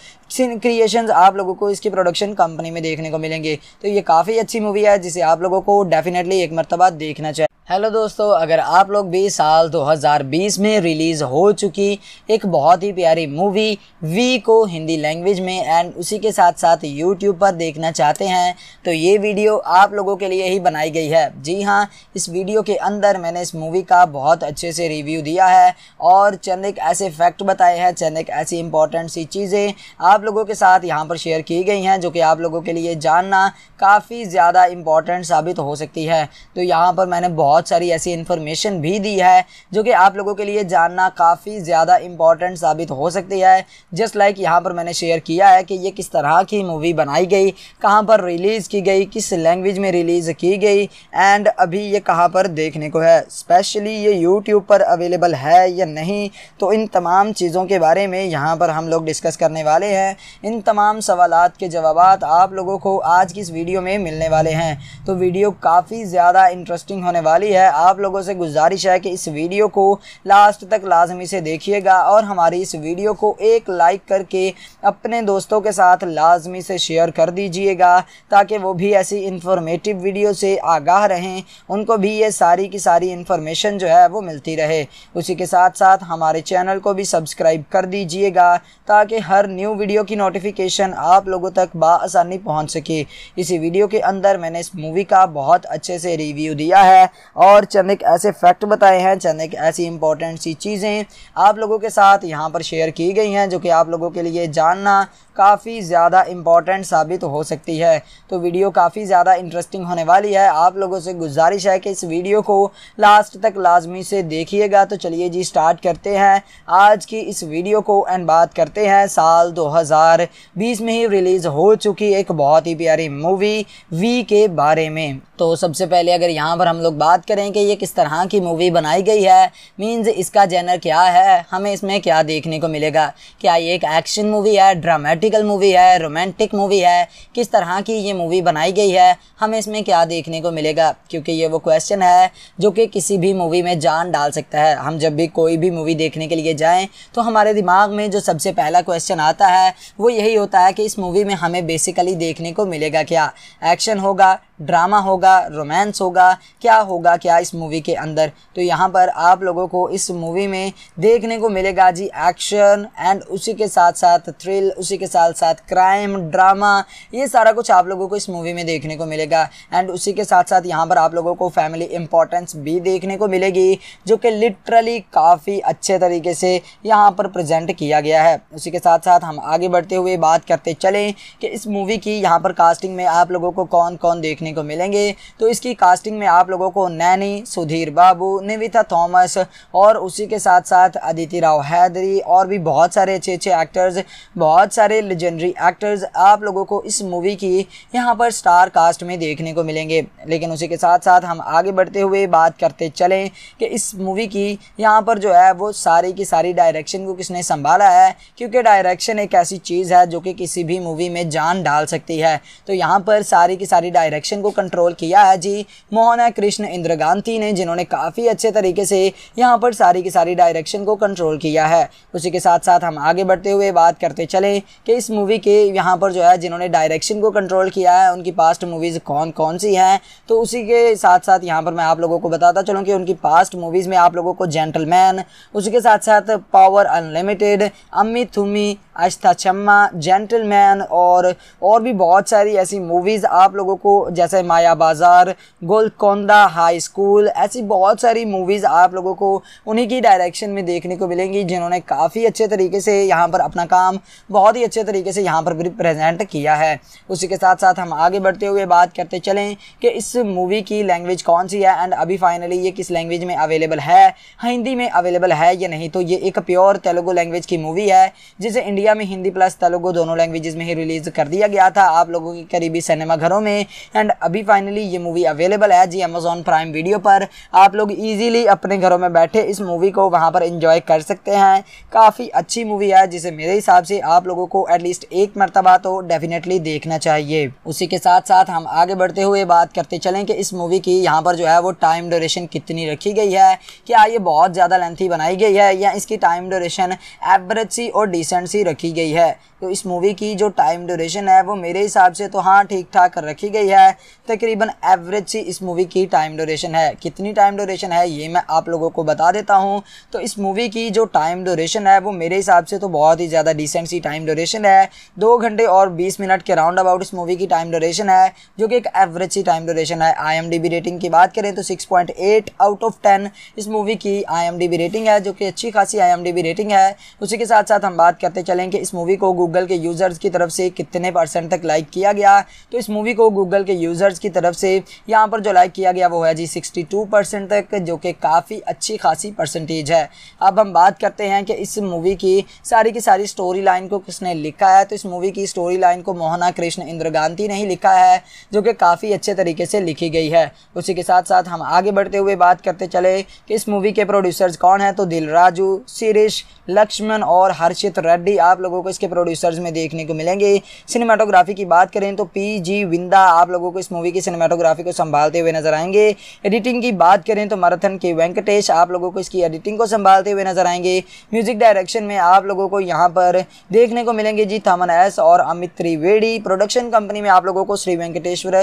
S1: क्रिएशन आप लोगों को इसकी प्रोडक्शन कंपनी में देखने को मिलेंगे तो ये काफ़ी अच्छी मूवी है जिसे आप लोगों को डेफिनेटली एक मरतबा देखना चाहिए हेलो दोस्तों अगर आप लोग भी साल 2020 में रिलीज़ हो चुकी एक बहुत ही प्यारी मूवी वी को हिंदी लैंग्वेज में एंड उसी के साथ साथ यूट्यूब पर देखना चाहते हैं तो ये वीडियो आप लोगों के लिए ही बनाई गई है जी हाँ इस वीडियो के अंदर मैंने इस मूवी का बहुत अच्छे से रिव्यू दिया है और चंद एक ऐसे फैक्ट बताए हैं चंद एक ऐसी इंपॉर्टेंट सी चीज़ें आप लोगों के साथ यहाँ पर शेयर की गई हैं जो कि आप लोगों के लिए जानना काफ़ी ज़्यादा इम्पॉर्टेंट साबित हो सकती है तो यहाँ पर मैंने बहुत बहुत सारी ऐसी इन्फॉर्मेशन भी दी है जो कि आप लोगों के लिए जानना काफ़ी ज़्यादा इंपॉर्टेंट साबित हो सकती है जस्ट लाइक यहाँ पर मैंने शेयर किया है कि ये किस तरह की मूवी बनाई गई कहाँ पर रिलीज़ की गई किस लैंग्वेज में रिलीज़ की गई एंड अभी ये कहाँ पर देखने को है स्पेशली ये यूट्यूब पर अवेलेबल है या नहीं तो इन तमाम चीज़ों के बारे में यहाँ पर हम लोग डिस्कस करने वाले हैं इन तमाम सवाल के जवाब आप लोगों को आज की इस वीडियो में मिलने वाले हैं तो वीडियो काफ़ी ज़्यादा इंटरेस्टिंग होने वाली ज़रूरी है आप लोगों से गुजारिश है कि इस वीडियो को लास्ट तक लाजमी से देखिएगा और हमारी इस वीडियो को एक लाइक करके अपने दोस्तों के साथ लाजमी से शेयर कर दीजिएगा ताकि वो भी ऐसी इंफॉर्मेटिव वीडियो से आगाह रहें उनको भी ये सारी की सारी इन्फॉर्मेशन जो है वो मिलती रहे उसी के साथ साथ हमारे चैनल को भी सब्सक्राइब कर दीजिएगा ताकि हर न्यू वीडियो की नोटिफिकेशन आप लोगों तक बसानी पहुँच सके इसी वीडियो के अंदर मैंने इस मूवी का बहुत अच्छे से रिव्यू दिया है और चंद एक ऐसे फैक्ट बताए हैं चंद एक ऐसी इंपॉर्टेंट सी चीज़ें आप लोगों के साथ यहाँ पर शेयर की गई हैं जो कि आप लोगों के लिए जानना काफ़ी ज़्यादा इम्पॉर्टेंट साबित हो सकती है तो वीडियो काफ़ी ज़्यादा इंटरेस्टिंग होने वाली है आप लोगों से गुजारिश है कि इस वीडियो को लास्ट तक लाजमी से देखिएगा तो चलिए जी स्टार्ट करते हैं आज की इस वीडियो को एंड बात करते हैं साल 2020 में ही रिलीज़ हो चुकी एक बहुत ही प्यारी मूवी वी के बारे में तो सबसे पहले अगर यहाँ पर हम लोग बात करें कि ये किस तरह की मूवी बनाई गई है मीन्स इसका जेनर क्या है हमें इसमें क्या देखने को मिलेगा क्या ये एक एक्शन मूवी है ड्रामेटिकल मूवी है रोमांटिक मूवी है किस तरह की ये मूवी बनाई गई है हमें इसमें क्या देखने को मिलेगा क्योंकि ये वो क्वेश्चन है जो कि किसी भी मूवी में जान डाल सकता है हम जब भी कोई भी मूवी देखने के लिए जाएँ तो हमारे दिमाग में जो सबसे पहला क्वेश्चन आता है वो यही होता है कि इस मूवी में हमें बेसिकली देखने को मिलेगा क्या एक्शन होगा ड्रामा होगा रोमांस होगा क्या होगा क्या इस मूवी के अंदर तो यहाँ पर आप लोगों को इस मूवी में देखने को मिलेगा जी एक्शन एंड उसी के साथ साथ थ्रिल उसी के साथ साथ क्राइम ड्रामा ये सारा कुछ आप लोगों को इस मूवी में देखने को मिलेगा एंड उसी के साथ साथ यहाँ पर आप लोगों को फैमिली इंपॉर्टेंस भी देखने को मिलेगी जो कि लिटरली काफ़ी अच्छे तरीके से यहाँ पर प्रजेंट किया गया है उसी के साथ साथ हम आगे बढ़ते हुए बात करते चलें कि इस मूवी की यहाँ पर कास्टिंग में आप लोगों को कौन कौन देखने देखने को मिलेंगे तो इसकी कास्टिंग में आप लोगों को नैनी सुधीर बाबू निविता थॉमस और उसी के साथ साथ अदिति राव हैदरी और भी बहुत सारे अच्छे अच्छे एक्टर्स बहुत सारे लेजेंडरी एक्टर्स आप लोगों को इस मूवी की यहाँ पर स्टार कास्ट में देखने को मिलेंगे लेकिन उसी के साथ साथ हम आगे बढ़ते हुए बात करते चलें कि इस मूवी की यहाँ पर जो है वो सारी की सारी डायरेक्शन को किसने संभाला है क्योंकि डायरेक्शन एक ऐसी चीज़ है जो कि किसी भी मूवी में जान डाल सकती है तो यहाँ पर सारी की सारी डायरेक्शन सेक्शन को कंट्रोल किया है जी मोहना कृष्ण इंद्र गांधी ने जिन्होंने काफ़ी अच्छे तरीके से यहाँ पर सारी की सारी डायरेक्शन को कंट्रोल किया है उसी के साथ साथ हम आगे बढ़ते हुए बात करते चले कि इस मूवी के यहाँ पर जो है जिन्होंने डायरेक्शन को कंट्रोल किया है उनकी पास्ट मूवीज़ कौन कौन सी हैं तो उसी के साथ साथ यहाँ पर मैं आप लोगों को बताता चलूँ कि उनकी पास्ट मूवीज़ में आप लोगों को जेंटलमैन उसी के साथ साथ पावर अनलिमिटेड अम्मी थुमी अश्था चम्मा जेंटलमैन और और भी बहुत सारी ऐसी मूवीज़ आप लोगों को जैसे जैसे माया बाज़ार गोलकोंदा हाई स्कूल ऐसी बहुत सारी मूवीज़ आप लोगों को उन्हीं की डायरेक्शन में देखने को मिलेंगी जिन्होंने काफ़ी अच्छे तरीके से यहाँ पर अपना काम बहुत ही अच्छे तरीके से यहाँ पर प्रेजेंट किया है उसी के साथ साथ हम आगे बढ़ते हुए बात करते चलें कि इस मूवी की लैंग्वेज कौन सी है एंड अभी फाइनली ये किस लैंग्वेज में अवेलेबल है हिंदी में अवेलेबल है या नहीं तो ये एक प्योर तेलुगु लैंग्वेज की मूवी है जिसे इंडिया में हिंदी प्लस तेलुगु दोनों लैंग्वेज में ही रिलीज़ कर दिया गया था आप लोगों के करीबी सिनेमा घरों में एंड अभी फाइनली ये मूवी अवेलेबल है जी अमेजोन प्राइम वीडियो पर आप लोग इजीली अपने घरों में बैठे इस मूवी को वहाँ पर इंजॉय कर सकते हैं काफ़ी अच्छी मूवी है जिसे मेरे हिसाब से आप लोगों को एटलीस्ट एक मरतबा तो डेफिनेटली देखना चाहिए उसी के साथ साथ हम आगे बढ़ते हुए बात करते चलें कि इस मूवी की यहाँ पर जो है वो टाइम डोरेशन कितनी रखी गई है क्या ये बहुत ज़्यादा लेंथी बनाई गई है या इसकी टाइम डोरेशन एवरेज सी और डिसेंट सी रखी गई है तो इस मूवी की जो टाइम ड्यूरेशन है वो मेरे हिसाब से तो हाँ ठीक ठाक रखी गई है तकरीबन एवरेज सी इस मूवी की टाइम ड्यूरेशन है कितनी टाइम ड्यूरेशन है ये मैं आप लोगों को बता देता हूँ तो इस मूवी की जो टाइम ड्यूरेशन है वो मेरे हिसाब से तो बहुत ही ज़्यादा डिसेंट सी टाइम ड्यूरेशन है दो घंटे और बीस मिनट के राउंड अबाउट इस मूवी की टाइम ड्यूरेशन है जो कि एक एवरेज सी टाइम ड्यूरेशन है आई रेटिंग की बात करें तो सिक्स आउट ऑफ टेन इस मूवी की आई रेटिंग है जो कि अच्छी खासी आई रेटिंग है उसी के साथ साथ हम बात करते चलें कि इस मूवी को गूगल गूगल के यूज़र्स की तरफ से कितने परसेंट तक लाइक किया गया तो इस मूवी को गूगल के यूज़र्स की तरफ से यहाँ पर जो लाइक किया गया वो है जी सिक्सटी तक जो कि काफ़ी अच्छी खासी परसेंटेज है अब हम बात करते हैं कि इस मूवी की सारी की सारी स्टोरी लाइन को किसने लिखा है तो इस मूवी की स्टोरी लाइन को मोहना कृष्ण इंद्रगांती ने ही लिखा है जो कि काफ़ी अच्छे तरीके से लिखी गई है उसी के साथ साथ हम आगे बढ़ते हुए बात करते चले कि इस मूवी के प्रोड्यूसर्स कौन है तो दिल राजू शिरीष लक्ष्मण और हर्षित रेड्डी आप लोगों को इसके प्रोड्यूसर प्रोड्यूसर्स में देखने को मिलेंगे सिनेमाटोग्राफी की बात करें तो पी जी विंदा आप लोगों को इस मूवी की सिनेमाटोग्राफी को संभालते हुए नजर आएंगे एडिटिंग की बात करें तो मराथन के वेंकटेश आप लोगों को इसकी एडिटिंग को संभालते हुए नजर आएंगे म्यूजिक डायरेक्शन में आप लोगों को यहाँ पर देखने को मिलेंगे जी थामन एस और अमित त्रिवेड़ी प्रोडक्शन कंपनी में आप लोगों को श्री वेंकटेश्वर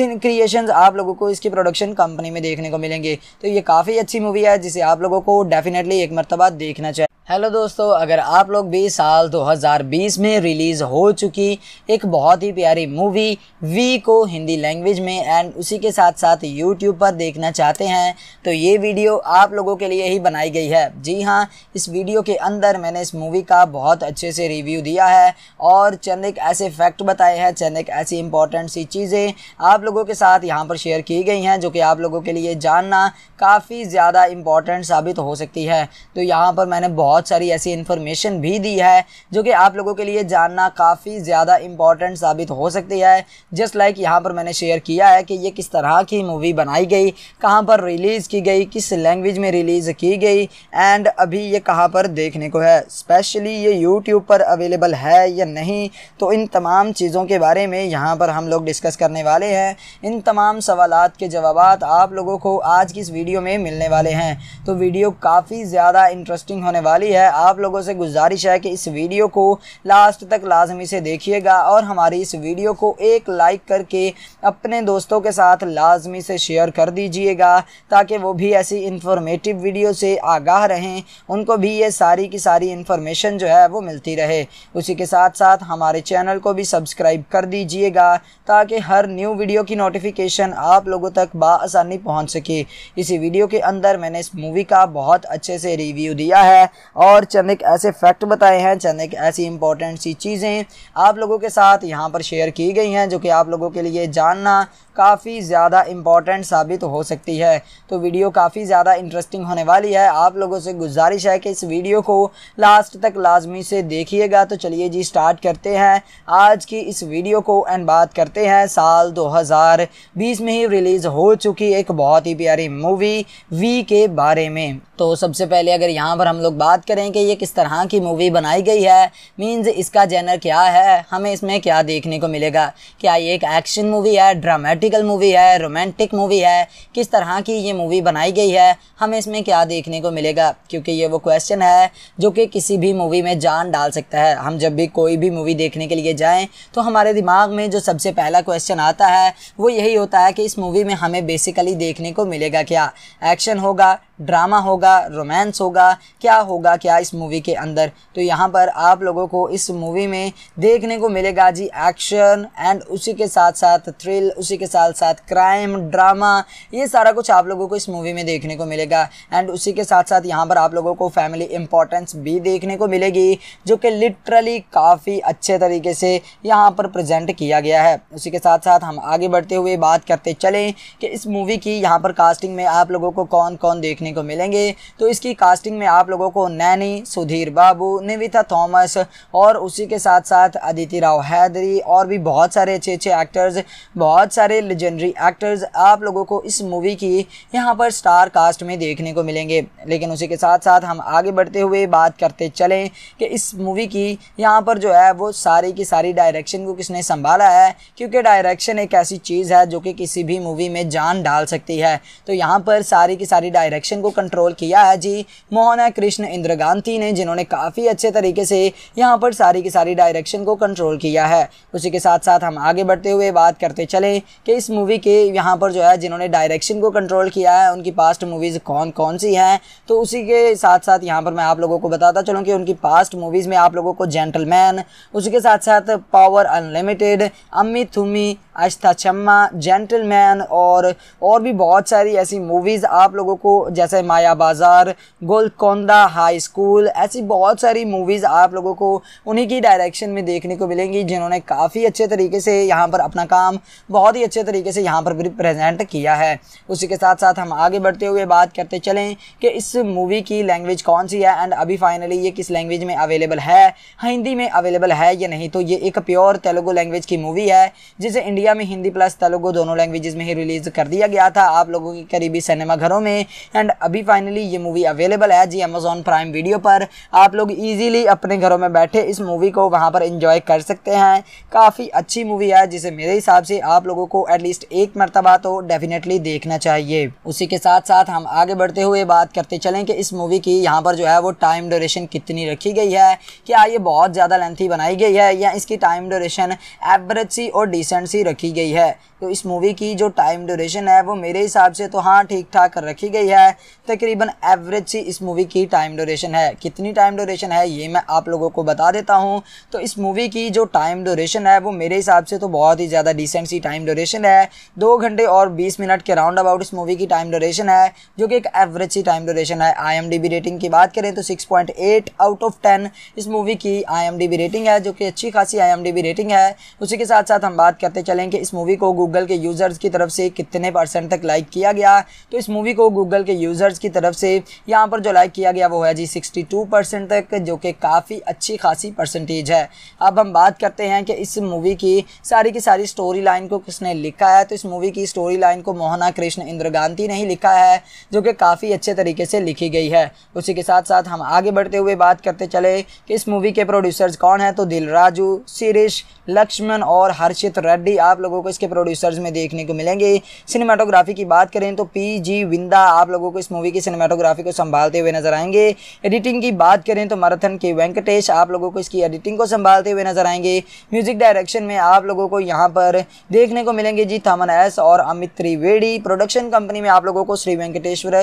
S1: क्रिएशन आप लोगों को इसकी प्रोडक्शन कंपनी में देखने को मिलेंगे तो ये काफ़ी अच्छी मूवी है जिसे आप लोगों को डेफिनेटली एक मरतबा देखना चाहिए हेलो दोस्तों अगर आप लोग भी साल 2020 में रिलीज़ हो चुकी एक बहुत ही प्यारी मूवी वी को हिंदी लैंग्वेज में एंड उसी के साथ साथ यूट्यूब पर देखना चाहते हैं तो ये वीडियो आप लोगों के लिए ही बनाई गई है जी हाँ इस वीडियो के अंदर मैंने इस मूवी का बहुत अच्छे से रिव्यू दिया है और चंद एक ऐसे फैक्ट बताए हैं चंद एक ऐसी इंपॉर्टेंट सी चीज़ें आप लोगों के साथ यहाँ पर शेयर की गई हैं जो कि आप लोगों के लिए जानना काफ़ी ज़्यादा इम्पॉर्टेंट साबित हो सकती है तो यहाँ पर मैंने बहुत बहुत सारी ऐसी इन्फॉर्मेशन भी दी है जो कि आप लोगों के लिए जानना काफ़ी ज़्यादा इंपॉर्टेंट साबित हो सकती है जस्ट लाइक यहाँ पर मैंने शेयर किया है कि ये किस तरह की मूवी बनाई गई कहाँ पर रिलीज़ की गई किस लैंग्वेज में रिलीज़ की गई एंड अभी ये कहाँ पर देखने को है स्पेशली ये यूट्यूब पर अवेलेबल है या नहीं तो इन तमाम चीज़ों के बारे में यहाँ पर हम लोग डिस्कस करने वाले हैं इन तमाम सवाल के जवाब आप लोगों को आज की इस वीडियो में मिलने वाले हैं तो वीडियो काफ़ी ज़्यादा इंटरेस्टिंग होने वाली जारी है आप लोगों से गुजारिश है कि इस वीडियो को लास्ट तक लाजमी से देखिएगा और हमारी इस वीडियो को एक लाइक करके अपने दोस्तों के साथ लाजमी से शेयर कर दीजिएगा ताकि वो भी ऐसी इंफॉर्मेटिव वीडियो से आगाह रहें उनको भी ये सारी की सारी इन्फॉर्मेशन जो है वो मिलती रहे उसी के साथ साथ हमारे चैनल को भी सब्सक्राइब कर दीजिएगा ताकि हर न्यू वीडियो की नोटिफिकेशन आप लोगों तक बसानी पहुँच सके इसी वीडियो के अंदर मैंने इस मूवी का बहुत अच्छे से रिव्यू दिया है और चंद एक ऐसे फैक्ट बताए हैं चंद एक ऐसी इंपॉर्टेंट सी चीज़ें आप लोगों के साथ यहाँ पर शेयर की गई हैं जो कि आप लोगों के लिए जानना काफ़ी ज़्यादा इम्पॉर्टेंट साबित हो सकती है तो वीडियो काफ़ी ज़्यादा इंटरेस्टिंग होने वाली है आप लोगों से गुजारिश है कि इस वीडियो को लास्ट तक लाजमी से देखिएगा तो चलिए जी स्टार्ट करते हैं आज की इस वीडियो को एंड बात करते हैं साल 2020 में ही रिलीज़ हो चुकी एक बहुत ही प्यारी मूवी वी के बारे में तो सबसे पहले अगर यहाँ पर हम लोग बात बात करें कि ये किस तरह की मूवी बनाई गई है मींस इसका जेनर क्या है हमें इसमें क्या देखने को मिलेगा क्या ये एक एक्शन मूवी है ड्रामेटिकल मूवी है रोमांटिक मूवी है किस तरह की ये मूवी बनाई गई है हमें इसमें क्या देखने को मिलेगा क्योंकि ये वो क्वेश्चन है जो कि किसी भी मूवी में जान डाल सकता है हम जब भी कोई भी मूवी देखने के लिए जाएँ तो हमारे दिमाग में जो सबसे पहला क्वेश्चन आता है वो यही होता है कि इस मूवी में हमें बेसिकली देखने को मिलेगा क्या एक्शन होगा ड्रामा होगा रोमांस होगा क्या होगा क्या इस मूवी के अंदर तो यहाँ पर आप लोगों को इस मूवी में देखने को मिलेगा जी एक्शन एंड उसी के साथ साथ थ्रिल उसी के साथ साथ क्राइम ड्रामा ये सारा कुछ आप लोगों को इस मूवी में देखने को मिलेगा एंड उसी के साथ साथ यहाँ पर आप लोगों को फैमिली इम्पोर्टेंस भी देखने को मिलेगी जो कि लिटरली काफ़ी अच्छे तरीके से यहाँ पर प्रजेंट किया गया है उसी के साथ साथ हम आगे बढ़ते हुए बात करते चलें कि इस मूवी की यहाँ पर कास्टिंग में आप लोगों को कौन कौन देखने देखने को मिलेंगे तो इसकी कास्टिंग में आप लोगों को नैनी सुधीर बाबू निविता थॉमस और उसी के साथ साथ अदिति राव हैदरी और भी बहुत सारे अच्छे अच्छे एक्टर्स बहुत सारे लेजेंडरी एक्टर्स आप लोगों को इस मूवी की यहाँ पर स्टार कास्ट में देखने को मिलेंगे लेकिन उसी के साथ साथ हम आगे बढ़ते हुए बात करते चलें कि इस मूवी की यहाँ पर जो है वो सारी की सारी डायरेक्शन को किसने संभाला है क्योंकि डायरेक्शन एक ऐसी चीज़ है जो कि किसी भी मूवी में जान डाल सकती है तो यहाँ पर सारी की सारी डायरेक्शन इलेक्शन को कंट्रोल किया है जी मोहना कृष्ण इंद्र गांधी ने जिन्होंने काफ़ी अच्छे तरीके से यहाँ पर सारी की सारी डायरेक्शन को कंट्रोल किया है उसी के साथ साथ हम आगे बढ़ते हुए बात करते चले कि इस मूवी के यहाँ पर जो है जिन्होंने डायरेक्शन को कंट्रोल किया है उनकी पास्ट मूवीज़ कौन कौन सी हैं तो उसी के साथ साथ यहाँ पर मैं आप लोगों को बताता चलूँ कि उनकी पास्ट मूवीज़ में आप लोगों को जेंटलमैन उसी के साथ साथ पावर अनलिमिटेड अम्मी थुमी अश्ता चम्मा जेंटलमैन और और भी बहुत सारी ऐसी मूवीज़ आप लोगों को जैसे माया बाज़ार गोलकोंदा हाई स्कूल ऐसी बहुत सारी मूवीज़ आप लोगों को उन्हीं की डायरेक्शन में देखने को मिलेंगी जिन्होंने काफ़ी अच्छे तरीके से यहाँ पर अपना काम बहुत ही अच्छे तरीके से यहाँ पर प्रेजेंट किया है उसी के साथ साथ हम आगे बढ़ते हुए बात करते चलें कि इस मूवी की लैंग्वेज कौन सी है एंड अभी फाइनली ये किस लैंग्वेज में अवेलेबल है हिंदी में अवेलेबल है या नहीं तो ये एक प्योर तेलुगु लैंग्वेज की मूवी है जिसे इंडिया में हिंदी प्लस तेलुगु दोनों लैंग्वेज में ही रिलीज़ कर दिया गया था आप लोगों के करीबी सिनेमाघरों में एंड अभी फाइनली ये मूवी अवेलेबल है जी अमेजोन प्राइम वीडियो पर आप लोग इजीली अपने घरों में बैठे इस मूवी को वहाँ पर इंजॉय कर सकते हैं काफ़ी अच्छी मूवी है जिसे मेरे हिसाब से आप लोगों को एटलीस्ट एक मरतबा तो डेफिनेटली देखना चाहिए उसी के साथ साथ हम आगे बढ़ते हुए बात करते चलें कि इस मूवी की यहाँ पर जो है वो टाइम ड्यूरेशन कितनी रखी गई है क्या ये बहुत ज़्यादा लेंथी बनाई गई है या इसकी टाइम ड्यूरेशन एवरेज सी और डिसेंट सी रखी गई है तो इस मूवी की जो टाइम ड्यूरेशन है वो मेरे हिसाब से तो हाँ ठीक ठाक रखी गई है तकरीबन एवरेज सी इस मूवी की टाइम ड्यूरेशन है कितनी टाइम ड्यूरेशन है ये मैं आप लोगों को बता देता हूँ तो इस मूवी की जो टाइम ड्यूरेशन है वो मेरे हिसाब से तो बहुत ही ज़्यादा डिसेंट सी टाइम ड्यूरेशन है दो घंटे और बीस मिनट के राउंड अबाउट इस मूवी की टाइम ड्यूरेशन है जो कि एक एवरेज सी टाइम ड्यूरेशन है आई रेटिंग की बात करें तो सिक्स आउट ऑफ टेन इस मूवी की आई रेटिंग है जो कि अच्छी खासी आई रेटिंग है उसी के साथ साथ हम बात करते चलें कि इस मूवी को गूगल के यूज़र्स की तरफ से कितने परसेंट तक लाइक किया गया तो इस मूवी को गूगल के यूज़ यूज़र्स की तरफ से यहाँ पर जो लाइक किया गया वो है जी 62 परसेंट तक जो कि काफ़ी अच्छी खासी परसेंटेज है अब हम बात करते हैं कि इस मूवी की सारी की सारी स्टोरी लाइन को किसने लिखा है तो इस मूवी की स्टोरी लाइन को मोहना कृष्ण गांधी ने ही लिखा है जो कि काफ़ी अच्छे तरीके से लिखी गई है उसी के साथ साथ हम आगे बढ़ते हुए बात करते चले कि इस मूवी के प्रोड्यूसर्स कौन है तो दिल राजू शिरीश लक्ष्मण और हर्षित रेड्डी आप लोगों को इसके प्रोड्यूसर्स में देखने को मिलेंगे सिनेमाटोग्राफी की बात करें तो पी जी विंदा आप लोगों को इस मूवी की सिनेमाटोग्राफी को संभालते हुए नजर आएंगे एडिटिंग की बात करें तो मराथन के वेंकटेश आप लोगों को इसकी एडिटिंग को संभालते हुए नजर आएंगे म्यूजिक डायरेक्शन में आप लोगों को यहाँ पर देखने को मिलेंगे जी थमन एस और अमित त्रिवेड़ी प्रोडक्शन कंपनी में आप लोगों को श्री वेंकटेश्वर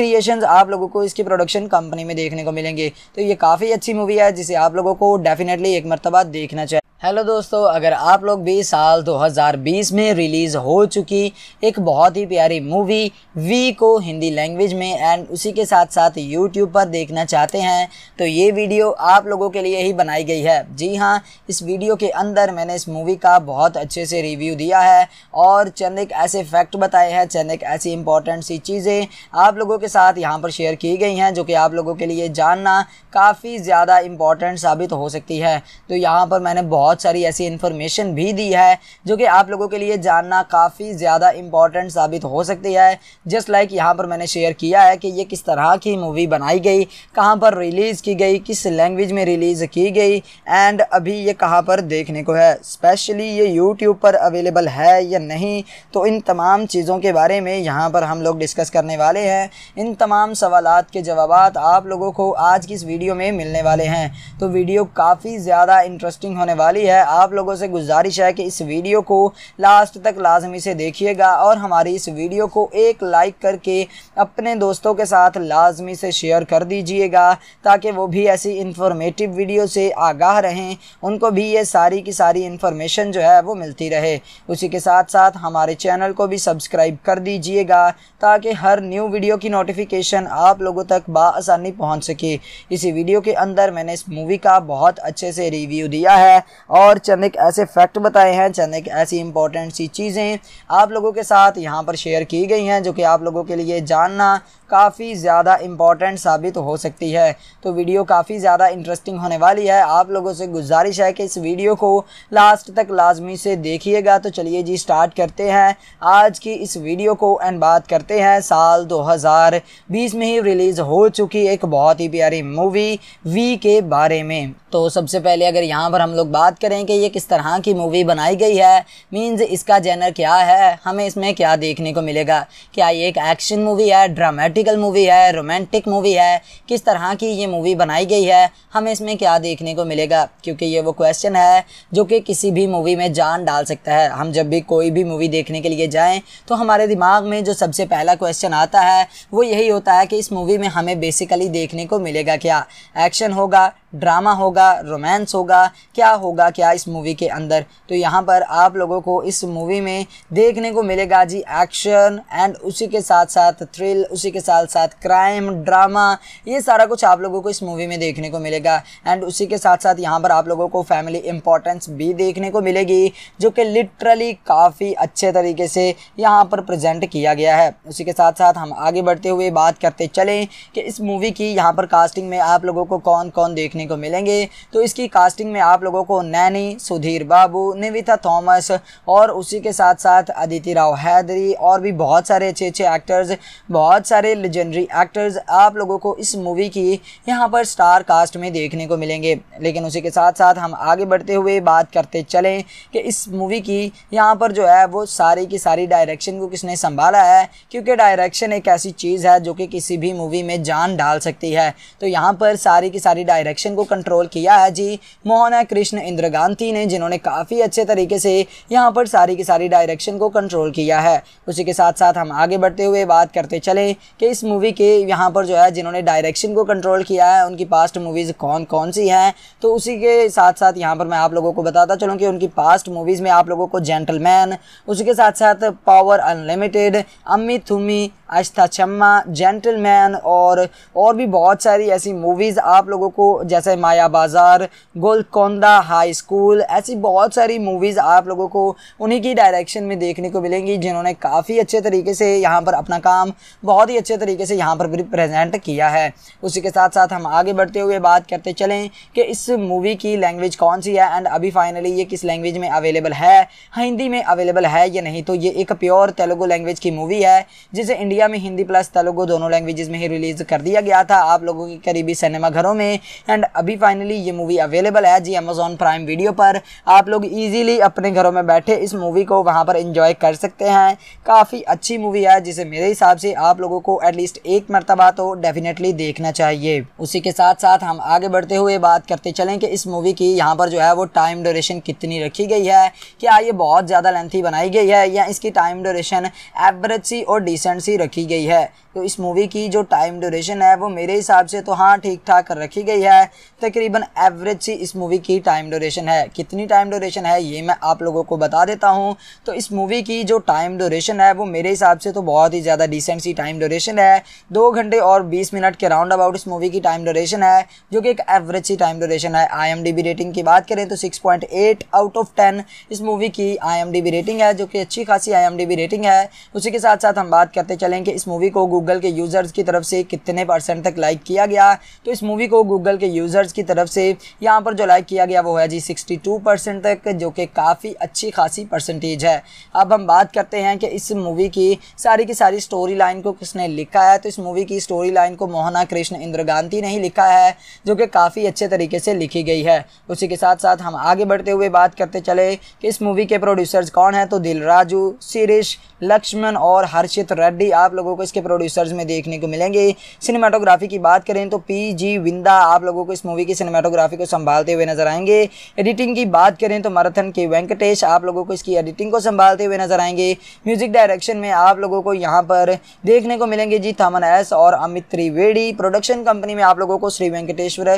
S1: क्रिएशन आप लोगों को इसकी प्रोडक्शन कंपनी में देखने को मिलेंगे तो ये काफ़ी अच्छी मूवी है जिसे आप लोगों को डेफिनेटली एक मरतबा देखना चाहिए हेलो दोस्तों अगर आप लोग भी साल 2020 में रिलीज़ हो चुकी एक बहुत ही प्यारी मूवी वी को हिंदी लैंग्वेज में एंड उसी के साथ साथ यूट्यूब पर देखना चाहते हैं तो ये वीडियो आप लोगों के लिए ही बनाई गई है जी हाँ इस वीडियो के अंदर मैंने इस मूवी का बहुत अच्छे से रिव्यू दिया है और चंद एक ऐसे फैक्ट बताए हैं चंद एक ऐसी इंपॉर्टेंट सी चीज़ें आप लोगों के साथ यहाँ पर शेयर की गई हैं जो कि आप लोगों के लिए जानना काफ़ी ज़्यादा इम्पॉर्टेंट साबित हो सकती है तो यहाँ पर मैंने बहुत बहुत सारी ऐसी इन्फॉर्मेशन भी दी है जो कि आप लोगों के लिए जानना काफ़ी ज़्यादा इंपॉर्टेंट साबित हो सकती है जस्ट लाइक यहाँ पर मैंने शेयर किया है कि ये किस तरह की मूवी बनाई गई कहाँ पर रिलीज़ की गई किस लैंग्वेज में रिलीज़ की गई एंड अभी ये कहाँ पर देखने को है स्पेशली ये यूट्यूब पर अवेलेबल है या नहीं तो इन तमाम चीज़ों के बारे में यहाँ पर हम लोग डिस्कस करने वाले हैं इन तमाम सवाल के जवाब आप लोगों को आज की इस वीडियो में मिलने वाले हैं तो वीडियो काफ़ी ज़्यादा इंटरेस्टिंग होने वाली वाली है आप लोगों से गुजारिश है कि इस वीडियो को लास्ट तक लाजमी से देखिएगा और हमारी इस वीडियो को एक लाइक करके अपने दोस्तों के साथ लाजमी से शेयर कर दीजिएगा ताकि वो भी ऐसी इंफॉर्मेटिव वीडियो से आगाह रहें उनको भी ये सारी की सारी इंफॉर्मेशन जो है वो मिलती रहे उसी के साथ साथ हमारे चैनल को भी सब्सक्राइब कर दीजिएगा ताकि हर न्यू वीडियो की नोटिफिकेशन आप लोगों तक बसानी पहुँच सके इसी वीडियो के अंदर मैंने इस मूवी का बहुत अच्छे से रिव्यू दिया है और चंद एक ऐसे फैक्ट बताए हैं चंद एक ऐसी इंपॉर्टेंट सी चीज़ें आप लोगों के साथ यहाँ पर शेयर की गई हैं जो कि आप लोगों के लिए जानना काफ़ी ज़्यादा इम्पॉर्टेंट साबित हो सकती है तो वीडियो काफ़ी ज़्यादा इंटरेस्टिंग होने वाली है आप लोगों से गुजारिश है कि इस वीडियो को लास्ट तक लाजमी से देखिएगा तो चलिए जी स्टार्ट करते हैं आज की इस वीडियो को एंड बात करते हैं साल 2020 में ही रिलीज़ हो चुकी एक बहुत ही प्यारी मूवी वी के बारे में तो सबसे पहले अगर यहाँ पर हम लोग बात बात करें कि ये किस तरह की मूवी बनाई गई है मींस इसका जेनर क्या है हमें इसमें क्या देखने को मिलेगा क्या ये एक एक्शन मूवी है ड्रामेटिकल मूवी है रोमांटिक मूवी है किस तरह की ये मूवी बनाई गई है हमें इसमें क्या देखने को मिलेगा क्योंकि ये वो क्वेश्चन है जो कि किसी भी मूवी में जान डाल सकता है हम जब भी कोई भी मूवी देखने के लिए जाएँ तो हमारे दिमाग में जो सबसे पहला क्वेश्चन आता है वो यही होता है कि इस मूवी में हमें बेसिकली देखने को मिलेगा क्या एक्शन होगा ड्रामा होगा रोमांस होगा क्या होगा होगा क्या इस मूवी के अंदर तो यहाँ पर आप लोगों को इस मूवी में देखने को मिलेगा जी एक्शन एंड उसी के साथ साथ थ्रिल उसी के साथ साथ क्राइम ड्रामा ये सारा कुछ आप लोगों को इस मूवी में देखने को मिलेगा एंड उसी के साथ साथ यहाँ पर आप लोगों को फैमिली इंपॉर्टेंस भी देखने को मिलेगी जो कि लिटरली काफ़ी अच्छे तरीके से यहाँ पर प्रजेंट किया गया है उसी के साथ साथ हम आगे बढ़ते हुए बात करते चलें कि इस मूवी की यहाँ पर कास्टिंग में आप लोगों को कौन कौन देखने को मिलेंगे तो इसकी कास्टिंग में आप लोगों को नैनी सुधीर बाबू निविता थॉमस और उसी के साथ साथ अदिति राव हैदरी और भी बहुत सारे अच्छे अच्छे एक्टर्स बहुत सारे लेजेंडरी एक्टर्स आप लोगों को इस मूवी की यहाँ पर स्टार कास्ट में देखने को मिलेंगे लेकिन उसी के साथ साथ हम आगे बढ़ते हुए बात करते चलें कि इस मूवी की यहाँ पर जो है वो सारी की सारी डायरेक्शन को किसने संभाला है क्योंकि डायरेक्शन एक ऐसी चीज़ है जो कि किसी भी मूवी में जान डाल सकती है तो यहाँ पर सारी की सारी डायरेक्शन को कंट्रोल किया है जी मोहना कृष्ण इंद्र चित्रकांती ने जिन्होंने काफ़ी अच्छे तरीके से यहाँ पर सारी की सारी डायरेक्शन को कंट्रोल किया है उसी के साथ साथ हम आगे बढ़ते हुए बात करते चलें कि इस मूवी के यहाँ पर जो है जिन्होंने डायरेक्शन को कंट्रोल किया है उनकी पास्ट मूवीज़ कौन कौन सी हैं तो उसी के साथ साथ यहाँ पर मैं आप लोगों को बताता चलूँ कि उनकी पास्ट मूवीज़ में आप लोगों को जेंटलमैन उसी के साथ साथ पावर अनलिमिटेड अम्मी थुम्मी आस्था चम्मा जेंटलमैन और और भी बहुत सारी ऐसी मूवीज़ आप लोगों को जैसे माया बाज़ार गोलकोंदा हाई स्कूल ऐसी बहुत सारी मूवीज़ आप लोगों को उन्हीं की डायरेक्शन में देखने को मिलेंगी जिन्होंने काफ़ी अच्छे तरीके से यहाँ पर अपना काम बहुत ही अच्छे तरीके से यहाँ पर प्रेजेंट किया है उसी के साथ साथ हम आगे बढ़ते हुए बात करते चलें कि इस मूवी की लैंग्वेज कौन सी है एंड अभी फाइनली ये किस लैंग्वेज में अवेलेबल है हिंदी में अवेलेबल है या नहीं तो ये एक प्योर तेलुगु लैंग्वेज की मूवी है जिसे इंडिया में हिंदी प्लस तेलुगु दोनों लैंग्वेज में ही रिलीज़ कर दिया गया था आप लोगों के करीबी सिनेमाघरों में एंड अभी फाइनली ये मूवी अवेलेबल है जी अमेजोन प्राइम वीडियो पर आप लोग इजीली अपने घरों में बैठे इस मूवी को वहां पर इंजॉय कर सकते हैं काफ़ी अच्छी मूवी है जिसे मेरे हिसाब से आप लोगों को एटलीस्ट एक मरतबा तो डेफिनेटली देखना चाहिए उसी के साथ साथ हम आगे बढ़ते हुए बात करते चलें कि इस मूवी की यहाँ पर जो है वो टाइम डोरेशन कितनी रखी गई है क्या ये बहुत ज़्यादा लेंथी बनाई गई है या इसकी टाइम डोरेशन एवरेज सी और डिसेंट सी रखी गई है तो इस मूवी की जो टाइम ड्यूरेशन है वो मेरे हिसाब से तो हाँ ठीक ठाक रखी गई है तकरीबन एवरेज सी इस मूवी की टाइम ड्यूरेशन ड्यूरेशन है कितनी टाइम ड्यूरेशन है ये मैं आप लोगों को बता देता हूँ तो इस मूवी की जो टाइम ड्यूरेशन है वो मेरे हिसाब से तो बहुत ही ज़्यादा डिसेंट सी टाइम ड्यूरेशन है दो घंटे और बीस मिनट के राउंड अबाउट इस मूवी की टाइम ड्यूरेशन है जो कि एक एवरेज सी टाइम ड्यूरेशन है आई रेटिंग की बात करें तो सिक्स आउट ऑफ टेन इस मूवी की आई रेटिंग है जो कि अच्छी खासी आई रेटिंग है उसी के साथ साथ हम बात करते चलें कि इस मूवी को गूगल के यूज़र्स की तरफ से कितने परसेंट तक लाइक किया गया तो इस मूवी को गूगल के यूज़र्स की तरफ से यहाँ पर जो लाइक किया गया वो है जी 62 परसेंट तक जो कि काफ़ी अच्छी खासी परसेंटेज है अब हम बात करते हैं कि इस मूवी की सारी की सारी स्टोरी लाइन को किसने लिखा है तो इस मूवी की स्टोरी लाइन को मोहना कृष्ण इंद्रगांती ने ही लिखा है जो कि काफ़ी अच्छे तरीके से लिखी गई है उसी के साथ साथ हम आगे बढ़ते हुए बात करते चले कि इस मूवी के प्रोड्यूसर्स कौन है तो दिल राजू शिरीष लक्ष्मण और हर्षित रेड्डी आप लोगों को इसके प्रोड्यूसर्स में देखने को मिलेंगे सिनेमाटोग्राफी की बात करें तो पी जी विंदा आप लोगों को इस मूवी की सिनेमाटोग्राफी को संभालते हुए नजर आएंगे एडिटिंग की बात करें तो मैराथन के वेंकटेश आप लोगों को इसकी एडिटिंग को संभालते हुए नजर आएंगे म्यूजिक डायरेक्शन में आप लोगों को यहाँ पर देखने को मिलेंगे जी थमन एस और अमित त्रिवेड़ी प्रोडक्शन कंपनी में आप लोगों को श्री वेंकटेश्वर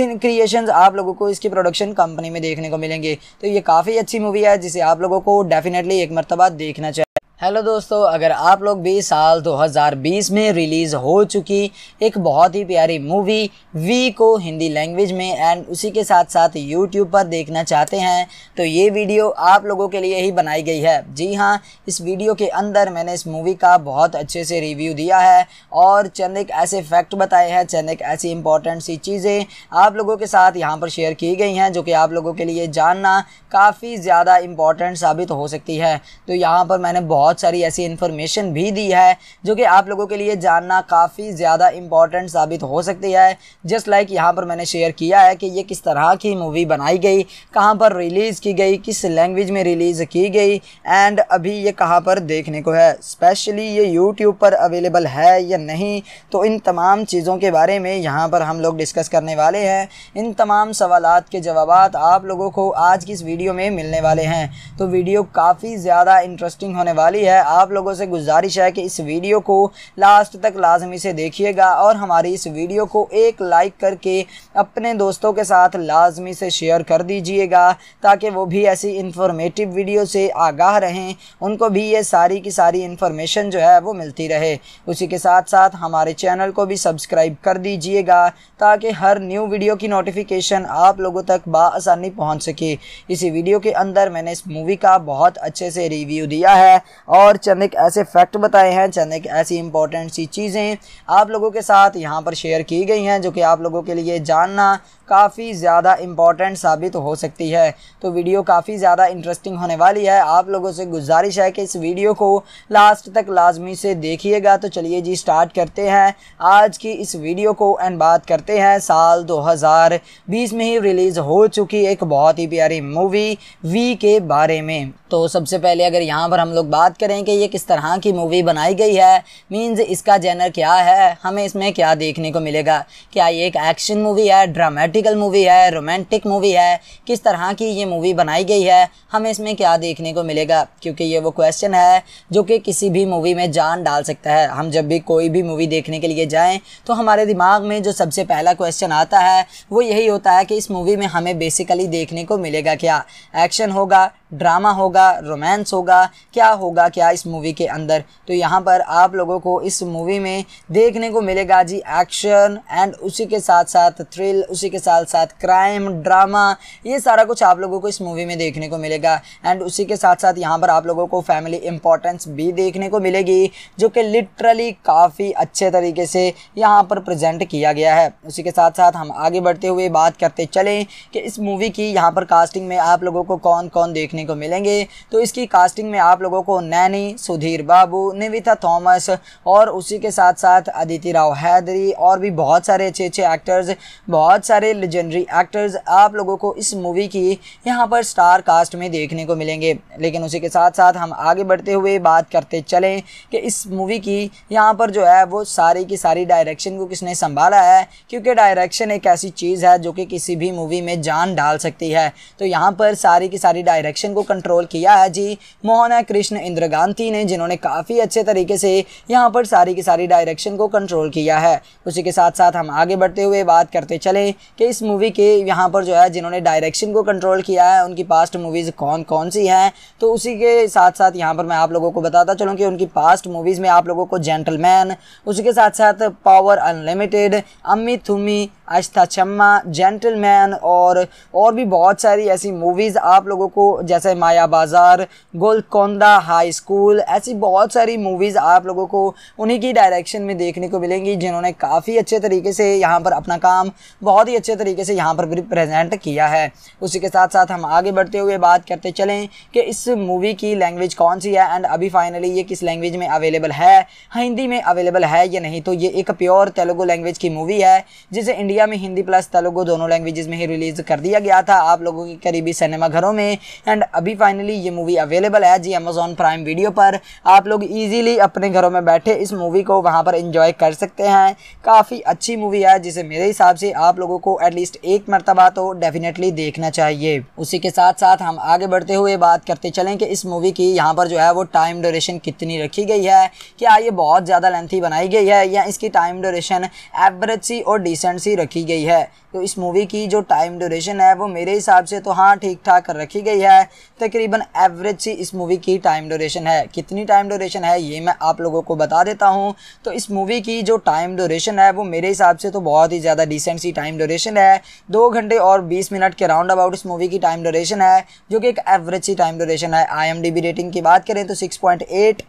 S1: क्रिएशन आप लोगों को इसकी प्रोडक्शन कंपनी में देखने को मिलेंगे तो ये काफ़ी अच्छी मूवी है जिसे आप लोगों को डेफिनेटली एक मरतबा देखना चाहिए हेलो दोस्तों अगर आप लोग भी साल 2020 में रिलीज़ हो चुकी एक बहुत ही प्यारी मूवी वी को हिंदी लैंग्वेज में एंड उसी के साथ साथ यूट्यूब पर देखना चाहते हैं तो ये वीडियो आप लोगों के लिए ही बनाई गई है जी हाँ इस वीडियो के अंदर मैंने इस मूवी का बहुत अच्छे से रिव्यू दिया है और चंद एक ऐसे फैक्ट बताए हैं चंद एक ऐसी इंपॉर्टेंट सी चीज़ें आप लोगों के साथ यहाँ पर शेयर की गई हैं जो कि आप लोगों के लिए जानना काफ़ी ज़्यादा इम्पॉर्टेंट साबित हो सकती है तो यहाँ पर मैंने बहुत बहुत सारी ऐसी इन्फॉर्मेशन भी दी है जो कि आप लोगों के लिए जानना काफ़ी ज़्यादा इंपॉर्टेंट साबित हो सकती है जस्ट लाइक यहाँ पर मैंने शेयर किया है कि ये किस तरह की मूवी बनाई गई कहाँ पर रिलीज़ की गई किस लैंग्वेज में रिलीज़ की गई एंड अभी ये कहाँ पर देखने को है स्पेशली ये यूट्यूब पर अवेलेबल है या नहीं तो इन तमाम चीज़ों के बारे में यहाँ पर हम लोग डिस्कस करने वाले हैं इन तमाम सवाल के जवाब आप लोगों को आज की इस वीडियो में मिलने वाले हैं तो वीडियो काफ़ी ज़्यादा इंटरेस्टिंग होने वाली ज़रूरी है आप लोगों से गुजारिश है कि इस वीडियो को लास्ट तक लाजमी से देखिएगा और हमारी इस वीडियो को एक लाइक करके अपने दोस्तों के साथ लाजमी से शेयर कर दीजिएगा ताकि वो भी ऐसी इंफॉर्मेटिव वीडियो से आगाह रहें उनको भी ये सारी की सारी इन्फॉर्मेशन जो है वो मिलती रहे उसी के साथ साथ हमारे चैनल को भी सब्सक्राइब कर दीजिएगा ताकि हर न्यू वीडियो की नोटिफिकेशन आप लोगों तक बासानी पहुंच सके इसी वीडियो के अंदर मैंने इस मूवी का बहुत अच्छे से रिव्यू दिया है और चंद एक ऐसे फैक्ट बताए हैं चंद एक ऐसी इंपॉर्टेंट सी चीज़ें आप लोगों के साथ यहाँ पर शेयर की गई हैं जो कि आप लोगों के लिए जानना काफ़ी ज़्यादा इम्पॉर्टेंट साबित हो सकती है तो वीडियो काफ़ी ज़्यादा इंटरेस्टिंग होने वाली है आप लोगों से गुजारिश है कि इस वीडियो को लास्ट तक लाजमी से देखिएगा तो चलिए जी स्टार्ट करते हैं आज की इस वीडियो को एंड बात करते हैं साल 2020 में ही रिलीज़ हो चुकी एक बहुत ही प्यारी मूवी वी के बारे में तो सबसे पहले अगर यहाँ पर हम लोग बात करें कि ये किस तरह की मूवी बनाई गई है मीन्स इसका जेनर क्या है हमें इसमें क्या देखने को मिलेगा क्या ये एक एक्शन मूवी है ड्रामेटिकल मूवी है रोमांटिक मूवी है किस तरह की ये मूवी बनाई गई है हमें इसमें क्या देखने को मिलेगा क्योंकि ये वो क्वेश्चन है जो कि किसी भी मूवी में जान डाल सकता है हम जब भी कोई भी मूवी देखने के लिए जाएँ तो हमारे दिमाग में जो सबसे पहला क्वेश्चन आता है वो यही होता है कि इस मूवी में हमें बेसिकली देखने को मिलेगा क्या एक्शन होगा ड्रामा होगा रोमांस होगा क्या होगा क्या इस मूवी के अंदर तो यहाँ पर आप लोगों को इस मूवी में देखने को मिलेगा जी एक्शन एंड उसी के साथ साथ थ्रिल उसी के साथ साथ क्राइम ड्रामा ये सारा कुछ आप लोगों को इस मूवी में देखने को मिलेगा एंड उसी के साथ साथ यहाँ पर आप लोगों को फैमिली इंपॉर्टेंस भी देखने को मिलेगी जो कि लिटरली काफ़ी अच्छे तरीके से यहाँ पर प्रजेंट किया गया है उसी के साथ साथ हम आगे बढ़ते हुए बात करते चलें कि इस मूवी की यहाँ पर कास्टिंग में आप लोगों को कौन कौन देखने को मिलेंगे तो इसकी कास्टिंग में आप लोगों को नैनी सुधीर बाबू निविता थॉमस और उसी के साथ साथ अदिति राव हैदरी और भी बहुत सारे अच्छे अच्छे एक्टर्स बहुत सारे लेजेंडरी एक्टर्स आप लोगों को इस मूवी की यहाँ पर स्टार कास्ट में देखने को मिलेंगे लेकिन उसी के साथ साथ हम आगे बढ़ते हुए बात करते चलें कि इस मूवी की यहाँ पर जो है वो सारी की सारी डायरेक्शन को किसने संभाला है क्योंकि डायरेक्शन एक ऐसी चीज़ है जो कि किसी भी मूवी में जान डाल सकती है तो यहाँ पर सारी की सारी डायरेक्शन को कंट्रोल किया है जी मोहना कृष्ण इंद्र गांधी ने जिन्होंने काफ़ी अच्छे तरीके से यहाँ पर सारी की सारी डायरेक्शन को कंट्रोल किया है उसी के साथ साथ हम आगे बढ़ते हुए बात करते चले कि इस मूवी के यहाँ पर जो है जिन्होंने डायरेक्शन को कंट्रोल किया है उनकी पास्ट मूवीज़ कौन कौन सी हैं तो उसी के साथ साथ यहाँ पर मैं आप लोगों को बताता चलूँ कि उनकी पास्ट मूवीज़ में आप लोगों को जेंटलमैन उसी के साथ साथ पावर अनलिमिटेड अम्मी थुम्मी आस्था चम्मा जेंटलमैन और और भी बहुत सारी ऐसी मूवीज़ आप लोगों को जैसे माया बाज़ार गोलकोंदा हाई स्कूल ऐसी बहुत सारी मूवीज़ आप लोगों को उन्हीं की डायरेक्शन में देखने को मिलेंगी जिन्होंने काफ़ी अच्छे तरीके से यहाँ पर अपना काम बहुत ही अच्छे तरीके से यहाँ पर रिप्रेजेंट प्रेजेंट किया है उसी के साथ साथ हम आगे बढ़ते हुए बात करते चलें कि इस मूवी की लैंग्वेज कौन सी है एंड अभी फाइनली ये किस लैंग्वेज में अवेलेबल है हिंदी में अवेलेबल है या नहीं तो ये एक प्योर तेलुगु लैंग्वेज की मूवी है जिसे इंडिया में हिंदी प्लस तेलुगु दोनों लैंग्वेज में ही रिलीज़ कर दिया गया था आप लोगों के करीबी सिनेमाघरों में एंड अभी फाइनली ये मूवी अवेलेबल है जी अमेजोन प्राइम प्राइम वीडियो पर आप लोग इजीली अपने घरों में बैठे इस मूवी को वहां पर इंजॉय कर सकते हैं काफ़ी अच्छी मूवी है जिसे मेरे हिसाब से आप लोगों को एटलीस्ट एक मरतबा तो डेफिनेटली देखना चाहिए उसी के साथ साथ हम आगे बढ़ते हुए बात करते चलें कि इस मूवी की यहाँ पर जो है वो टाइम ड्यूरेशन कितनी रखी गई है क्या ये बहुत ज़्यादा लेंथी बनाई गई है या इसकी टाइम ड्यूरेशन एवरेज सी और डिसेंट सी रखी गई है तो इस मूवी की जो टाइम ड्यूरेशन है वो मेरे हिसाब से तो हाँ ठीक ठाक रखी गई है तकरीबन एवरेज सी इस मूवी की टाइम ड्यूरेशन ड्यूरेशन है कितनी टाइम ड्यूरेशन है ये मैं आप लोगों को बता देता हूँ तो इस मूवी की जो टाइम ड्यूरेशन है वो मेरे हिसाब से तो बहुत ही ज़्यादा डिसेंट सी टाइम ड्यूरेशन है दो घंटे और बीस मिनट के राउंड अबाउट इस मूवी की टाइम ड्यूरेशन है जो कि एक एवरेज सी टाइम ड्यूरेशन है आई रेटिंग की बात करें तो सिक्स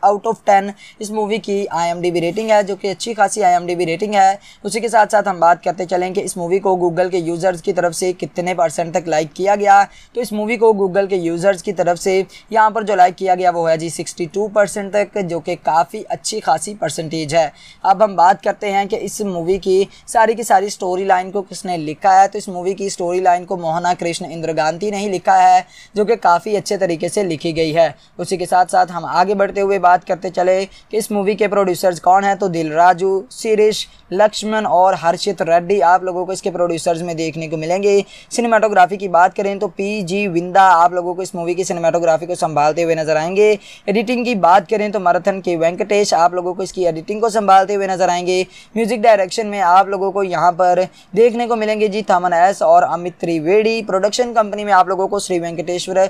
S1: आउट ऑफ टेन इस मूवी की आई रेटिंग है जो कि अच्छी खासी आई रेटिंग है उसी के साथ साथ हम बात करते चलें कि इस मूवी को गूगल के यूज़र्स की तरफ से कितने परसेंट तक लाइक किया गया तो इस मूवी को गूगल के यूज़र्स की तरफ से यहाँ पर जो लाइक किया गया वो है जी 62 परसेंट तक जो कि काफ़ी अच्छी खासी परसेंटेज है अब हम बात करते हैं कि इस मूवी की सारी की सारी स्टोरी लाइन को किसने लिखा है तो इस मूवी की स्टोरी लाइन को मोहना कृष्ण इंद्रगांती ने ही लिखा है जो कि काफ़ी अच्छे तरीके से लिखी गई है उसी के साथ साथ हम आगे बढ़ते हुए बात करते चले कि इस मूवी के प्रोड्यूसर्स कौन है तो राजू शीरिश लक्ष्मण और हर्षित रेड्डी आप लोगों को इसके प्रोड्यूसर्स में देखने को मिलेंगे सिनेमाटोग्राफी की बात करें तो पी जी विंदा आप लोगों को इस मूवी की सिनेमाटोग्राफी को संभालते हुए नजर आएंगे एडिटिंग की बात करें तो मराथन के वेंकटेश आप लोगों को इसकी एडिटिंग को संभालते हुए नजर आएंगे म्यूजिक डायरेक्शन में आप लोगों को यहाँ पर देखने को मिलेंगे जी थमन एस और अमित त्रिवेड़ी प्रोडक्शन कंपनी में आप लोगों को श्री वेंकटेश्वर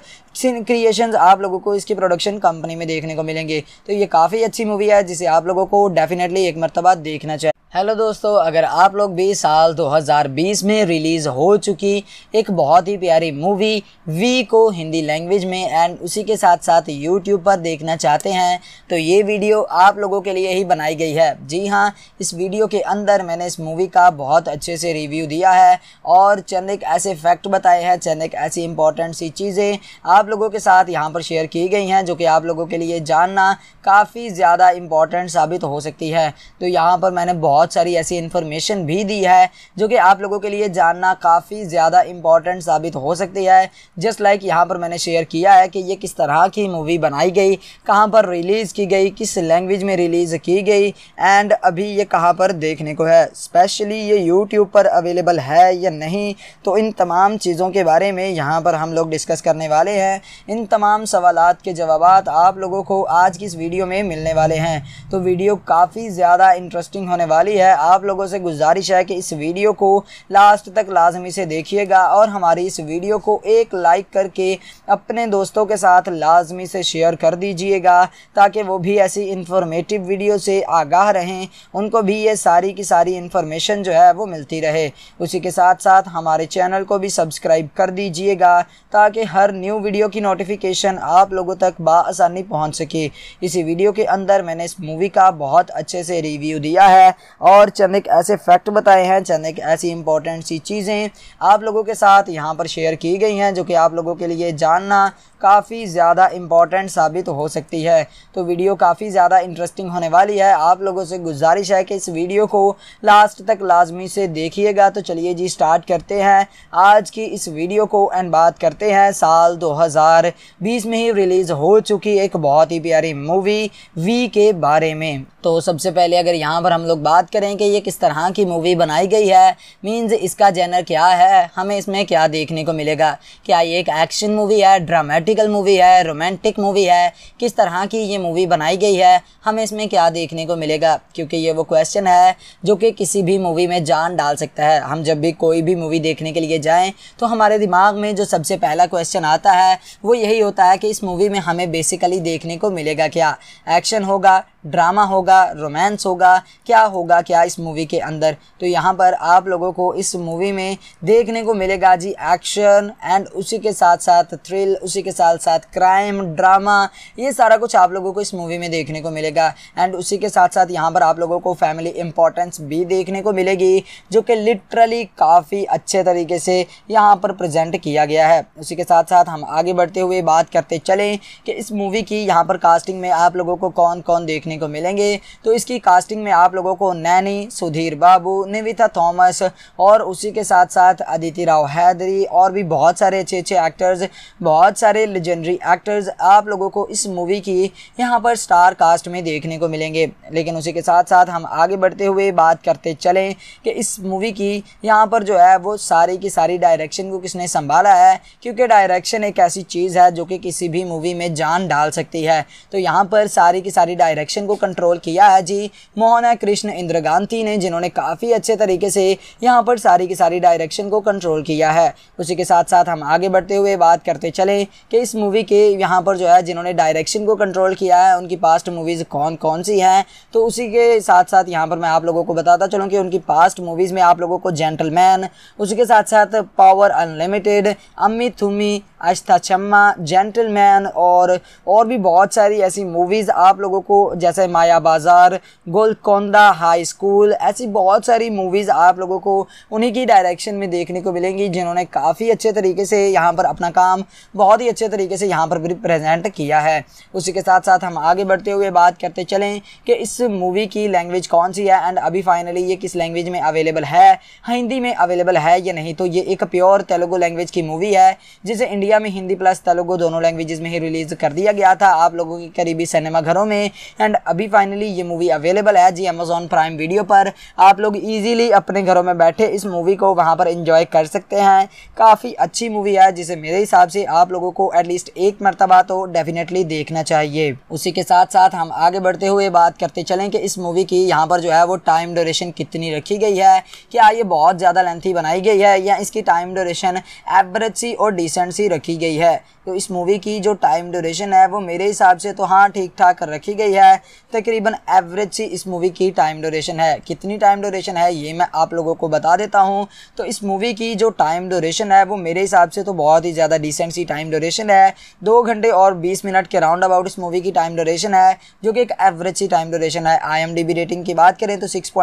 S1: क्रिएशन आप लोगों को इसकी प्रोडक्शन कंपनी में देखने को मिलेंगे तो ये काफ़ी अच्छी मूवी है जिसे आप लोगों को डेफिनेटली एक मरतबा देखना चाहिए हेलो दोस्तों अगर आप लोग भी साल 2020 में रिलीज़ हो चुकी एक बहुत ही प्यारी मूवी वी को हिंदी लैंग्वेज में एंड उसी के साथ साथ यूट्यूब पर देखना चाहते हैं तो ये वीडियो आप लोगों के लिए ही बनाई गई है जी हाँ इस वीडियो के अंदर मैंने इस मूवी का बहुत अच्छे से रिव्यू दिया है और चंद एक ऐसे फैक्ट बताए हैं चंद एक ऐसी इंपॉर्टेंट सी चीज़ें आप लोगों के साथ यहाँ पर शेयर की गई हैं जो कि आप लोगों के लिए जानना काफ़ी ज़्यादा इम्पॉर्टेंट साबित हो सकती है तो यहाँ पर मैंने बहुत सारी ऐसी इन्फॉर्मेशन भी दी है जो कि आप लोगों के लिए जानना काफ़ी ज़्यादा इम्पॉर्टेंट साबित हो सकती है जस्ट लाइक like यहाँ पर मैंने शेयर किया है कि ये किस तरह की मूवी बनाई गई गई कहाँ पर रिलीज़ की गई किस लैंग्वेज में रिलीज़ की गई एंड अभी ये कहाँ पर देखने को है स्पेशली ये यूट्यूब पर अवेलेबल है या नहीं तो इन तमाम चीज़ों के बारे में यहाँ पर हम लोग डिस्कस करने वाले हैं इन तमाम सवाल के जवाब आप लोगों को आज की इस वीडियो में मिलने वाले हैं तो वीडियो काफ़ी ज़्यादा इंटरेस्टिंग होने वाली है आप लोगों से गुजारिश है कि इस वीडियो को लास्ट तक लाजमी से देखिएगा और हमारी इस वीडियो को एक लाइक करके अपने दोस्तों के साथ लाजमी से शेयर कर कर दीजिएगा ताकि वो भी ऐसी इंफॉर्मेटिव वीडियो से आगाह रहें उनको भी ये सारी की सारी इन्फॉर्मेशन जो है वो मिलती रहे उसी के साथ साथ हमारे चैनल को भी सब्सक्राइब कर दीजिएगा ताकि हर न्यू वीडियो की नोटिफिकेशन आप लोगों तक बसानी पहुँच सके इसी वीडियो के अंदर मैंने इस मूवी का बहुत अच्छे से रिव्यू दिया है और चंद एक ऐसे फैक्ट बताए हैं चंद एक ऐसी इंपॉर्टेंट सी चीज़ें आप लोगों के साथ यहाँ पर शेयर की गई हैं जो कि आप लोगों के लिए जानना काफ़ी ज़्यादा इम्पॉर्टेंट साबित साबित तो हो सकती है तो वीडियो काफ़ी ज़्यादा इंटरेस्टिंग होने वाली है आप लोगों से गुजारिश है कि इस वीडियो को लास्ट तक लाजमी से देखिएगा तो चलिए जी स्टार्ट करते हैं आज की इस वीडियो को एंड बात करते हैं साल 2020 में ही रिलीज़ हो चुकी एक बहुत ही प्यारी मूवी वी के बारे में तो सबसे पहले अगर यहाँ पर हम लोग बात करें कि ये किस तरह की मूवी बनाई गई है मींस इसका जेनर क्या है हमें इसमें क्या देखने को मिलेगा क्या ये एक एक्शन मूवी है ड्रामेटिकल मूवी है रोमांटिक मूवी है किस तरह की ये मूवी बनाई गई है हमें इसमें क्या देखने को मिलेगा क्योंकि ये वो क्वेश्चन है जो कि किसी भी मूवी में जान डाल सकता है हम जब भी कोई भी मूवी देखने के लिए जाएँ तो हमारे दिमाग में जो सबसे पहला क्वेश्चन आता है वो यही होता है कि इस मूवी में हमें बेसिकली देखने को मिलेगा क्या एक्शन होगा ड्रामा होगा होगा रोमांस होगा क्या होगा क्या इस मूवी के अंदर तो यहाँ पर आप लोगों को इस मूवी में देखने को मिलेगा जी एक्शन एंड उसी के साथ साथ थ्रिल उसी के साथ साथ क्राइम ड्रामा ये सारा कुछ आप लोगों को इस मूवी में देखने को मिलेगा एंड उसी के साथ साथ यहाँ पर आप लोगों को फैमिली इंपॉर्टेंस भी देखने को मिलेगी जो कि लिटरली काफ़ी अच्छे तरीके से यहाँ पर प्रजेंट किया गया है उसी के साथ साथ हम आगे बढ़ते हुए बात करते चलें कि इस मूवी की यहाँ पर कास्टिंग में आप लोगों को कौन कौन देखने को मिलेंगे तो इसकी कास्टिंग में आप लोगों को नैनी सुधीर बाबू निविता थॉमस और उसी के साथ साथ अदिति राव हैदरी और भी बहुत सारे अच्छे अच्छे एक्टर्स बहुत सारे लेजेंडरी एक्टर्स आप लोगों को इस मूवी की यहाँ पर स्टार कास्ट में देखने को मिलेंगे लेकिन उसी के साथ साथ हम आगे बढ़ते हुए बात करते चलें कि इस मूवी की यहाँ पर जो है वो सारी की सारी डायरेक्शन को किसने संभाला है क्योंकि डायरेक्शन एक ऐसी चीज़ है जो कि किसी भी मूवी में जान डाल सकती है तो यहाँ पर सारी की सारी डायरेक्शन को कंट्रोल किया किया है जी मोहना कृष्ण गांधी ने जिन्होंने काफ़ी अच्छे तरीके से यहाँ पर सारी की सारी डायरेक्शन को कंट्रोल किया है उसी के साथ साथ हम आगे बढ़ते हुए बात करते चले कि इस मूवी के यहाँ पर जो है जिन्होंने डायरेक्शन को कंट्रोल किया है उनकी पास्ट मूवीज़ कौन कौन सी हैं तो उसी के साथ साथ यहाँ पर मैं आप लोगों को बताता चलूँ कि उनकी पास्ट मूवीज़ में आप लोगों को जेंटलमैन उसी के साथ साथ पावर अनलिमिटेड अम्मी थुम्मी आस्था चम्मा जेंटलमैन और और भी बहुत सारी ऐसी मूवीज़ आप लोगों को जैसे मायाबाज बाज़ार गोलकोंदा हाई स्कूल ऐसी बहुत सारी मूवीज़ आप लोगों को उन्हीं की डायरेक्शन में देखने को मिलेंगी जिन्होंने काफ़ी अच्छे तरीके से यहाँ पर अपना काम बहुत ही अच्छे तरीके से यहाँ पर प्रेजेंट किया है उसी के साथ साथ हम आगे बढ़ते हुए बात करते चलें कि इस मूवी की लैंग्वेज कौन सी है एंड अभी फाइनली ये किस लैंग्वेज में अवेलेबल है हिंदी में अवेलेबल है या नहीं तो ये एक प्योर तेलुगु लैंग्वेज की मूवी है जिसे इंडिया में हिंदी प्लस तेलुगु दोनों लैंग्वेज में ही रिलीज़ कर दिया गया था आप लोगों के करीबी सिनेमा घरों में एंड अभी फाइनली ये मूवी अवेलेबल है जी अमेजोन प्राइम वीडियो पर आप लोग इजीली अपने घरों में बैठे इस मूवी को वहाँ पर इंजॉय कर सकते हैं काफ़ी अच्छी मूवी है जिसे मेरे हिसाब से आप लोगों को एटलीस्ट एक मरतबा तो डेफिनेटली देखना चाहिए उसी के साथ साथ हम आगे बढ़ते हुए बात करते चलें कि इस मूवी की यहाँ पर जो है वो टाइम ड्यूरेशन कितनी रखी गई है क्या ये बहुत ज़्यादा लेंथी बनाई गई है या इसकी टाइम ड्यूरेशन एवरेज सी और डिसेंट सी रखी गई है तो इस मूवी की जो टाइम ड्यूरेशन है वो मेरे हिसाब से तो हाँ ठीक ठाक रखी गई है तकरीबन एवरेज सी इस मूवी की टाइम ड्यूरेशन है कितनी टाइम ड्यूरेशन है ये मैं आप लोगों को बता देता हूँ तो इस मूवी की जो टाइम ड्यूरेशन है वो मेरे हिसाब से तो बहुत ही ज़्यादा डिसेंट सी टाइम ड्यूरेशन है दो घंटे और बीस मिनट के राउंड अबाउट इस मूवी की टाइम ड्यूरेशन है जो कि एक एवरेज सी टाइम ड्यूरेशन है आई रेटिंग की बात करें तो सिक्स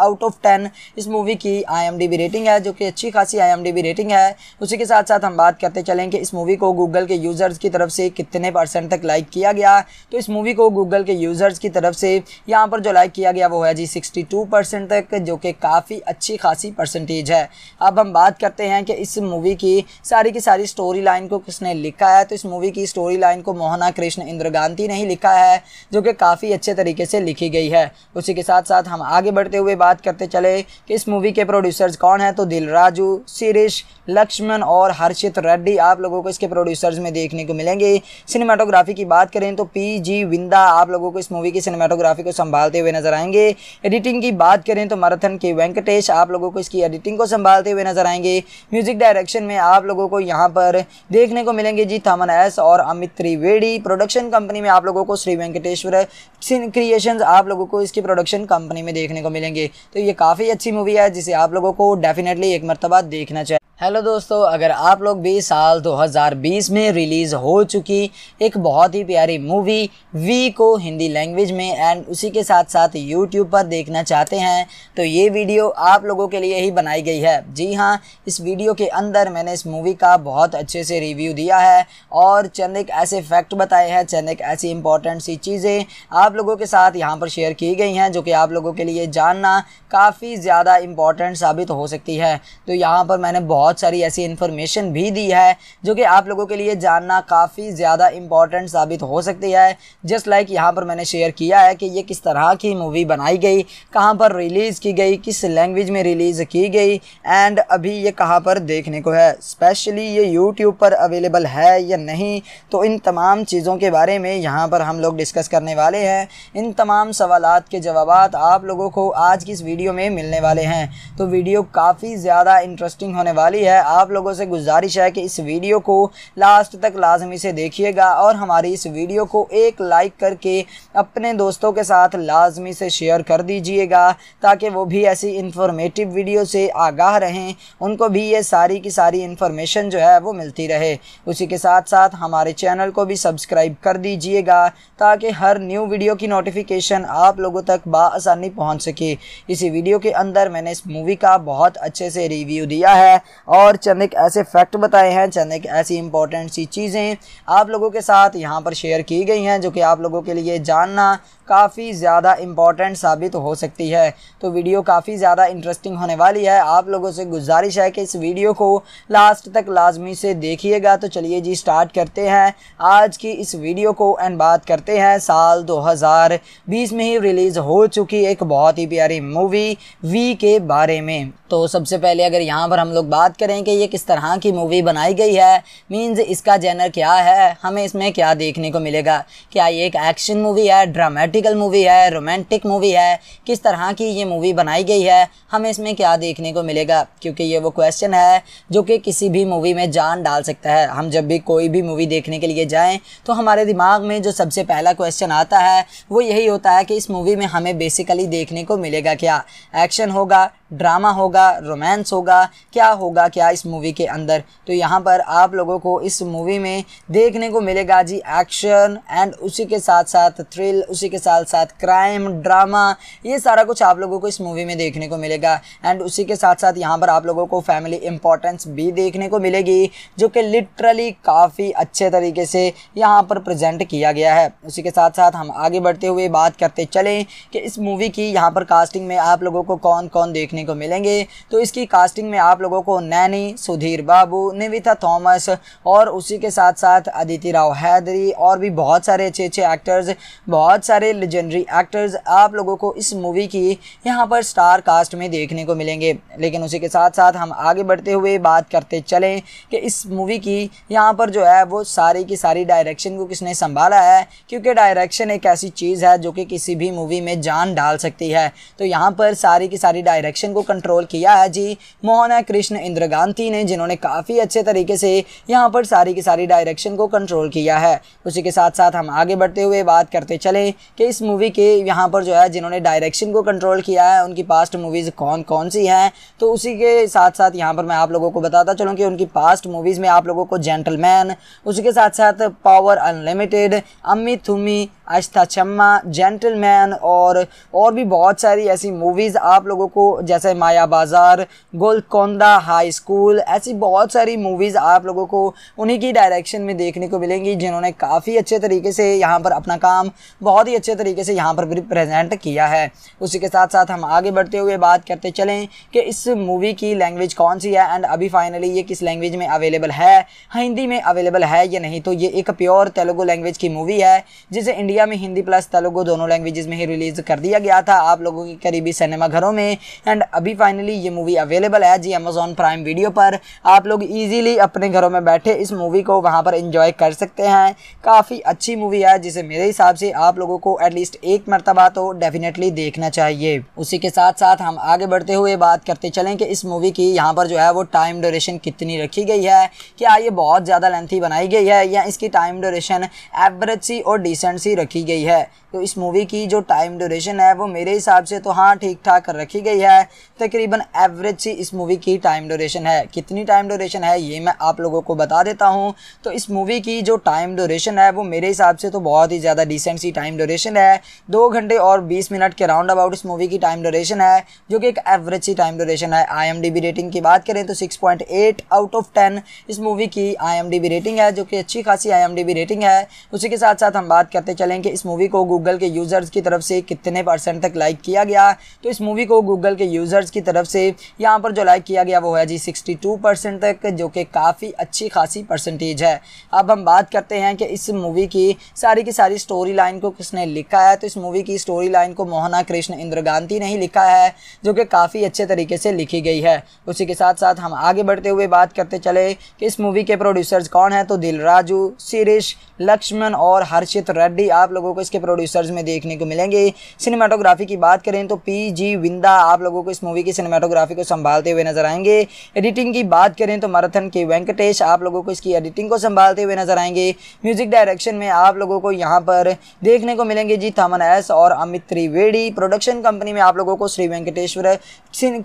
S1: आउट ऑफ टेन इस मूवी की आई रेटिंग है जो कि अच्छी खासी आई रेटिंग है उसी के साथ साथ हम बात करते चलें कि इस मूवी को गूगल के यूज़र्स की तरफ से कितने परसेंट तक लाइक किया गया तो इस मूवी को गूगल के यूज़र्स की तरफ से यहाँ पर जो लाइक किया गया वो है जी 62 परसेंट तक जो कि काफ़ी अच्छी खासी परसेंटेज है अब हम बात करते हैं कि इस मूवी की सारी की सारी स्टोरी लाइन को किसने लिखा है तो इस मूवी की स्टोरी लाइन को मोहना कृष्ण इंद्रगांती ने ही लिखा है जो कि काफ़ी अच्छे तरीके से लिखी गई है उसी के साथ साथ हम आगे बढ़ते हुए बात करते चले कि इस मूवी के प्रोड्यूसर्स कौन है तो राजू शीरिश लक्ष्मण और हर्षित रेड्डी आप लोगों को इसके प्रोड्यूसर्स में देखने को मिलेंगे सिनेमाटोग्राफी की बात करें तो पी जी विंदा आप लोगों को इस मूवी की सिनेमा सिनेमाटोग्राफी को संभालते हुए नजर आएंगे एडिटिंग की बात करें तो मराथन के वेंकटेश आप लोगों को इसकी एडिटिंग को संभालते हुए नजर आएंगे म्यूजिक डायरेक्शन में आप लोगों को यहाँ पर देखने को मिलेंगे जी थमन एस और अमित त्रिवेडी प्रोडक्शन कंपनी में आप लोगों को श्री वेंकटेश्वर क्रिएशन आप लोगों को इसकी प्रोडक्शन कंपनी में देखने को मिलेंगे तो ये काफ़ी अच्छी मूवी है जिसे आप लोगों को डेफिनेटली एक मरतबा देखना चाहिए हेलो दोस्तों अगर आप लोग भी साल 2020 में रिलीज़ हो चुकी एक बहुत ही प्यारी मूवी वी को हिंदी लैंग्वेज में एंड उसी के साथ साथ यूट्यूब पर देखना चाहते हैं तो ये वीडियो आप लोगों के लिए ही बनाई गई है जी हाँ इस वीडियो के अंदर मैंने इस मूवी का बहुत अच्छे से रिव्यू दिया है और चंद एक ऐसे फैक्ट बताए हैं चंद एक ऐसी इंपॉर्टेंट सी चीज़ें आप लोगों के साथ यहाँ पर शेयर की गई हैं जो कि आप लोगों के लिए जानना काफ़ी ज़्यादा इम्पॉर्टेंट साबित हो सकती है तो यहाँ पर मैंने बहुत सारी ऐसी इन्फॉर्मेशन भी दी है जो कि आप लोगों के लिए जानना काफ़ी ज़्यादा इम्पॉर्टेंट साबित हो सकती है जस्ट लाइक यहाँ पर मैंने शेयर किया है बताया कि ये किस तरह की मूवी बनाई गई कहाँ पर रिलीज़ की गई किस लैंग्वेज में रिलीज़ की गई एंड अभी ये कहाँ पर देखने को है स्पेशली ये यूट्यूब पर अवेलेबल है या नहीं तो इन तमाम चीज़ों के बारे में यहाँ पर हम लोग डिस्कस करने वाले हैं इन तमाम सवाल के जवाब आप लोगों को आज की इस वीडियो में मिलने वाले हैं तो वीडियो काफ़ी ज़्यादा इंटरेस्टिंग होने वाली है आप लोगों से गुजारिश है कि इस वीडियो को लास्ट तक लाजमी से देखिएगा और हमारी इस वीडियो को एक लाइक करके अपने दोस्त दोस्तों के साथ लाजमी से शेयर कर दीजिएगा ताकि वो भी ऐसी इंफॉर्मेटिव वीडियो से आगाह रहें उनको भी ये सारी की सारी इन्फॉर्मेशन जो है वो मिलती रहे उसी के साथ साथ हमारे चैनल को भी सब्सक्राइब कर दीजिएगा ताकि हर न्यू वीडियो की नोटिफिकेशन आप लोगों तक बसानी पहुँच सके इसी वीडियो के अंदर मैंने इस मूवी का बहुत अच्छे से रिव्यू दिया है और चंद एक ऐसे फैक्ट बताए हैं चंद एक ऐसी इंपॉर्टेंट सी चीज़ें आप लोगों के साथ यहाँ पर शेयर की गई हैं जो कि आप लोगों के लिए जानना काफ़ी ज़्यादा इम्पॉर्टेंट साबित हो सकती है तो वीडियो काफ़ी ज़्यादा इंटरेस्टिंग होने वाली है आप लोगों से गुजारिश है कि इस वीडियो को लास्ट तक लाजमी से देखिएगा तो चलिए जी स्टार्ट करते हैं आज की इस वीडियो को एंड बात करते हैं साल 2020 में ही रिलीज़ हो चुकी एक बहुत ही प्यारी मूवी वी के बारे में तो सबसे पहले अगर यहाँ पर हम लोग बात करें कि ये किस तरह की मूवी बनाई गई है मींस इसका जेनर क्या है हमें इसमें क्या देखने को मिलेगा क्या ये एक एक्शन मूवी है ड्रामेटिकल मूवी है रोमांटिक मूवी है किस तरह की ये मूवी बनाई गई है हमें इसमें क्या देखने को मिलेगा क्योंकि ये वो क्वेश्चन है जो कि किसी भी मूवी में जान डाल सकता है हम जब भी कोई भी मूवी देखने के लिए जाएँ तो हमारे दिमाग में जो सबसे पहला क्वेश्चन आता है वो यही होता है कि इस मूवी में हमें बेसिकली देखने को मिलेगा क्या एक्शन होगा ड्रामा होगा रोमांस होगा क्या होगा क्या इस मूवी के अंदर तो यहाँ पर आप लोगों को इस मूवी में देखने को मिलेगा जी एक्शन एंड उसी के साथ साथ थ्रिल उसी के साथ साथ क्राइम ड्रामा ये सारा कुछ आप लोगों को इस मूवी में देखने को मिलेगा एंड उसी के साथ साथ यहाँ पर आप लोगों को फैमिली इंपॉर्टेंस भी देखने को मिलेगी जो कि लिटरली काफ़ी अच्छे तरीके से यहाँ पर प्रजेंट किया गया है उसी के साथ साथ हम आगे बढ़ते हुए बात करते चलें कि इस मूवी की यहाँ पर कास्टिंग में आप लोगों को कौन कौन देखने देखने को मिलेंगे तो इसकी कास्टिंग में आप लोगों को नैनी सुधीर बाबू निविता थॉमस और उसी के साथ साथ अदिति राव हैदरी और भी बहुत सारे अच्छे अच्छे एक्टर्स बहुत सारे लेजेंडरी एक्टर्स आप लोगों को इस मूवी की यहाँ पर स्टार कास्ट में देखने को मिलेंगे लेकिन उसी के साथ साथ हम आगे बढ़ते हुए बात करते चलें कि इस मूवी की यहाँ पर जो है वो सारी की सारी डायरेक्शन को किसने संभाला है क्योंकि डायरेक्शन एक ऐसी चीज़ है जो कि किसी भी मूवी में जान डाल सकती है तो यहाँ पर सारी की सारी डायरेक्शन इलेक्शन को कंट्रोल किया है जी मोहना कृष्ण इंद्र गांधी ने जिन्होंने काफ़ी अच्छे तरीके से यहाँ पर सारी की सारी डायरेक्शन को कंट्रोल किया है उसी के साथ साथ हम आगे बढ़ते हुए बात करते चले कि इस मूवी के यहाँ पर जो है जिन्होंने डायरेक्शन को कंट्रोल किया है उनकी पास्ट मूवीज़ कौन कौन सी हैं तो उसी के साथ साथ यहाँ पर मैं आप लोगों को बताता चलूँ कि उनकी पास्ट मूवीज़ में आप लोगों को जेंटलमैन उसी के साथ साथ पावर अनलिमिटेड अम्मी थुमी आस्था चम्मा जेंटलमैन और और भी बहुत सारी ऐसी मूवीज़ आप लोगों को जैसे माया बाज़ार गोलकोंदा हाई स्कूल ऐसी बहुत सारी मूवीज़ आप लोगों को उन्हीं की डायरेक्शन में देखने को मिलेंगी जिन्होंने काफ़ी अच्छे तरीके से यहाँ पर अपना काम बहुत ही अच्छे तरीके से यहाँ पर प्रेजेंट किया है उसी के साथ साथ हम आगे बढ़ते हुए बात करते चलें कि इस मूवी की लैंग्वेज कौन सी है एंड अभी फाइनली ये किस लैंग्वेज में अवेलेबल है हिंदी में अवेलेबल है या नहीं तो ये एक प्योर तेलुगु लैंग्वेज की मूवी है जिसे इंडिया इंडिया में हिंदी प्लस तेलुगु दोनों लैंग्वेजेस में ही रिलीज़ कर दिया गया था आप लोगों के करीबी सिनेमा घरों में एंड अभी फाइनली ये मूवी अवेलेबल है जी अमेजोन प्राइम वीडियो पर आप लोग ईजिली अपने घरों में बैठे इस मूवी को वहाँ पर इंजॉय कर सकते हैं काफ़ी अच्छी मूवी है जिसे मेरे हिसाब से आप लोगों को एटलीस्ट एक मरतबा तो डेफिनेटली देखना चाहिए उसी के साथ साथ हम आगे बढ़ते हुए बात करते चलें कि इस मूवी की यहाँ पर जो है वो टाइम ड्यूरेशन कितनी रखी गई है क्या ये बहुत ज़्यादा लेंथी बनाई गई है या इसकी टाइम ड्यूरेशन एवरेज सी और डिसेंट सी रखी रखी गई है तो इस मूवी की जो टाइम ड्यूरेशन है वो मेरे हिसाब से तो हाँ ठीक ठाक रखी गई है तकरीबन एवरेज सी इस मूवी की टाइम ड्यूरेशन है कितनी टाइम ड्यूरेशन है ये मैं आप लोगों को बता देता हूँ तो इस मूवी की जो टाइम ड्यूरेशन है वो मेरे हिसाब से तो बहुत ही ज़्यादा डिसेंट सी टाइम ड्यूरेशन है दो घंटे और बीस मिनट के राउंड अबाउट इस मूवी की टाइम ड्यूरेशन है जो कि एक एवरेज सी टाइम ड्यूरेशन है आई रेटिंग की बात करें तो सिक्स आउट ऑफ टेन इस मूवी की आई रेटिंग है जो कि अच्छी खासी आई रेटिंग है उसी के साथ साथ हम बात करते चलें करें कि इस मूवी को गूगल के यूज़र्स की तरफ से कितने परसेंट तक लाइक किया गया तो इस मूवी को गूगल के यूज़र्स की तरफ से यहाँ पर जो लाइक किया गया वो है जी 62 परसेंट तक जो कि काफ़ी अच्छी खासी परसेंटेज है अब हम बात करते हैं कि इस मूवी की सारी की सारी स्टोरी लाइन को किसने लिखा है तो इस मूवी की स्टोरी लाइन को मोहना कृष्ण इंद्रगांती ने ही लिखा है जो कि काफ़ी अच्छे तरीके से लिखी गई है उसी के साथ साथ हम आगे बढ़ते हुए बात करते चले कि इस मूवी के प्रोड्यूसर्स कौन है तो दिल राजू शिरीष लक्ष्मण और हर्षित रेड्डी आप आप लोगों को इसके प्रोड्यूसर्स में देखने को मिलेंगे सिनेमाटोग्राफी की बात करें तो पी जी विंदा आप लोगों को इस मूवी की सिनेमाटोग्राफी को संभालते हुए नजर आएंगे एडिटिंग की बात करें तो मराथन के वेंकटेश आप लोगों को इसकी एडिटिंग को संभालते हुए नजर आएंगे म्यूजिक डायरेक्शन में आप लोगों को यहाँ पर देखने को मिलेंगे जी थामन एस और अमित त्रिवेडी प्रोडक्शन कंपनी में आप लोगों को श्री वेंकटेश्वर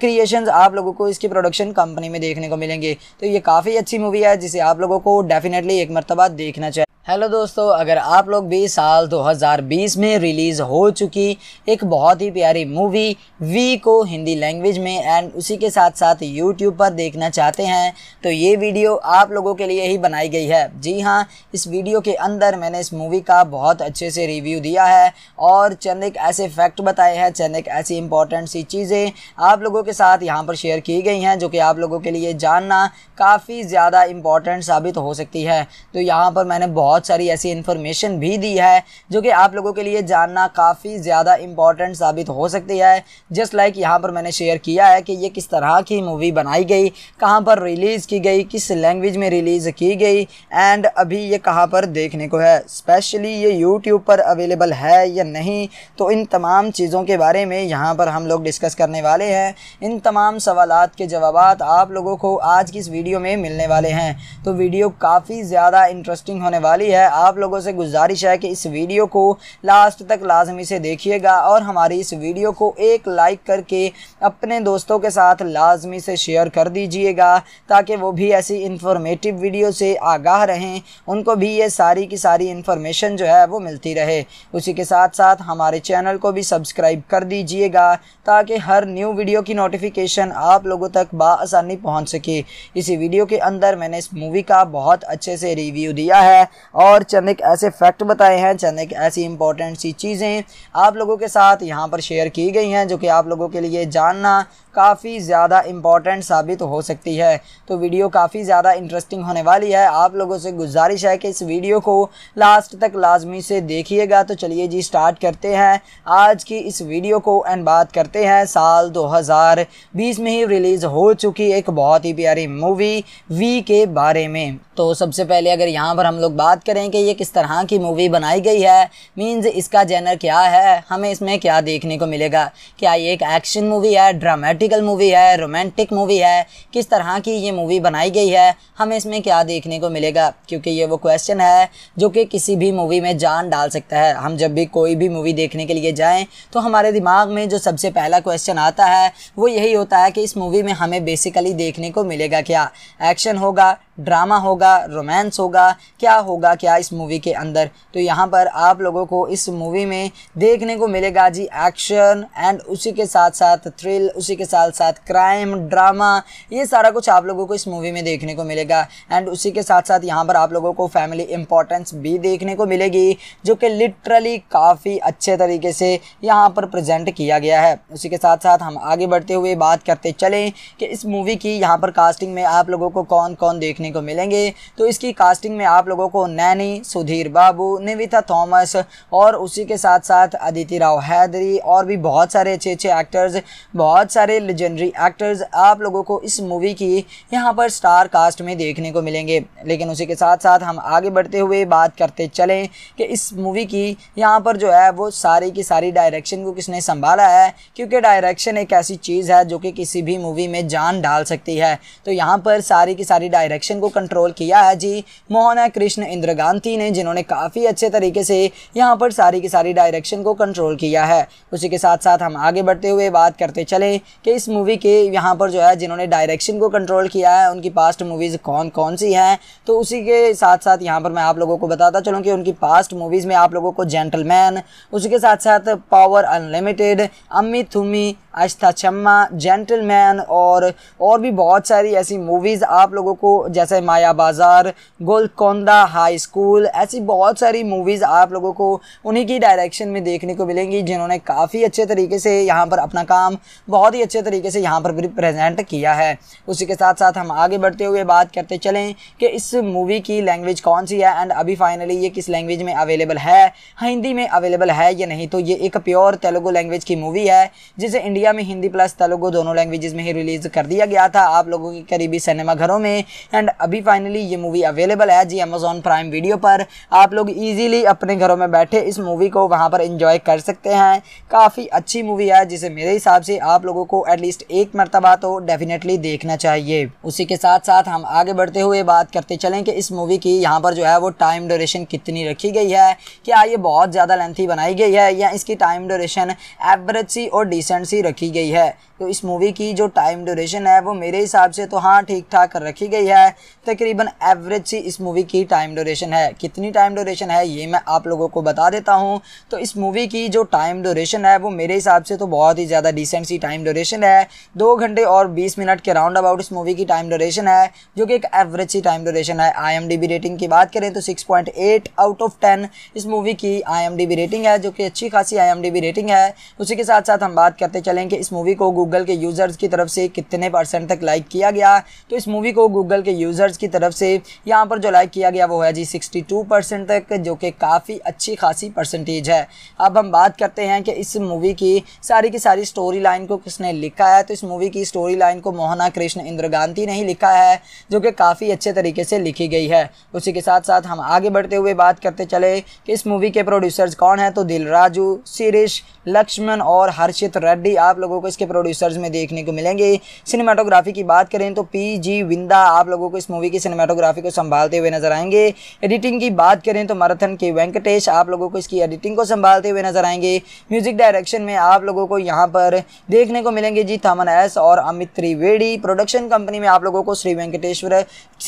S1: क्रिएशन आप लोगों को इसकी प्रोडक्शन कंपनी में देखने को मिलेंगे तो ये काफ़ी अच्छी मूवी है जिसे आप लोगों को डेफिनेटली एक मरतबा देखना चाहिए हेलो दोस्तों अगर आप लोग भी साल 2020 में रिलीज़ हो चुकी एक बहुत ही प्यारी मूवी वी को हिंदी लैंग्वेज में एंड उसी के साथ साथ यूट्यूब पर देखना चाहते हैं तो ये वीडियो आप लोगों के लिए ही बनाई गई है जी हाँ इस वीडियो के अंदर मैंने इस मूवी का बहुत अच्छे से रिव्यू दिया है और चंद एक ऐसे फैक्ट बताए हैं चंद एक ऐसी इंपॉर्टेंट सी चीज़ें आप लोगों के साथ यहाँ पर शेयर की गई हैं जो कि आप लोगों के लिए जानना काफ़ी ज़्यादा इम्पॉर्टेंट साबित हो सकती है तो यहाँ पर मैंने बहुत बहुत सारी ऐसी इन्फॉर्मेशन भी दी है जो कि आप लोगों के लिए जानना काफ़ी ज़्यादा इंपॉर्टेंट साबित हो सकती है जस्ट लाइक यहाँ पर मैंने शेयर किया है कि ये किस तरह की मूवी बनाई गई कहाँ पर रिलीज़ की गई किस लैंग्वेज में रिलीज़ की गई एंड अभी ये कहाँ पर देखने को है स्पेशली ये यूट्यूब पर अवेलेबल है या नहीं तो इन तमाम चीज़ों के बारे में यहाँ पर हम लोग डिस्कस करने वाले हैं इन तमाम सवाल के जवाब आप लोगों को आज की इस वीडियो में मिलने वाले हैं तो वीडियो काफ़ी ज़्यादा इंटरेस्टिंग होने वाली वाली है आप लोगों से गुजारिश है कि इस वीडियो को लास्ट तक लाजमी से देखिएगा और हमारी इस वीडियो को एक लाइक करके अपने दोस्तों के साथ लाजमी से शेयर कर दीजिएगा ताकि वो भी ऐसी इंफॉर्मेटिव वीडियो से आगाह रहें उनको भी ये सारी की सारी इंफॉर्मेशन जो है वो मिलती रहे उसी के साथ साथ हमारे चैनल को भी सब्सक्राइब कर दीजिएगा ताकि हर न्यू वीडियो की नोटिफिकेशन आप लोगों तक बसानी पहुँच सके इसी वीडियो के अंदर मैंने इस मूवी का बहुत अच्छे से रिव्यू दिया है और चंद एक ऐसे फैक्ट बताए हैं चंद एक ऐसी इंपॉर्टेंट सी चीज़ें आप लोगों के साथ यहाँ पर शेयर की गई हैं जो कि आप लोगों के लिए जानना काफ़ी ज़्यादा इम्पॉर्टेंट साबित हो सकती है तो वीडियो काफ़ी ज़्यादा इंटरेस्टिंग होने वाली है आप लोगों से गुजारिश है कि इस वीडियो को लास्ट तक लाजमी से देखिएगा तो चलिए जी स्टार्ट करते हैं आज की इस वीडियो को एंड बात करते हैं साल 2020 में ही रिलीज़ हो चुकी एक बहुत ही प्यारी मूवी वी के बारे में तो सबसे पहले अगर यहाँ पर हम लोग बात करें कि ये किस तरह की मूवी बनाई गई है मीन्स इसका जेनर क्या है हमें इसमें क्या देखने को मिलेगा क्या ये एक एक्शन मूवी है ड्रामेटिकल मूवी है रोमांटिक मूवी है किस तरह की ये मूवी बनाई गई है हमें इसमें क्या देखने को मिलेगा क्योंकि ये वो क्वेश्चन है जो कि किसी भी मूवी में जान डाल सकता है हम जब भी कोई भी मूवी देखने के लिए जाएँ तो हमारे दिमाग में जो सबसे पहला क्वेश्चन आता है वो यही होता है कि इस मूवी में हमें बेसिकली देखने को मिलेगा क्या एक्शन होगा ड्रामा होगा रोमांस होगा क्या होगा क्या इस मूवी के अंदर तो यहाँ पर आप लोगों को इस मूवी में देखने को मिलेगा जी एक्शन एंड उसी के साथ साथ थ्रिल उसी के साथ साथ क्राइम ड्रामा ये सारा कुछ आप लोगों को इस मूवी में देखने को मिलेगा एंड उसी के साथ साथ यहाँ पर आप लोगों को फैमिली इंपॉर्टेंस भी देखने को मिलेगी जो कि लिटरली काफ़ी अच्छे तरीके से यहाँ पर प्रजेंट किया गया है उसी के साथ साथ हम आगे बढ़ते हुए बात करते चलें कि इस मूवी की यहाँ पर कास्टिंग में आप लोगों को कौन कौन देख देखने को मिलेंगे तो इसकी कास्टिंग में आप लोगों को नैनी सुधीर बाबू निविता थॉमस और उसी के साथ साथ अदिति राव हैदरी और भी बहुत सारे अच्छे अच्छे एक्टर्स बहुत सारे लेजेंडरी एक्टर्स आप लोगों को इस मूवी की यहाँ पर स्टार कास्ट में देखने को मिलेंगे लेकिन उसी के साथ साथ हम आगे बढ़ते हुए बात करते चलें कि इस मूवी की यहाँ पर जो है वो सारी की सारी डायरेक्शन को किसने संभाला है क्योंकि डायरेक्शन एक ऐसी चीज़ है जो कि किसी भी मूवी में जान डाल सकती है तो यहाँ पर सारी की सारी डायरेक्शन सेक्शन को कंट्रोल किया है जी मोहना कृष्ण इंद्र गांधी ने जिन्होंने काफ़ी अच्छे तरीके से यहाँ पर सारी की सारी डायरेक्शन को कंट्रोल किया है उसी के साथ साथ हम आगे बढ़ते हुए बात करते चले कि इस मूवी के यहाँ पर जो है जिन्होंने डायरेक्शन को कंट्रोल किया है उनकी पास्ट मूवीज़ कौन कौन सी हैं तो उसी के साथ साथ यहाँ पर मैं आप लोगों को बताता चलूँ कि उनकी पास्ट मूवीज़ में आप लोगों को जेंटलमैन उसी के साथ साथ पावर अनलिमिटेड अम्मी थुम्मी आस्था चम्मा जेंटलमैन और और भी बहुत सारी ऐसी मूवीज़ आप लोगों को जैसे माया बाज़ार गोलकोंदा हाई स्कूल ऐसी बहुत सारी मूवीज़ आप लोगों को उन्हीं की डायरेक्शन में देखने को मिलेंगी जिन्होंने काफ़ी अच्छे तरीके से यहाँ पर अपना काम बहुत ही अच्छे तरीके से यहाँ पर प्रेजेंट किया है उसी के साथ साथ हम आगे बढ़ते हुए बात करते चलें कि इस मूवी की लैंग्वेज कौन सी है एंड अभी फाइनली ये किस लैंग्वेज में अवेलेबल है हिंदी में अवेलेबल है या नहीं तो ये एक प्योर तेलुगु लैंग्वेज की मूवी है जिसे इंडिया इंडिया में हिंदी प्लस तेलुगु दोनों लैंग्वेजेस में ही रिलीज कर दिया गया था आप लोगों के करीबी सिनेमा घरों में एंड अभी फाइनली ये मूवी अवेलेबल है जी अमेजोन प्राइम वीडियो पर आप लोग ईजिली अपने घरों में बैठे इस मूवी को वहाँ पर इंजॉय कर सकते हैं काफ़ी अच्छी मूवी है जिसे मेरे हिसाब से आप लोगों को एटलीस्ट एक मरतबा तो डेफिनेटली देखना चाहिए उसी के साथ साथ हम आगे बढ़ते हुए बात करते चलें कि इस मूवी की यहाँ पर जो है वो टाइम ड्यूरेशन कितनी रखी गई है क्या ये बहुत ज़्यादा लेंथी बनाई गई है या इसकी टाइम ड्यूरेशन एवरेज सी और डिसेंट सी रखी गई है तो इस मूवी की जो टाइम ड्यूरेशन है वो मेरे हिसाब से तो हाँ ठीक ठाक रखी गई है तकरीबन एवरेज सी इस मूवी की टाइम ड्यूरेशन है कितनी टाइम ड्यूरेशन है ये मैं आप लोगों को बता देता हूँ तो इस मूवी की जो टाइम ड्यूरेशन है वो मेरे हिसाब से तो बहुत ही ज़्यादा डिसेंट सी टाइम ड्यूरेशन है दो घंटे और बीस मिनट के राउंड अबाउट इस मूवी की टाइम ड्यूरेशन है जो कि एक एवरेज सी टाइम ड्यूरेशन है आई रेटिंग की बात करें तो सिक्स आउट ऑफ टेन इस मूवी की आई रेटिंग है जो कि अच्छी खासी आई रेटिंग है उसी के साथ साथ हम बात करते चले चलें कि इस मूवी को गूगल के यूज़र्स की तरफ से कितने परसेंट तक लाइक किया गया तो इस मूवी को गूगल के यूज़र्स की तरफ से यहाँ पर जो लाइक किया गया वो है जी सिक्सटी तक जो कि काफ़ी अच्छी खासी परसेंटेज है अब हम बात करते हैं कि इस मूवी की सारी की सारी स्टोरी लाइन को किसने लिखा है तो इस मूवी की स्टोरी लाइन को मोहना कृष्ण इंद्रगांती ने ही लिखा है जो कि काफ़ी अच्छे तरीके से लिखी गई है उसी के साथ साथ हम आगे बढ़ते हुए बात करते चले कि इस मूवी के प्रोड्यूसर्स कौन हैं तो दिलराजू राजू शिरीष लक्ष्मण और हर्षित रेड्डी आर आप लोगों को इसके प्रोड्यूसर्स में देखने को मिलेंगे सिनेमाटोग्राफी की बात करें तो पी जी विंदा आप लोगों को इस मूवी की सिनेमाटोग्राफी को संभालते हुए नजर आएंगे एडिटिंग की बात करें तो मराथन के वेंकटेश आप लोगों को इसकी एडिटिंग को संभालते हुए नजर आएंगे म्यूजिक डायरेक्शन में आप लोगों को यहाँ पर देखने को मिलेंगे जी थमन एस और अमित त्रिवेडी प्रोडक्शन कंपनी में आप लोगों को श्री वेंकटेश्वर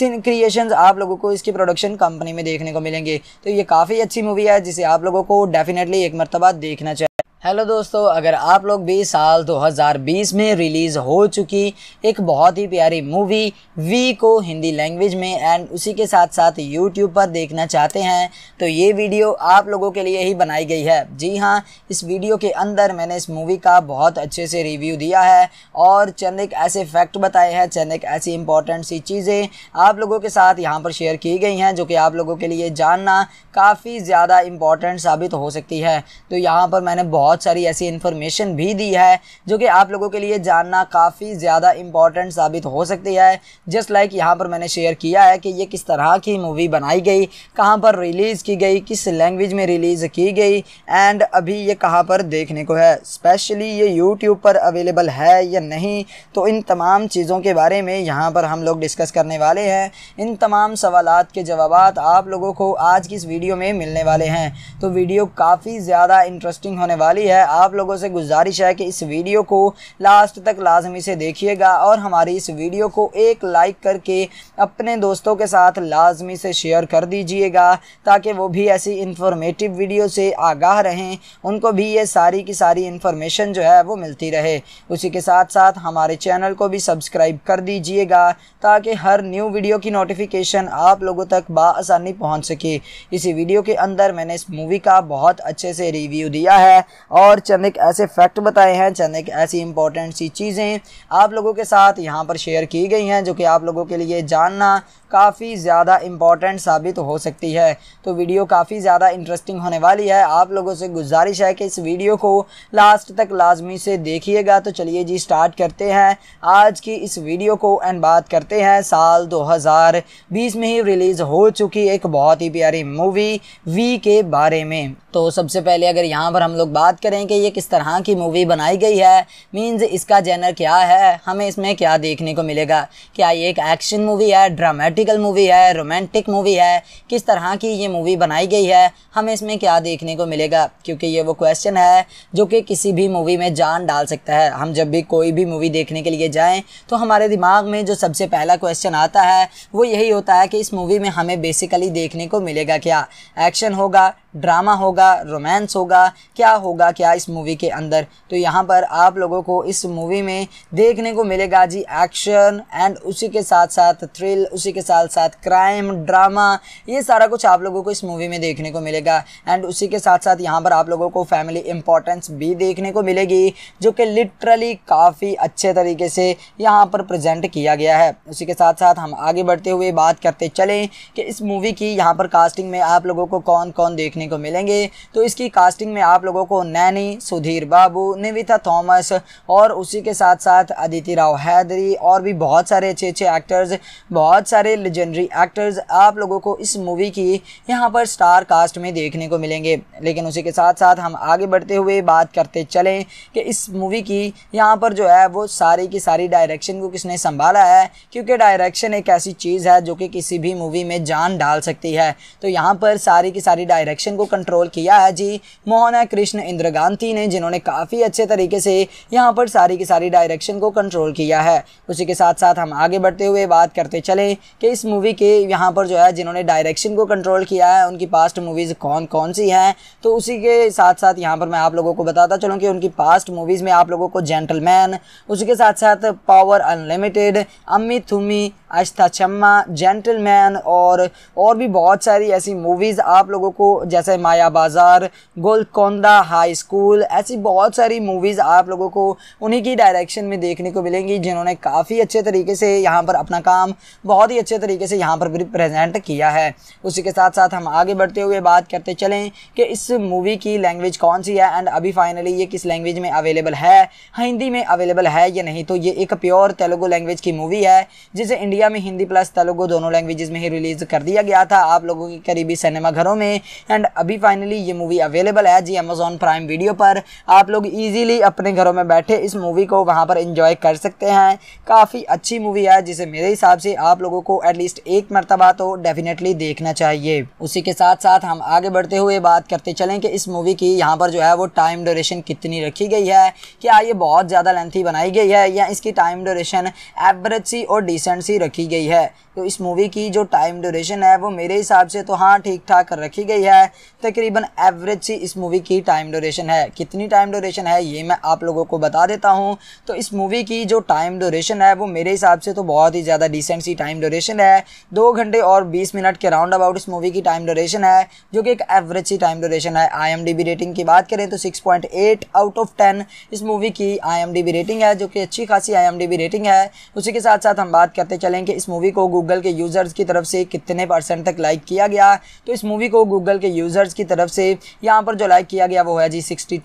S1: क्रिएशन आप लोगों को इसकी प्रोडक्शन कंपनी में देखने को मिलेंगे तो ये काफ़ी अच्छी मूवी है जिसे आप लोगों को डेफिनेटली एक मरतबा देखना चाहिए हेलो दोस्तों अगर आप लोग भी साल 2020 में रिलीज़ हो चुकी एक बहुत ही प्यारी मूवी वी को हिंदी लैंग्वेज में एंड उसी के साथ साथ यूट्यूब पर देखना चाहते हैं तो ये वीडियो आप लोगों के लिए ही बनाई गई है जी हाँ इस वीडियो के अंदर मैंने इस मूवी का बहुत अच्छे से रिव्यू दिया है और चंद एक ऐसे फैक्ट बताए हैं चंद एक ऐसी इंपॉर्टेंट सी चीज़ें आप लोगों के साथ यहाँ पर शेयर की गई हैं जो कि आप लोगों के लिए जानना काफ़ी ज़्यादा इम्पॉर्टेंट साबित हो सकती है तो यहाँ पर मैंने बहुत बहुत सारी ऐसी इन्फॉर्मेशन भी दी है जो कि आप लोगों के लिए जानना काफ़ी ज़्यादा इंपॉर्टेंट साबित हो सकती है जस्ट लाइक like यहाँ पर मैंने शेयर किया है कि ये किस तरह की मूवी बनाई गई कहाँ पर रिलीज़ की गई किस लैंग्वेज में रिलीज़ की गई एंड अभी ये कहाँ पर देखने को है स्पेशली ये यूट्यूब पर अवेलेबल है या नहीं तो इन तमाम चीज़ों के बारे में यहाँ पर हम लोग डिस्कस करने वाले हैं इन तमाम सवाल के जवाब आप लोगों को आज की इस वीडियो में मिलने वाले हैं तो वीडियो काफ़ी ज़्यादा इंटरेस्टिंग होने वाली ज़रूरी है आप लोगों से गुजारिश है कि इस वीडियो को लास्ट तक लाजमी से देखिएगा और हमारी इस वीडियो को एक लाइक करके अपने दोस्तों के साथ लाजमी से शेयर कर दीजिएगा ताकि वो भी ऐसी इंफॉर्मेटिव वीडियो से आगाह रहें उनको भी ये सारी की सारी इन्फॉर्मेशन जो है वो मिलती रहे उसी के साथ साथ हमारे चैनल को भी सब्सक्राइब कर दीजिएगा ताकि हर न्यू वीडियो की नोटिफिकेशन आप लोगों तक बासानी पहुँच सके इसी वीडियो के अंदर मैंने इस मूवी का बहुत अच्छे से रिव्यू दिया है और चंद एक ऐसे फैक्ट बताए हैं चंद एक ऐसी इंपॉर्टेंट सी चीज़ें आप लोगों के साथ यहाँ पर शेयर की गई हैं जो कि आप लोगों के लिए जानना काफ़ी ज़्यादा इम्पॉर्टेंट साबित हो सकती है तो वीडियो काफ़ी ज़्यादा इंटरेस्टिंग होने वाली है आप लोगों से गुजारिश है कि इस वीडियो को लास्ट तक लाजमी से देखिएगा तो चलिए जी स्टार्ट करते हैं आज की इस वीडियो को एंड बात करते हैं साल 2020 में ही रिलीज़ हो चुकी एक बहुत ही प्यारी मूवी वी के बारे में तो सबसे पहले अगर यहाँ पर हम लोग बात करें कि ये किस तरह की मूवी बनाई गई है मीन्स इसका जेनर क्या है हमें इसमें क्या देखने को मिलेगा क्या ये एक एक्शन मूवी है ड्रामेटिक पॉलिटिकल मूवी है रोमांटिक मूवी है किस तरह की ये मूवी बनाई गई है हमें इसमें क्या देखने को मिलेगा क्योंकि ये वो क्वेश्चन है जो कि किसी भी मूवी में जान डाल सकता है हम जब भी कोई भी मूवी देखने के लिए जाएँ तो हमारे दिमाग में जो सबसे पहला क्वेश्चन आता है वो यही होता है कि इस मूवी में हमें बेसिकली देखने को मिलेगा क्या एक्शन होगा ड्रामा होगा रोमांस होगा क्या होगा क्या इस मूवी के अंदर तो यहाँ पर आप लोगों को इस मूवी में देखने को मिलेगा जी एक्शन एंड उसी के साथ साथ थ्रिल उसी के साथ साथ क्राइम ड्रामा ये सारा कुछ आप लोगों को इस मूवी में देखने को मिलेगा एंड उसी के साथ साथ यहाँ पर आप लोगों को फैमिली इंपॉर्टेंस भी देखने को मिलेगी जो कि लिटरली काफ़ी अच्छे तरीके से यहाँ पर प्रजेंट किया गया है उसी के साथ साथ हम आगे बढ़ते हुए बात करते चलें कि इस मूवी की यहाँ पर कास्टिंग में आप लोगों को कौन कौन देखने देखने को मिलेंगे तो इसकी कास्टिंग में आप लोगों को नैनी सुधीर बाबू निविता थॉमस और उसी के साथ साथ अदिति राव हैदरी और भी बहुत सारे अच्छे अच्छे एक्टर्स बहुत सारे लेजेंडरी एक्टर्स आप लोगों को इस मूवी की यहाँ पर स्टार कास्ट में देखने को मिलेंगे लेकिन उसी के साथ साथ हम आगे बढ़ते हुए बात करते चलें कि इस मूवी की यहाँ पर जो है वो सारी की सारी डायरेक्शन को किसने संभाला है क्योंकि डायरेक्शन एक ऐसी चीज़ है जो कि किसी भी मूवी में जान डाल सकती है तो यहाँ पर सारी की सारी डायरेक्शन सिंह को कंट्रोल किया है जी मोहना कृष्ण इंद्रगांधी ने जिन्होंने काफ़ी अच्छे तरीके से यहाँ पर सारी की सारी डायरेक्शन को कंट्रोल किया है उसी के साथ साथ हम आगे बढ़ते हुए बात करते चले कि इस मूवी के यहाँ पर जो है जिन्होंने डायरेक्शन को कंट्रोल किया है उनकी पास्ट मूवीज़ कौन कौन सी हैं तो उसी के साथ साथ यहाँ पर मैं आप लोगों को बताता चलूँ कि उनकी पास्ट मूवीज़ में आप लोगों को जेंटलमैन उसी के साथ साथ पावर अनलिमिटेड अम्मी थुम्मी आस्था चम्मा जेंटलमैन और और भी बहुत सारी ऐसी मूवीज़ आप लोगों को जैसे माया बाज़ार गोलकोंदा हाई स्कूल ऐसी बहुत सारी मूवीज़ आप लोगों को उन्हीं की डायरेक्शन में देखने को मिलेंगी जिन्होंने काफ़ी अच्छे तरीके से यहाँ पर अपना काम बहुत ही अच्छे तरीके से यहाँ पर भी प्रेजेंट किया है उसी के साथ साथ हम आगे बढ़ते हुए बात करते चलें कि इस मूवी की लैंग्वेज कौन सी है एंड अभी फाइनली ये किस लैंग्वेज में अवेलेबल है हिंदी में अवेलेबल है या नहीं तो ये एक प्योर तेलुगु लैंग्वेज की मूवी है जिसे इंडिया इंडिया में हिंदी प्लस तेलुगु दोनों लैंग्वेजेस में ही रिलीज़ कर दिया गया था आप लोगों के करीबी सिनेमा घरों में एंड अभी फाइनली ये मूवी अवेलेबल है जी अमेजोन प्राइम वीडियो पर आप लोग ईजिली अपने घरों में बैठे इस मूवी को वहाँ पर इंजॉय कर सकते हैं काफ़ी अच्छी मूवी है जिसे मेरे हिसाब से आप लोगों को एटलीस्ट एक मरतबा तो डेफिनेटली देखना चाहिए उसी के साथ साथ हम आगे बढ़ते हुए बात करते चलें कि इस मूवी की यहाँ पर जो है वो टाइम ड्यूरेशन कितनी रखी गई है क्या ये बहुत ज़्यादा लेंथी बनाई गई है या इसकी टाइम ड्यूरेशन एवरेज सी और डिसेंट सी रखी रखी गई है तो इस मूवी की जो टाइम ड्यूरेशन है वो मेरे हिसाब से तो हाँ ठीक ठाक रखी गई है तकरीबन एवरेज सी इस मूवी की टाइम ड्यूरेशन है कितनी टाइम ड्यूरेशन है ये मैं आप लोगों को बता देता हूँ तो इस मूवी की जो टाइम ड्यूरेशन है वो मेरे हिसाब से तो बहुत ही ज़्यादा डिसेंट सी टाइम ड्यूरेशन है दो घंटे और बीस मिनट के राउंड अबाउट इस मूवी की टाइम ड्यूरेशन है जो कि एक एवरेज सी टाइम ड्यूरेशन है आई रेटिंग की बात करें तो six point eight out of ten इस मूवी की आई रेटिंग है जो कि अच्छी खासी आई रेटिंग है उसी के साथ साथ हम बात करते चलेंगे हैं कि इस मूवी को गूगल के यूज़र्स की तरफ से कितने परसेंट तक लाइक किया गया तो इस मूवी को गूगल के यूज़र्स की तरफ से यहाँ पर जो लाइक किया गया वो है जी सिक्सटी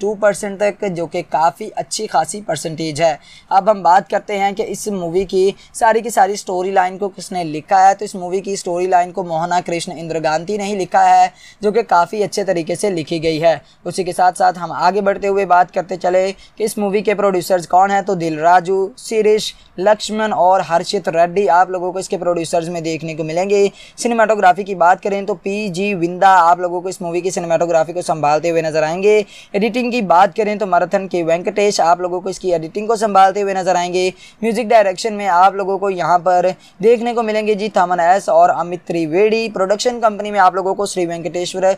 S1: तक जो कि काफ़ी अच्छी खासी परसेंटेज है अब हम बात करते हैं कि इस मूवी की सारी की सारी स्टोरी लाइन को किसने लिखा है तो इस मूवी की स्टोरी लाइन को मोहना कृष्ण इंद्रगांती ने ही लिखा है जो कि काफ़ी अच्छे तरीके से लिखी गई है उसी के साथ साथ हम आगे बढ़ते हुए बात करते चले कि इस मूवी के प्रोड्यूसर्स कौन हैं तो दिलराजू शिरीष लक्ष्मण और हर्षित रेड्डी आप लोगों को इसके प्रोड्यूसर्स में देखने को मिलेंगे सिनेमाटोग्राफी की बात करें तो पी जी विंदा आप लोगों को इस मूवी की सिनेमाटोग्राफी को संभालते हुए नजर आएंगे एडिटिंग की बात करें तो मरथन के वेंकटेश आप लोगों को इसकी एडिटिंग को संभालते हुए नजर आएंगे म्यूजिक डायरेक्शन में आप लोगों को यहाँ पर देखने को मिलेंगे जी थमन एस और अमित त्रिवेड़ी प्रोडक्शन कंपनी में आप लोगों को श्री वेंकटेश्वर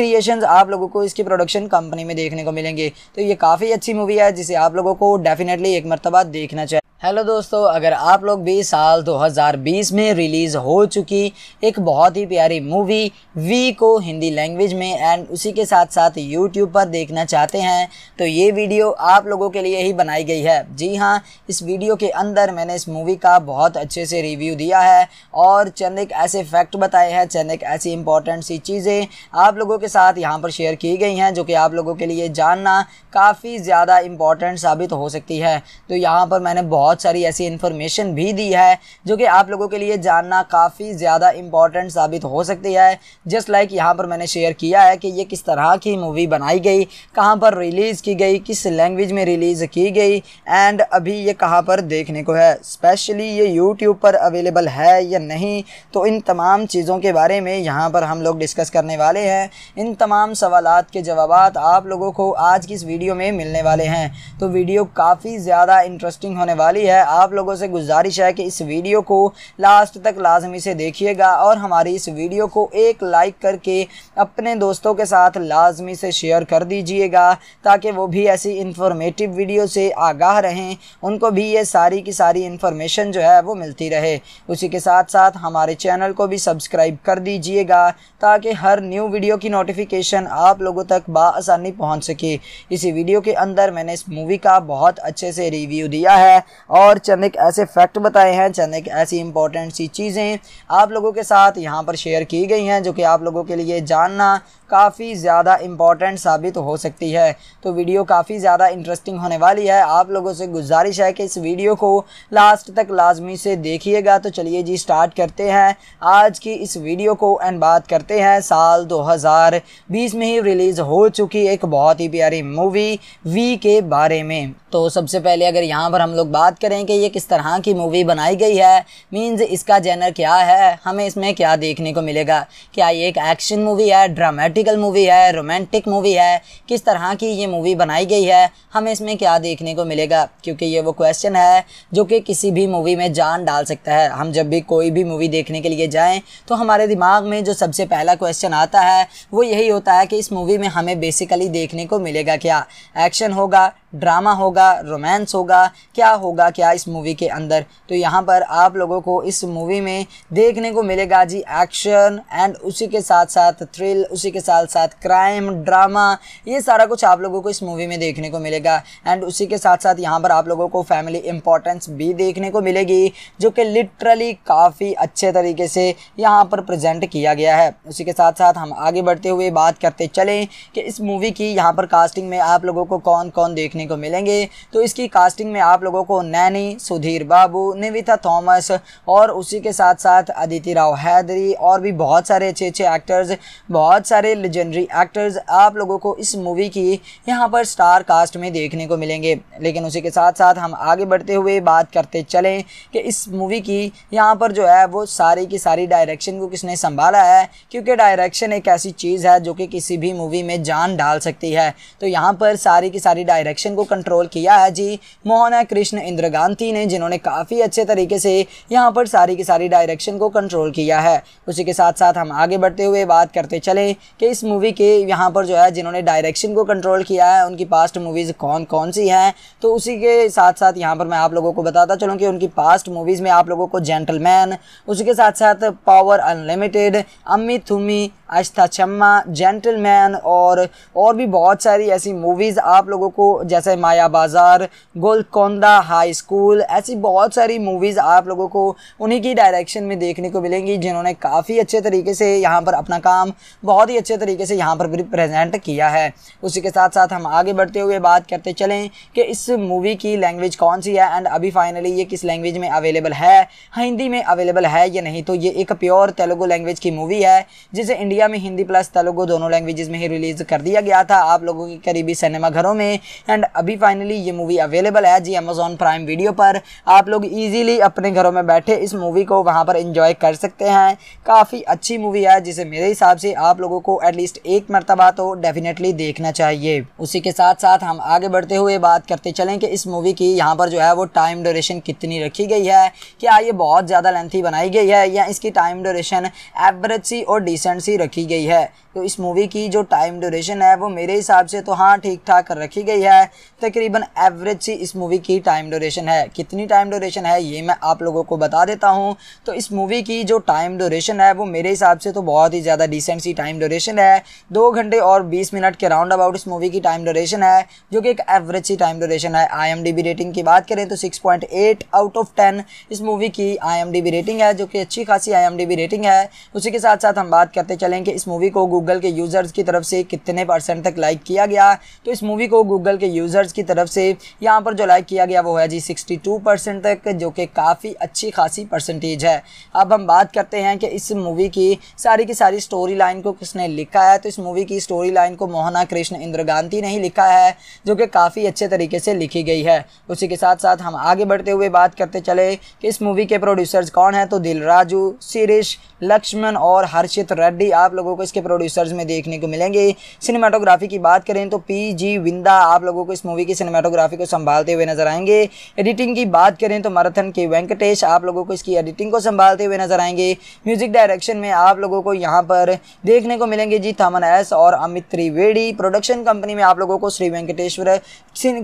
S1: क्रिएशन आप लोगों को इसकी प्रोडक्शन कंपनी में देखने को मिलेंगे तो ये काफ़ी अच्छी मूवी है जिसे आप लोगों को डेफिनेटली एक मरतबा देखना चाहिए हेलो दोस्तों अगर आप लोग भी साल 2020 में रिलीज़ हो चुकी एक बहुत ही प्यारी मूवी वी को हिंदी लैंग्वेज में एंड उसी के साथ साथ यूट्यूब पर देखना चाहते हैं तो ये वीडियो आप लोगों के लिए ही बनाई गई है जी हाँ इस वीडियो के अंदर मैंने इस मूवी का बहुत अच्छे से रिव्यू दिया है और चंद एक ऐसे फैक्ट बताए हैं चंद एक ऐसी इंपॉर्टेंट सी चीज़ें आप लोगों के साथ यहाँ पर शेयर की गई हैं जो कि आप लोगों के लिए जानना काफ़ी ज़्यादा इम्पॉर्टेंट साबित हो सकती है तो यहाँ पर मैंने बहुत बहुत सारी ऐसी इन्फॉर्मेशन भी दी है जो कि आप लोगों के लिए जानना काफ़ी ज़्यादा इंपॉर्टेंट साबित हो सकती है जस्ट लाइक यहाँ पर मैंने शेयर किया है कि ये किस तरह की मूवी बनाई गई कहाँ पर रिलीज़ की गई किस लैंग्वेज में रिलीज़ की गई एंड अभी ये कहाँ पर देखने को है स्पेशली ये यूट्यूब पर अवेलेबल है या नहीं तो इन तमाम चीज़ों के बारे में यहाँ पर हम लोग डिस्कस करने वाले हैं इन तमाम सवाल के जवाब आप लोगों को आज की इस वीडियो में मिलने वाले हैं तो वीडियो काफ़ी ज़्यादा इंटरेस्टिंग होने वाली ज़रूरी है आप लोगों से गुजारिश है कि इस वीडियो को लास्ट तक लाजमी से देखिएगा और हमारी इस वीडियो को एक लाइक करके अपने दोस्तों के साथ लाजमी से शेयर कर दीजिएगा ताकि वो भी ऐसी इंफॉर्मेटिव वीडियो से आगाह रहें उनको भी ये सारी की सारी इन्फॉर्मेशन जो है वो मिलती रहे उसी के साथ साथ हमारे चैनल को भी सब्सक्राइब कर दीजिएगा ताकि हर न्यू वीडियो की नोटिफिकेशन आप लोगों तक बसानी पहुँच सके इसी वीडियो के अंदर मैंने इस मूवी का बहुत अच्छे से रिव्यू दिया है और चंद एक ऐसे फैक्ट बताए हैं चंद एक ऐसी इंपॉर्टेंट सी चीज़ें आप लोगों के साथ यहाँ पर शेयर की गई हैं जो कि आप लोगों के लिए जानना काफ़ी ज़्यादा इम्पॉर्टेंट साबित हो सकती है तो वीडियो काफ़ी ज़्यादा इंटरेस्टिंग होने वाली है आप लोगों से गुजारिश है कि इस वीडियो को लास्ट तक लाजमी से देखिएगा तो चलिए जी स्टार्ट करते हैं आज की इस वीडियो को एंड बात करते हैं साल 2020 में ही रिलीज़ हो चुकी एक बहुत ही प्यारी मूवी वी के बारे में तो सबसे पहले अगर यहाँ पर हम लोग बात करें कि ये किस तरह की मूवी बनाई गई है मीन्स इसका जेनर क्या है हमें इसमें क्या देखने को मिलेगा क्या ये एक एक्शन मूवी है ड्रामेटिक पॉलिटिकल मूवी है रोमांटिक मूवी है किस तरह की ये मूवी बनाई गई है हमें इसमें क्या देखने को मिलेगा क्योंकि ये वो क्वेश्चन है जो कि किसी भी मूवी में जान डाल सकता है हम जब भी कोई भी मूवी देखने के लिए जाएँ तो हमारे दिमाग में जो सबसे पहला क्वेश्चन आता है वो यही होता है कि इस मूवी में हमें बेसिकली देखने को मिलेगा क्या एक्शन होगा ड्रामा होगा रोमांस होगा क्या होगा क्या इस मूवी के अंदर तो यहाँ पर आप लोगों को इस मूवी में देखने को मिलेगा जी एक्शन एंड उसी के साथ साथ थ्रिल उसी के साथ साथ क्राइम ड्रामा ये सारा कुछ आप लोगों को इस मूवी में देखने को मिलेगा एंड उसी के साथ साथ यहाँ पर आप लोगों को फैमिली इंपॉर्टेंस भी देखने को मिलेगी जो कि लिटरली काफ़ी अच्छे तरीके से यहाँ पर प्रजेंट किया गया है उसी के साथ साथ हम आगे बढ़ते हुए बात करते चलें कि इस मूवी की यहाँ पर कास्टिंग में आप लोगों को कौन कौन देखने देखने को मिलेंगे तो इसकी कास्टिंग में आप लोगों को नैनी सुधीर बाबू निविता थॉमस और उसी के साथ साथ अदिति राव हैदरी और भी बहुत सारे अच्छे अच्छे एक्टर्स बहुत सारे लेजेंडरी एक्टर्स आप लोगों को इस मूवी की यहाँ पर स्टार कास्ट में देखने को मिलेंगे लेकिन उसी के साथ साथ हम आगे बढ़ते हुए बात करते चलें कि इस मूवी की यहाँ पर जो है वो सारी की सारी डायरेक्शन को किसने संभाला है क्योंकि डायरेक्शन एक ऐसी चीज़ है जो कि किसी भी मूवी में जान डाल सकती है तो यहाँ पर सारी की सारी डायरेक्शन सिचुएशन को कंट्रोल किया है जी मोहना कृष्ण इंद्रगांधी ने जिन्होंने काफ़ी अच्छे तरीके से यहाँ पर सारी की सारी डायरेक्शन को कंट्रोल किया है उसी के साथ साथ हम आगे बढ़ते हुए बात करते चले कि इस मूवी के यहाँ पर जो है जिन्होंने डायरेक्शन को कंट्रोल किया है उनकी पास्ट मूवीज़ कौन कौन सी हैं तो उसी के साथ साथ यहाँ पर मैं आप लोगों को बताता चलूँ कि उनकी पास्ट मूवीज़ में आप लोगों को जेंटलमैन उसी के साथ साथ पावर अनलिमिटेड अम्मी थुमी आस्था चम्मा जेंटलमैन और और भी बहुत सारी ऐसी मूवीज़ आप लोगों को जैसे माया बाज़ार गोलकोंदा हाई स्कूल ऐसी बहुत सारी मूवीज़ आप लोगों को उन्हीं की डायरेक्शन में देखने को मिलेंगी जिन्होंने काफ़ी अच्छे तरीके से यहाँ पर अपना काम बहुत ही अच्छे तरीके से यहाँ पर प्रेजेंट किया है उसी के साथ साथ हम आगे बढ़ते हुए बात करते चलें कि इस मूवी की लैंग्वेज कौन सी है एंड अभी फाइनली ये किस लैंग्वेज में अवेलेबल है हिंदी में अवेलेबल है या नहीं तो ये एक प्योर तेलुगु लैंग्वेज की मूवी है जिसे इंडिया इंडिया में हिंदी प्लस तेलुगु दोनों लैंग्वेजेस में ही रिलीज़ कर दिया गया था आप लोगों के करीबी सिनेमा घरों में एंड अभी फाइनली ये मूवी अवेलेबल है जी अमेजोन प्राइम वीडियो पर आप लोग इजीली अपने घरों में बैठे इस मूवी को वहां पर इंजॉय कर सकते हैं काफ़ी अच्छी मूवी है जिसे मेरे हिसाब से आप लोगों को एटलीस्ट एक मरतबा तो डेफिनेटली देखना चाहिए उसी के साथ साथ हम आगे बढ़ते हुए बात करते चलें कि इस मूवी की यहाँ पर जो है वो टाइम ड्यूरेशन कितनी रखी गई है क्या ये बहुत ज़्यादा लेंथी बनाई गई है या इसकी टाइम ड्यूरेशन एवरेज सी और डिसेंट सी रखी रखी गई है तो इस मूवी की जो टाइम ड्यूरेशन है वो मेरे हिसाब से तो हाँ ठीक ठाक रखी गई है तकरीबन एवरेज सी इस मूवी की टाइम ड्यूरेशन है कितनी टाइम ड्यूरेशन है ये मैं आप लोगों को बता देता हूँ तो इस मूवी की जो टाइम ड्यूरेशन है वो मेरे हिसाब से तो बहुत ही ज़्यादा डिसेंट सी टाइम ड्यूरेशन है दो घंटे और बीस मिनट के राउंड अबाउट इस मूवी की टाइम ड्यूरेशन है जो कि एक एवरेज सी टाइम ड्यूरेशन है आई रेटिंग की बात करें तो सिक्स आउट ऑफ टेन इस मूवी की आई रेटिंग है जो कि अच्छी खासी आई रेटिंग है उसी के साथ साथ हम बात करते चलें कि इस मूवी को गूगल के यूज़र्स की तरफ से कितने परसेंट तक लाइक किया गया तो इस मूवी को गूगल के यूज़र्स की तरफ से यहाँ पर जो लाइक किया गया वो है जी सिक्सटी परसेंट तक जो कि काफ़ी अच्छी खासी परसेंटेज है अब हम बात करते हैं कि इस मूवी की सारी की सारी स्टोरी लाइन को किसने लिखा है तो इस मूवी की स्टोरी लाइन को मोहना कृष्ण इंद्रगांती ने ही लिखा है जो कि काफ़ी अच्छे तरीके से लिखी गई है उसी के साथ साथ हम आगे बढ़ते हुए बात करते चले कि इस मूवी के प्रोड्यूसर्स कौन है तो दिल राजू शिरीष लक्ष्मण और हर्षित रेड्डी आप लोगों को इसके प्रोड्यूसर प्रोड्यूसर्स में देखने को मिलेंगे सिनेमाटोग्राफी की बात करें तो पी जी विंदा आप लोगों को इस मूवी की सिनेमाटोग्राफी को संभालते हुए नजर आएंगे एडिटिंग की बात करें तो मराथन के वेंकटेश आप लोगों को इसकी एडिटिंग को संभालते हुए नजर आएंगे म्यूजिक डायरेक्शन में आप लोगों को यहाँ पर देखने को मिलेंगे जी थामन एस और अमित त्रिवेड़ी प्रोडक्शन कंपनी में आप लोगों को श्री वेंकटेश्वर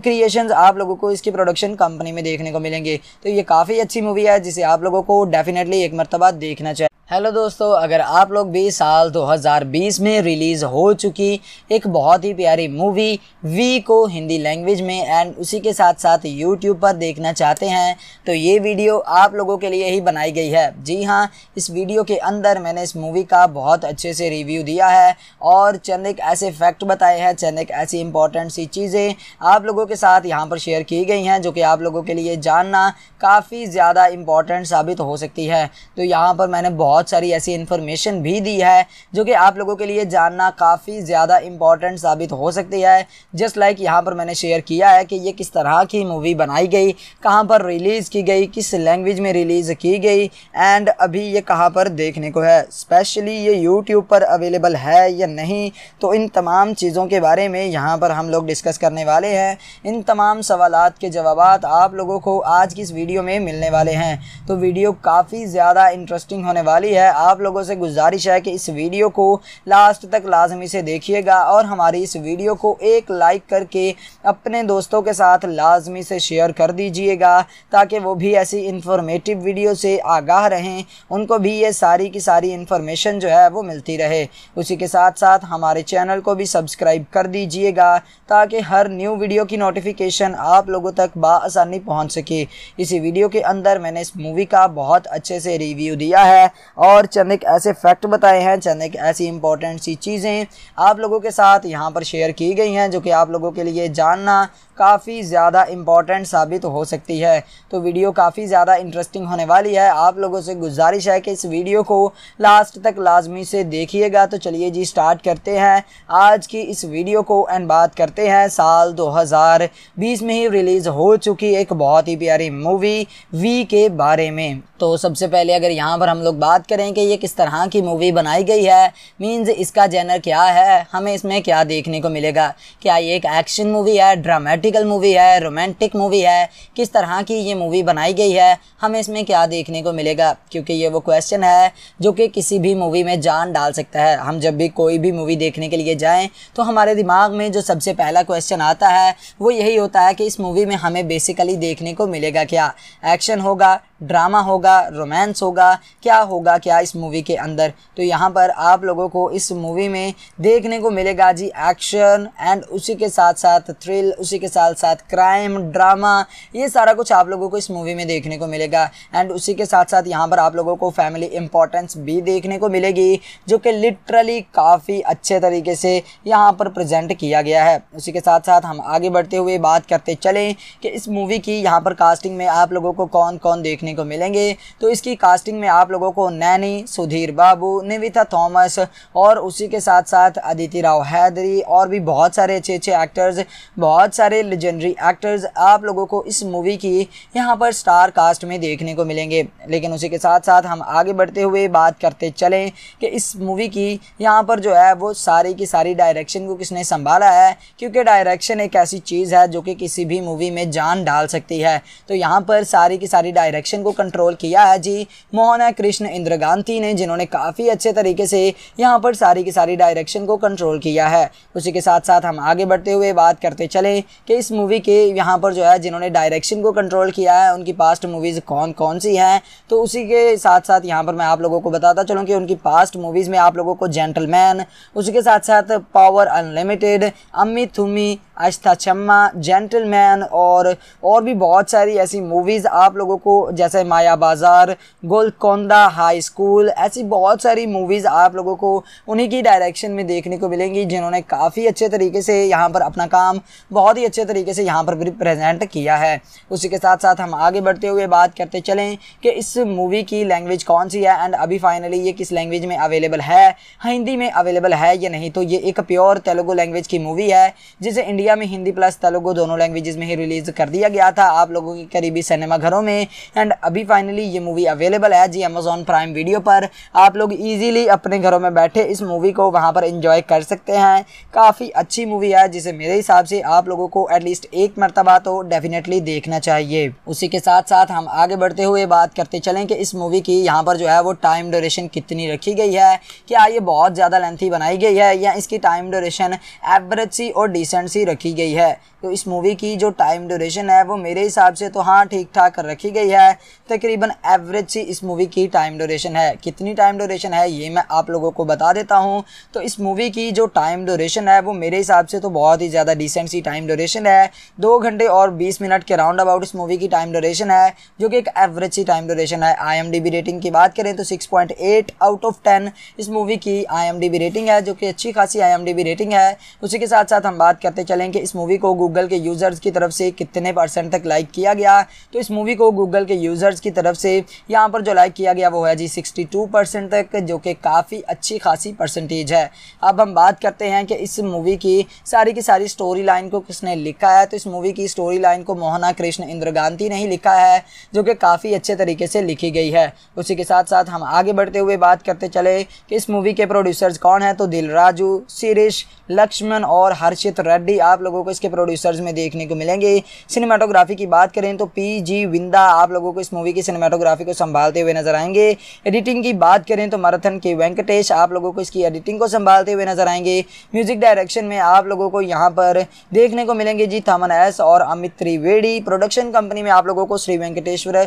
S1: क्रिएशन आप लोगों को इसकी प्रोडक्शन कंपनी में देखने को मिलेंगे तो ये काफ़ी अच्छी मूवी है जिसे आप लोगों को डेफिनेटली एक मरतबा देखना चाहिए हेलो दोस्तों अगर आप लोग भी साल 2020 में रिलीज़ हो चुकी एक बहुत ही प्यारी मूवी वी को हिंदी लैंग्वेज में एंड उसी के साथ साथ यूट्यूब पर देखना चाहते हैं तो ये वीडियो आप लोगों के लिए ही बनाई गई है जी हाँ इस वीडियो के अंदर मैंने इस मूवी का बहुत अच्छे से रिव्यू दिया है और चंद एक ऐसे फैक्ट बताए हैं चंद एक ऐसी इंपॉर्टेंट सी चीज़ें आप लोगों के साथ यहाँ पर शेयर की गई हैं जो कि आप लोगों के लिए जानना काफ़ी ज़्यादा इम्पॉर्टेंट साबित हो सकती है तो यहाँ पर मैंने बहुत बहुत सारी ऐसी इन्फॉर्मेशन भी दी है जो कि आप लोगों के लिए जानना काफ़ी ज़्यादा इंपॉर्टेंट साबित हो सकती है जस्ट लाइक यहाँ पर मैंने शेयर किया है कि ये किस तरह की मूवी बनाई गई कहाँ पर रिलीज़ की गई किस लैंग्वेज में रिलीज़ की गई एंड अभी ये कहाँ पर देखने को है स्पेशली ये यूट्यूब पर अवेलेबल है या नहीं तो इन तमाम चीज़ों के बारे में यहाँ पर हम लोग डिस्कस करने वाले हैं इन तमाम सवाल के जवाब आप लोगों को आज की इस वीडियो में मिलने वाले हैं तो वीडियो काफ़ी ज़्यादा इंटरेस्टिंग होने वाली जारी है आप लोगों से गुजारिश है कि इस वीडियो को लास्ट तक लाजमी से देखिएगा और हमारी इस वीडियो को एक लाइक करके अपने दोस्तों के साथ लाजमी से शेयर कर दीजिएगा ताकि वो भी ऐसी इंफॉर्मेटिव वीडियो से आगाह रहें उनको भी ये सारी की सारी इन्फॉर्मेशन जो है वो मिलती रहे उसी के साथ साथ हमारे चैनल को भी सब्सक्राइब कर दीजिएगा ताकि हर न्यू वीडियो की नोटिफिकेशन आप लोगों तक बसानी पहुँच सके इसी वीडियो के अंदर मैंने इस मूवी का बहुत अच्छे से रिव्यू दिया है और चंद एक ऐसे फैक्ट बताए हैं चंद एक ऐसी इंपॉर्टेंट सी चीज़ें आप लोगों के साथ यहाँ पर शेयर की गई हैं जो कि आप लोगों के लिए जानना काफ़ी ज़्यादा इम्पॉर्टेंट साबित हो सकती है तो वीडियो काफ़ी ज़्यादा इंटरेस्टिंग होने वाली है आप लोगों से गुजारिश है कि इस वीडियो को लास्ट तक लाजमी से देखिएगा तो चलिए जी स्टार्ट करते हैं आज की इस वीडियो को एंड बात करते हैं साल 2020 में ही रिलीज़ हो चुकी एक बहुत ही प्यारी मूवी वी के बारे में तो सबसे पहले अगर यहाँ पर हम लोग बात करें कि ये किस तरह की मूवी बनाई गई है मीन्स इसका जेनर क्या है हमें इसमें क्या देखने को मिलेगा क्या ये एक एक्शन मूवी है ड्रामेटिक पॉलिटिकल मूवी है रोमांटिक मूवी है किस तरह की ये मूवी बनाई गई है हमें इसमें क्या देखने को मिलेगा क्योंकि ये वो क्वेश्चन है जो कि किसी भी मूवी में जान डाल सकता है हम जब भी कोई भी मूवी देखने के लिए जाएँ तो हमारे दिमाग में जो सबसे पहला क्वेश्चन आता है वो यही होता है कि इस मूवी में हमें बेसिकली देखने को मिलेगा क्या एक्शन होगा ड्रामा होगा रोमांस होगा क्या होगा क्या इस मूवी के अंदर तो यहाँ पर आप लोगों को इस मूवी में देखने को मिलेगा जी एक्शन एंड उसी के साथ साथ थ्रिल उसी के साथ साथ क्राइम ड्रामा ये सारा कुछ आप लोगों को इस मूवी में देखने को मिलेगा एंड उसी के साथ साथ यहाँ पर आप लोगों को फैमिली इंपॉर्टेंस भी देखने को मिलेगी जो कि लिटरली काफ़ी अच्छे तरीके से यहाँ पर प्रजेंट किया गया है उसी के साथ साथ हम आगे बढ़ते हुए बात करते चलें कि इस मूवी की यहाँ पर कास्टिंग में आप लोगों को कौन कौन देखने देखने को मिलेंगे तो इसकी कास्टिंग में आप लोगों को नैनी सुधीर बाबू निविता थॉमस और उसी के साथ साथ अदिति राव हैदरी और भी बहुत सारे अच्छे अच्छे एक्टर्स बहुत सारे लेजेंडरी एक्टर्स आप लोगों को इस मूवी की यहाँ पर स्टार कास्ट में देखने को मिलेंगे लेकिन उसी के साथ साथ हम आगे बढ़ते हुए बात करते चलें कि इस मूवी की यहाँ पर जो है वो सारी की सारी डायरेक्शन को किसने संभाला है क्योंकि डायरेक्शन एक ऐसी चीज़ है जो कि किसी भी मूवी में जान डाल सकती है तो यहाँ पर सारी की सारी डायरेक्शन इलेक्शन को कंट्रोल किया है जी मोहना कृष्ण इंद्र गांधी ने जिन्होंने काफ़ी अच्छे तरीके से यहाँ पर सारी की सारी डायरेक्शन को कंट्रोल किया है उसी के साथ साथ हम आगे बढ़ते हुए बात करते चले कि इस मूवी के यहाँ पर जो है जिन्होंने डायरेक्शन को कंट्रोल किया है उनकी पास्ट मूवीज़ कौन कौन सी हैं तो उसी के साथ साथ यहाँ पर मैं आप लोगों को बताता चलूँ कि उनकी पास्ट मूवीज़ में आप लोगों को जेंटलमैन उसी के साथ साथ पावर अनलिमिटेड अम्मी थुम्मी आस्था चम्मा जेंटलमैन और और भी बहुत सारी ऐसी मूवीज़ आप लोगों को जैसे माया बाज़ार गोलकोंदा हाई स्कूल ऐसी बहुत सारी मूवीज़ आप लोगों को उन्हीं की डायरेक्शन में देखने को मिलेंगी जिन्होंने काफ़ी अच्छे तरीके से यहाँ पर अपना काम बहुत ही अच्छे तरीके से यहाँ पर प्रेजेंट किया है उसी के साथ साथ हम आगे बढ़ते हुए बात करते चलें कि इस मूवी की लैंग्वेज कौन सी है एंड अभी फाइनली ये किस लैंग्वेज में अवेलेबल है हिंदी में अवेलेबल है या नहीं तो ये एक प्योर तेलुगु लैंग्वेज की मूवी है जिसे इंडिया इंडिया में हिंदी प्लस तेलुगु दोनों लैंग्वेजेस में ही रिलीज़ कर दिया गया था आप लोगों के करीबी सिनेमा घरों में एंड अभी फाइनली ये मूवी अवेलेबल है जी अमेजोन प्राइम वीडियो पर आप लोग ईजिली अपने घरों में बैठे इस मूवी को वहाँ पर इंजॉय कर सकते हैं काफ़ी अच्छी मूवी है जिसे मेरे हिसाब से आप लोगों को एटलीस्ट एक मरतबा तो डेफिनेटली देखना चाहिए उसी के साथ साथ हम आगे बढ़ते हुए बात करते चलें कि इस मूवी की यहाँ पर जो है वो टाइम ड्यूरेशन कितनी रखी गई है क्या ये बहुत ज़्यादा लेंथी बनाई गई है या इसकी टाइम ड्यूरेशन एवरेज सी और डिसेंट सी रखी रखी गई है तो इस मूवी की जो टाइम ड्यूरेशन है वो मेरे हिसाब से तो हाँ ठीक ठाक रखी गई है तकरीबन एवरेज सी इस मूवी की टाइम ड्यूरेशन है कितनी टाइम ड्यूरेशन है ये मैं आप लोगों को बता देता हूँ तो इस मूवी की जो टाइम ड्यूरेशन है वो मेरे हिसाब से तो बहुत ही ज़्यादा डिसेंट सी टाइम ड्यूरेशन है दो घंटे और बीस मिनट के राउंड अबाउट इस मूवी की टाइम ड्यूरेशन है जो कि एक एवरेज सी टाइम ड्यूरेशन है आई रेटिंग की बात करें तो सिक्स आउट ऑफ टेन इस मूवी की आई रेटिंग है जो कि अच्छी खासी आई रेटिंग है उसी के साथ साथ हम बात करते चलें कि इस मूवी को गूगल गूगल के यूज़र्स की तरफ से कितने परसेंट तक लाइक किया गया तो इस मूवी को गूगल के यूज़र्स की तरफ से यहाँ पर जो लाइक किया गया वो है जी 62 परसेंट तक जो कि काफ़ी अच्छी खासी परसेंटेज है अब हम बात करते हैं कि इस मूवी की सारी की सारी स्टोरी लाइन को किसने लिखा है तो इस मूवी की स्टोरी लाइन को मोहना कृष्ण इंद्रगांधी ने ही लिखा है जो कि काफ़ी अच्छे तरीके से लिखी गई है उसी के साथ साथ हम आगे बढ़ते हुए बात करते चले कि इस मूवी के प्रोड्यूसर्स कौन है तो दिल राजू शिरीष लक्ष्मण और हर्षित रेड्डी आप लोगों को इसके प्रोड्यूसर प्रोड्यूसर्स में देखने को मिलेंगे सिनेमाटोग्राफी की बात करें तो पी जी विंदा आप लोगों को इस मूवी की सिनेमाटोग्राफी को संभालते हुए नजर आएंगे एडिटिंग की बात करें तो मराथन के वेंकटेश आप लोगों को इसकी एडिटिंग को संभालते हुए नजर आएंगे म्यूजिक डायरेक्शन में आप लोगों को यहाँ पर देखने को मिलेंगे जी थामन एस और अमित त्रिवेड़ी प्रोडक्शन कंपनी में आप लोगों को श्री वेंकटेश्वर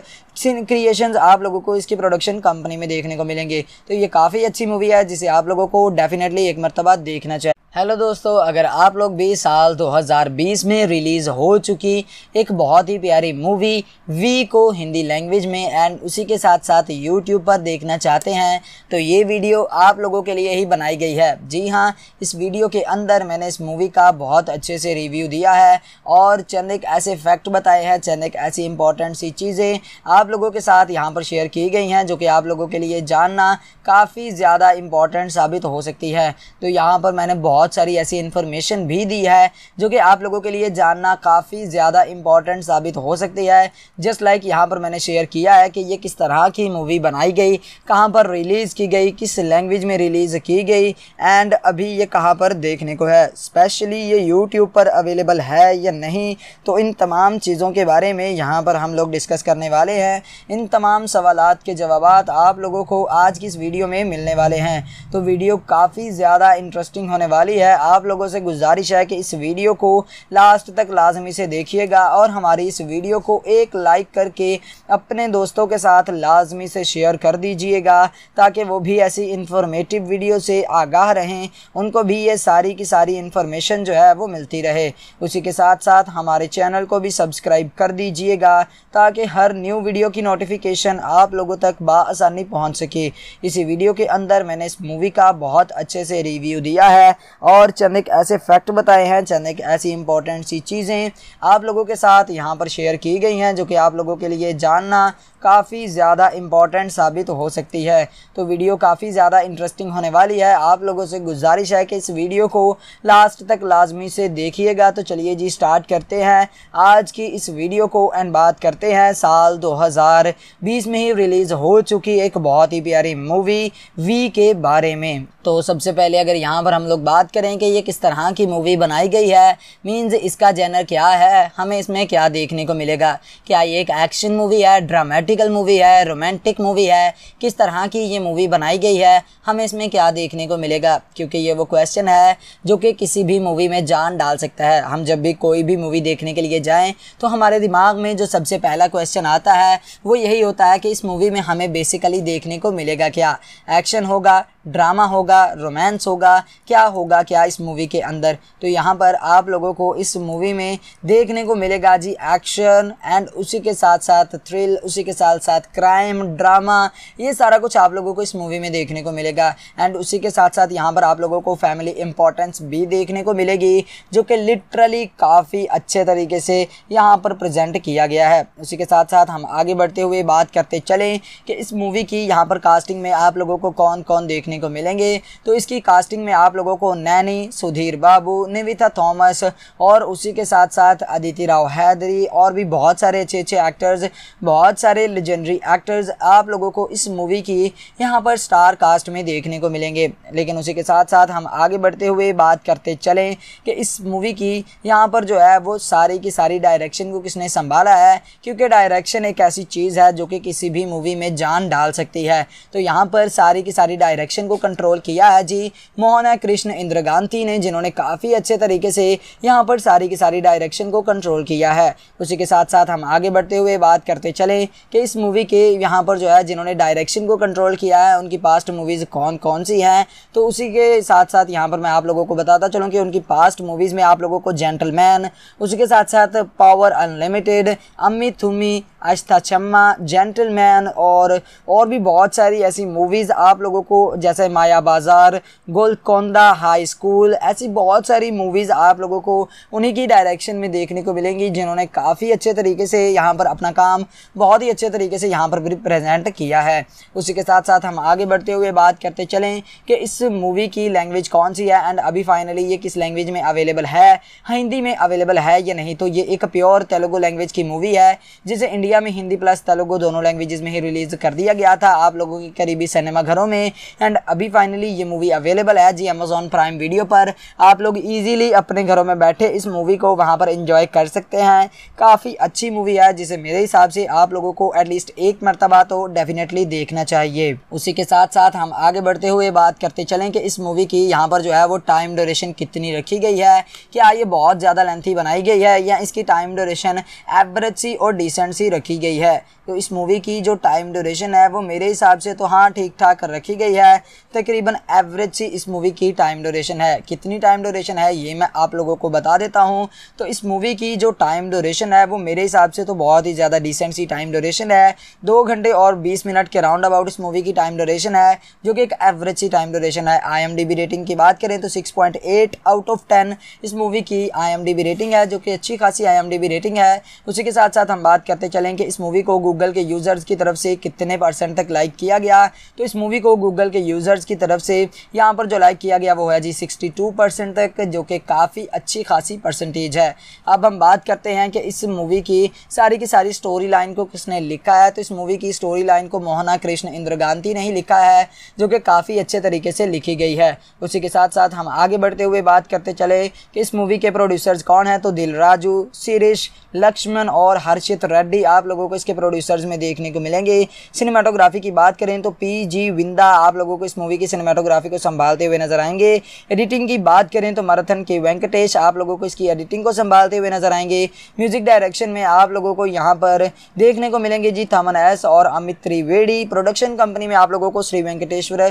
S1: क्रिएशन आप लोगों को इसकी प्रोडक्शन कंपनी में देखने को मिलेंगे तो ये काफ़ी अच्छी मूवी है जिसे आप लोगों को डेफिनेटली एक मरतबा देखना चाहिए हेलो दोस्तों अगर आप लोग भी साल 2020 में रिलीज़ हो चुकी एक बहुत ही प्यारी मूवी वी को हिंदी लैंग्वेज में एंड उसी के साथ साथ यूट्यूब पर देखना चाहते हैं तो ये वीडियो आप लोगों के लिए ही बनाई गई है जी हाँ इस वीडियो के अंदर मैंने इस मूवी का बहुत अच्छे से रिव्यू दिया है और चंद एक ऐसे फैक्ट बताए हैं चंद एक ऐसी इंपॉर्टेंट सी चीज़ें आप लोगों के साथ यहाँ पर शेयर की गई हैं जो कि आप लोगों के लिए जानना काफ़ी ज़्यादा इम्पॉर्टेंट साबित हो सकती है तो यहाँ पर मैंने बहुत बहुत सारी ऐसी इन्फॉर्मेशन भी दी है जो कि आप लोगों के लिए जानना काफ़ी ज़्यादा इंपॉर्टेंट साबित हो सकती है जस्ट लाइक यहाँ पर मैंने शेयर किया है कि ये किस तरह की मूवी बनाई गई कहाँ पर रिलीज़ की गई किस लैंग्वेज में रिलीज़ की गई एंड अभी ये कहाँ पर देखने को है स्पेशली ये यूट्यूब पर अवेलेबल है या नहीं तो इन तमाम चीज़ों के बारे में यहाँ पर हम लोग डिस्कस करने वाले हैं इन तमाम सवाल के जवाब आप लोगों को आज की इस वीडियो में मिलने वाले हैं तो वीडियो काफ़ी ज़्यादा इंटरेस्टिंग होने वाली वाली है आप लोगों से गुजारिश है कि इस वीडियो को लास्ट तक लाजमी से देखिएगा और हमारी इस वीडियो को एक लाइक करके अपने दोस्तों के साथ लाजमी से शेयर कर दीजिएगा ताकि वो भी ऐसी इंफॉर्मेटिव वीडियो से आगाह रहें उनको भी ये सारी की सारी इंफॉर्मेशन जो है वो मिलती रहे उसी के साथ साथ हमारे चैनल को भी सब्सक्राइब कर दीजिएगा ताकि हर न्यू वीडियो की नोटिफिकेशन आप लोगों तक बसानी पहुँच सके इसी वीडियो के अंदर मैंने इस मूवी का बहुत अच्छे से रिव्यू दिया है और चंद एक ऐसे फैक्ट बताए हैं चंद एक ऐसी इंपॉर्टेंट सी चीज़ें आप लोगों के साथ यहाँ पर शेयर की गई हैं जो कि आप लोगों के लिए जानना काफ़ी ज़्यादा इम्पॉर्टेंट साबित हो सकती है तो वीडियो काफ़ी ज़्यादा इंटरेस्टिंग होने वाली है आप लोगों से गुजारिश है कि इस वीडियो को लास्ट तक लाजमी से देखिएगा तो चलिए जी स्टार्ट करते हैं आज की इस वीडियो को एंड बात करते हैं साल 2020 में ही रिलीज़ हो चुकी एक बहुत ही प्यारी मूवी वी के बारे में तो सबसे पहले अगर यहाँ पर हम लोग बात बात करें कि ये किस तरह की मूवी बनाई गई है मींस इसका जेनर क्या है हमें इसमें क्या देखने को मिलेगा क्या ये एक एक्शन मूवी है ड्रामेटिकल मूवी है रोमांटिक मूवी है किस तरह की ये मूवी बनाई गई है हमें इसमें क्या देखने को मिलेगा क्योंकि ये वो क्वेश्चन है जो कि किसी भी मूवी में जान डाल सकता है हम जब भी कोई भी मूवी देखने के लिए जाएँ तो हमारे दिमाग में जो सबसे पहला क्वेश्चन आता है वो यही होता है कि इस मूवी में हमें बेसिकली देखने को मिलेगा क्या एक्शन होगा ड्रामा होगा रोमांस होगा क्या होगा क्या इस मूवी के अंदर तो यहाँ पर आप लोगों को इस मूवी में देखने को मिलेगा जी एक्शन एंड उसी के साथ साथ थ्रिल उसी के साथ साथ क्राइम ड्रामा ये सारा कुछ आप लोगों को इस मूवी में देखने को मिलेगा एंड उसी के साथ साथ यहाँ पर आप लोगों को फैमिली इंपॉर्टेंस भी देखने को मिलेगी जो कि लिटरली काफ़ी अच्छे तरीके से यहाँ पर प्रजेंट किया गया है उसी के साथ साथ हम आगे बढ़ते हुए बात करते चलें कि इस मूवी की यहाँ पर कास्टिंग में आप लोगों को कौन कौन देखने को मिलेंगे तो इसकी कास्टिंग में आप लोगों को नैनी सुधीर बाबू निविता थॉमस और उसी के साथ साथ अदिति राव हैदरी और भी बहुत सारे अच्छे अच्छे एक्टर्स बहुत सारे लेजेंडरी एक्टर्स आप लोगों को इस मूवी की यहाँ पर स्टार कास्ट में देखने को मिलेंगे लेकिन उसी के साथ साथ हम आगे बढ़ते हुए बात करते चलें कि इस मूवी की यहाँ पर जो है वो सारी की सारी डायरेक्शन को किसने संभाला है क्योंकि डायरेक्शन एक ऐसी चीज़ है जो कि किसी भी मूवी में जान डाल सकती है तो यहाँ पर सारी की सारी डायरेक्शन इलेक्शन को कंट्रोल किया है जी मोहना कृष्ण इंद्र गांधी ने जिन्होंने काफ़ी अच्छे तरीके से यहाँ पर सारी की सारी डायरेक्शन को कंट्रोल किया है उसी के साथ साथ हम आगे बढ़ते हुए बात करते चले कि इस मूवी के यहाँ पर जो है जिन्होंने डायरेक्शन को कंट्रोल किया है उनकी पास्ट मूवीज़ कौन कौन सी हैं तो उसी के साथ साथ यहाँ पर मैं आप लोगों को बताता चलूँ कि उनकी पास्ट मूवीज़ में आप लोगों को जेंटलमैन उसी के साथ साथ पावर अनलिमिटेड अम्मी थुम्मी आस्था चम्मा जेंटलमैन और और भी बहुत सारी ऐसी मूवीज़ आप लोगों को जैसे माया बाज़ार गोलकोंदा हाई स्कूल ऐसी बहुत सारी मूवीज़ आप लोगों को उन्हीं की डायरेक्शन में देखने को मिलेंगी जिन्होंने काफ़ी अच्छे तरीके से यहाँ पर अपना काम बहुत ही अच्छे तरीके से यहाँ पर प्रेजेंट किया है उसी के साथ साथ हम आगे बढ़ते हुए बात करते चलें कि इस मूवी की लैंग्वेज कौन सी है एंड अभी फाइनली ये किस लैंग्वेज में अवेलेबल है हिंदी में अवेलेबल है या नहीं तो ये एक प्योर तेलुगु लैंग्वेज की मूवी है जिसे इंडिया इंडिया में हिंदी प्लस तेलुगु दोनों लैंग्वेजेस में ही रिलीज़ कर दिया गया था आप लोगों के करीबी सिनेमा घरों में एंड अभी फाइनली ये मूवी अवेलेबल है जी अमेजोन प्राइम वीडियो पर आप लोग ईजिली अपने घरों में बैठे इस मूवी को वहाँ पर इंजॉय कर सकते हैं काफ़ी अच्छी मूवी है जिसे मेरे हिसाब से आप लोगों को एटलीस्ट एक मरतबा तो डेफिनेटली देखना चाहिए उसी के साथ साथ हम आगे बढ़ते हुए बात करते चलें कि इस मूवी की यहाँ पर जो है वो टाइम ड्यूरेशन कितनी रखी गई है क्या ये बहुत ज़्यादा लेंथी बनाई गई है या इसकी टाइम ड्यूरेशन एवरेज सी और डिसेंट सी रखी गई है तो इस मूवी की जो टाइम ड्यूरेशन है वो मेरे हिसाब से तो हाँ ठीक ठाक रखी गई है तकरीबन एवरेज सी इस मूवी की टाइम ड्यूरेशन है कितनी टाइम ड्यूरेशन है ये मैं आप लोगों को बता देता हूँ तो इस मूवी की जो टाइम ड्यूरेशन है वो मेरे हिसाब से तो बहुत ही ज़्यादा डिसेंट सी टाइम ड्यूरेशन है दो घंटे और बीस मिनट के राउंड अबाउट इस मूवी की टाइम ड्यूरेशन है जो कि एक एवरेज सी टाइम ड्यूरेशन है आई रेटिंग की बात करें तो six point eight out of ten इस मूवी की आई रेटिंग है जो कि अच्छी खासी आई रेटिंग है उसी के साथ साथ हम बात करते चलें कि इस मूवी को गूगल गूगल के यूज़र्स की तरफ से कितने परसेंट तक लाइक किया गया तो इस मूवी को गूगल के यूज़र्स की तरफ से यहाँ पर जो लाइक किया गया वो है जी सिक्सटी परसेंट तक जो कि काफ़ी अच्छी खासी परसेंटेज है अब हम बात करते हैं कि इस मूवी की सारी की सारी स्टोरी लाइन को किसने लिखा है तो इस मूवी की स्टोरी लाइन को मोहना कृष्ण इंद्रगांती ने ही लिखा है जो कि काफ़ी अच्छे तरीके से लिखी गई है उसी के साथ साथ हम आगे बढ़ते हुए बात करते चले कि इस मूवी के प्रोड्यूसर्स कौन है तो दिल राजू शिरीष लक्ष्मण और हर्षित रेड्डी आप लोगों को इसके प्रोड्यूसर पोस्टर्स में देखने को मिलेंगे सिनेमाटोग्राफी की बात करें तो पी जी विंदा आप लोगों को इस मूवी की सिनेमाटोग्राफी को संभालते हुए नजर आएंगे एडिटिंग की बात करें तो मराथन के वेंकटेश आप लोगों को इसकी एडिटिंग को संभालते हुए नजर आएंगे म्यूजिक डायरेक्शन में आप लोगों को यहाँ पर देखने को मिलेंगे जी थमन एस और अमित त्रिवेड़ी प्रोडक्शन कंपनी में आप लोगों को श्री वेंकटेश्वर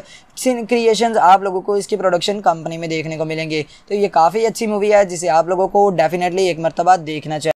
S1: क्रिएशन आप लोगों को इसकी प्रोडक्शन कंपनी में देखने को मिलेंगे तो ये काफ़ी अच्छी मूवी है जिसे आप लोगों को डेफिनेटली एक मरतबा देखना चाहिए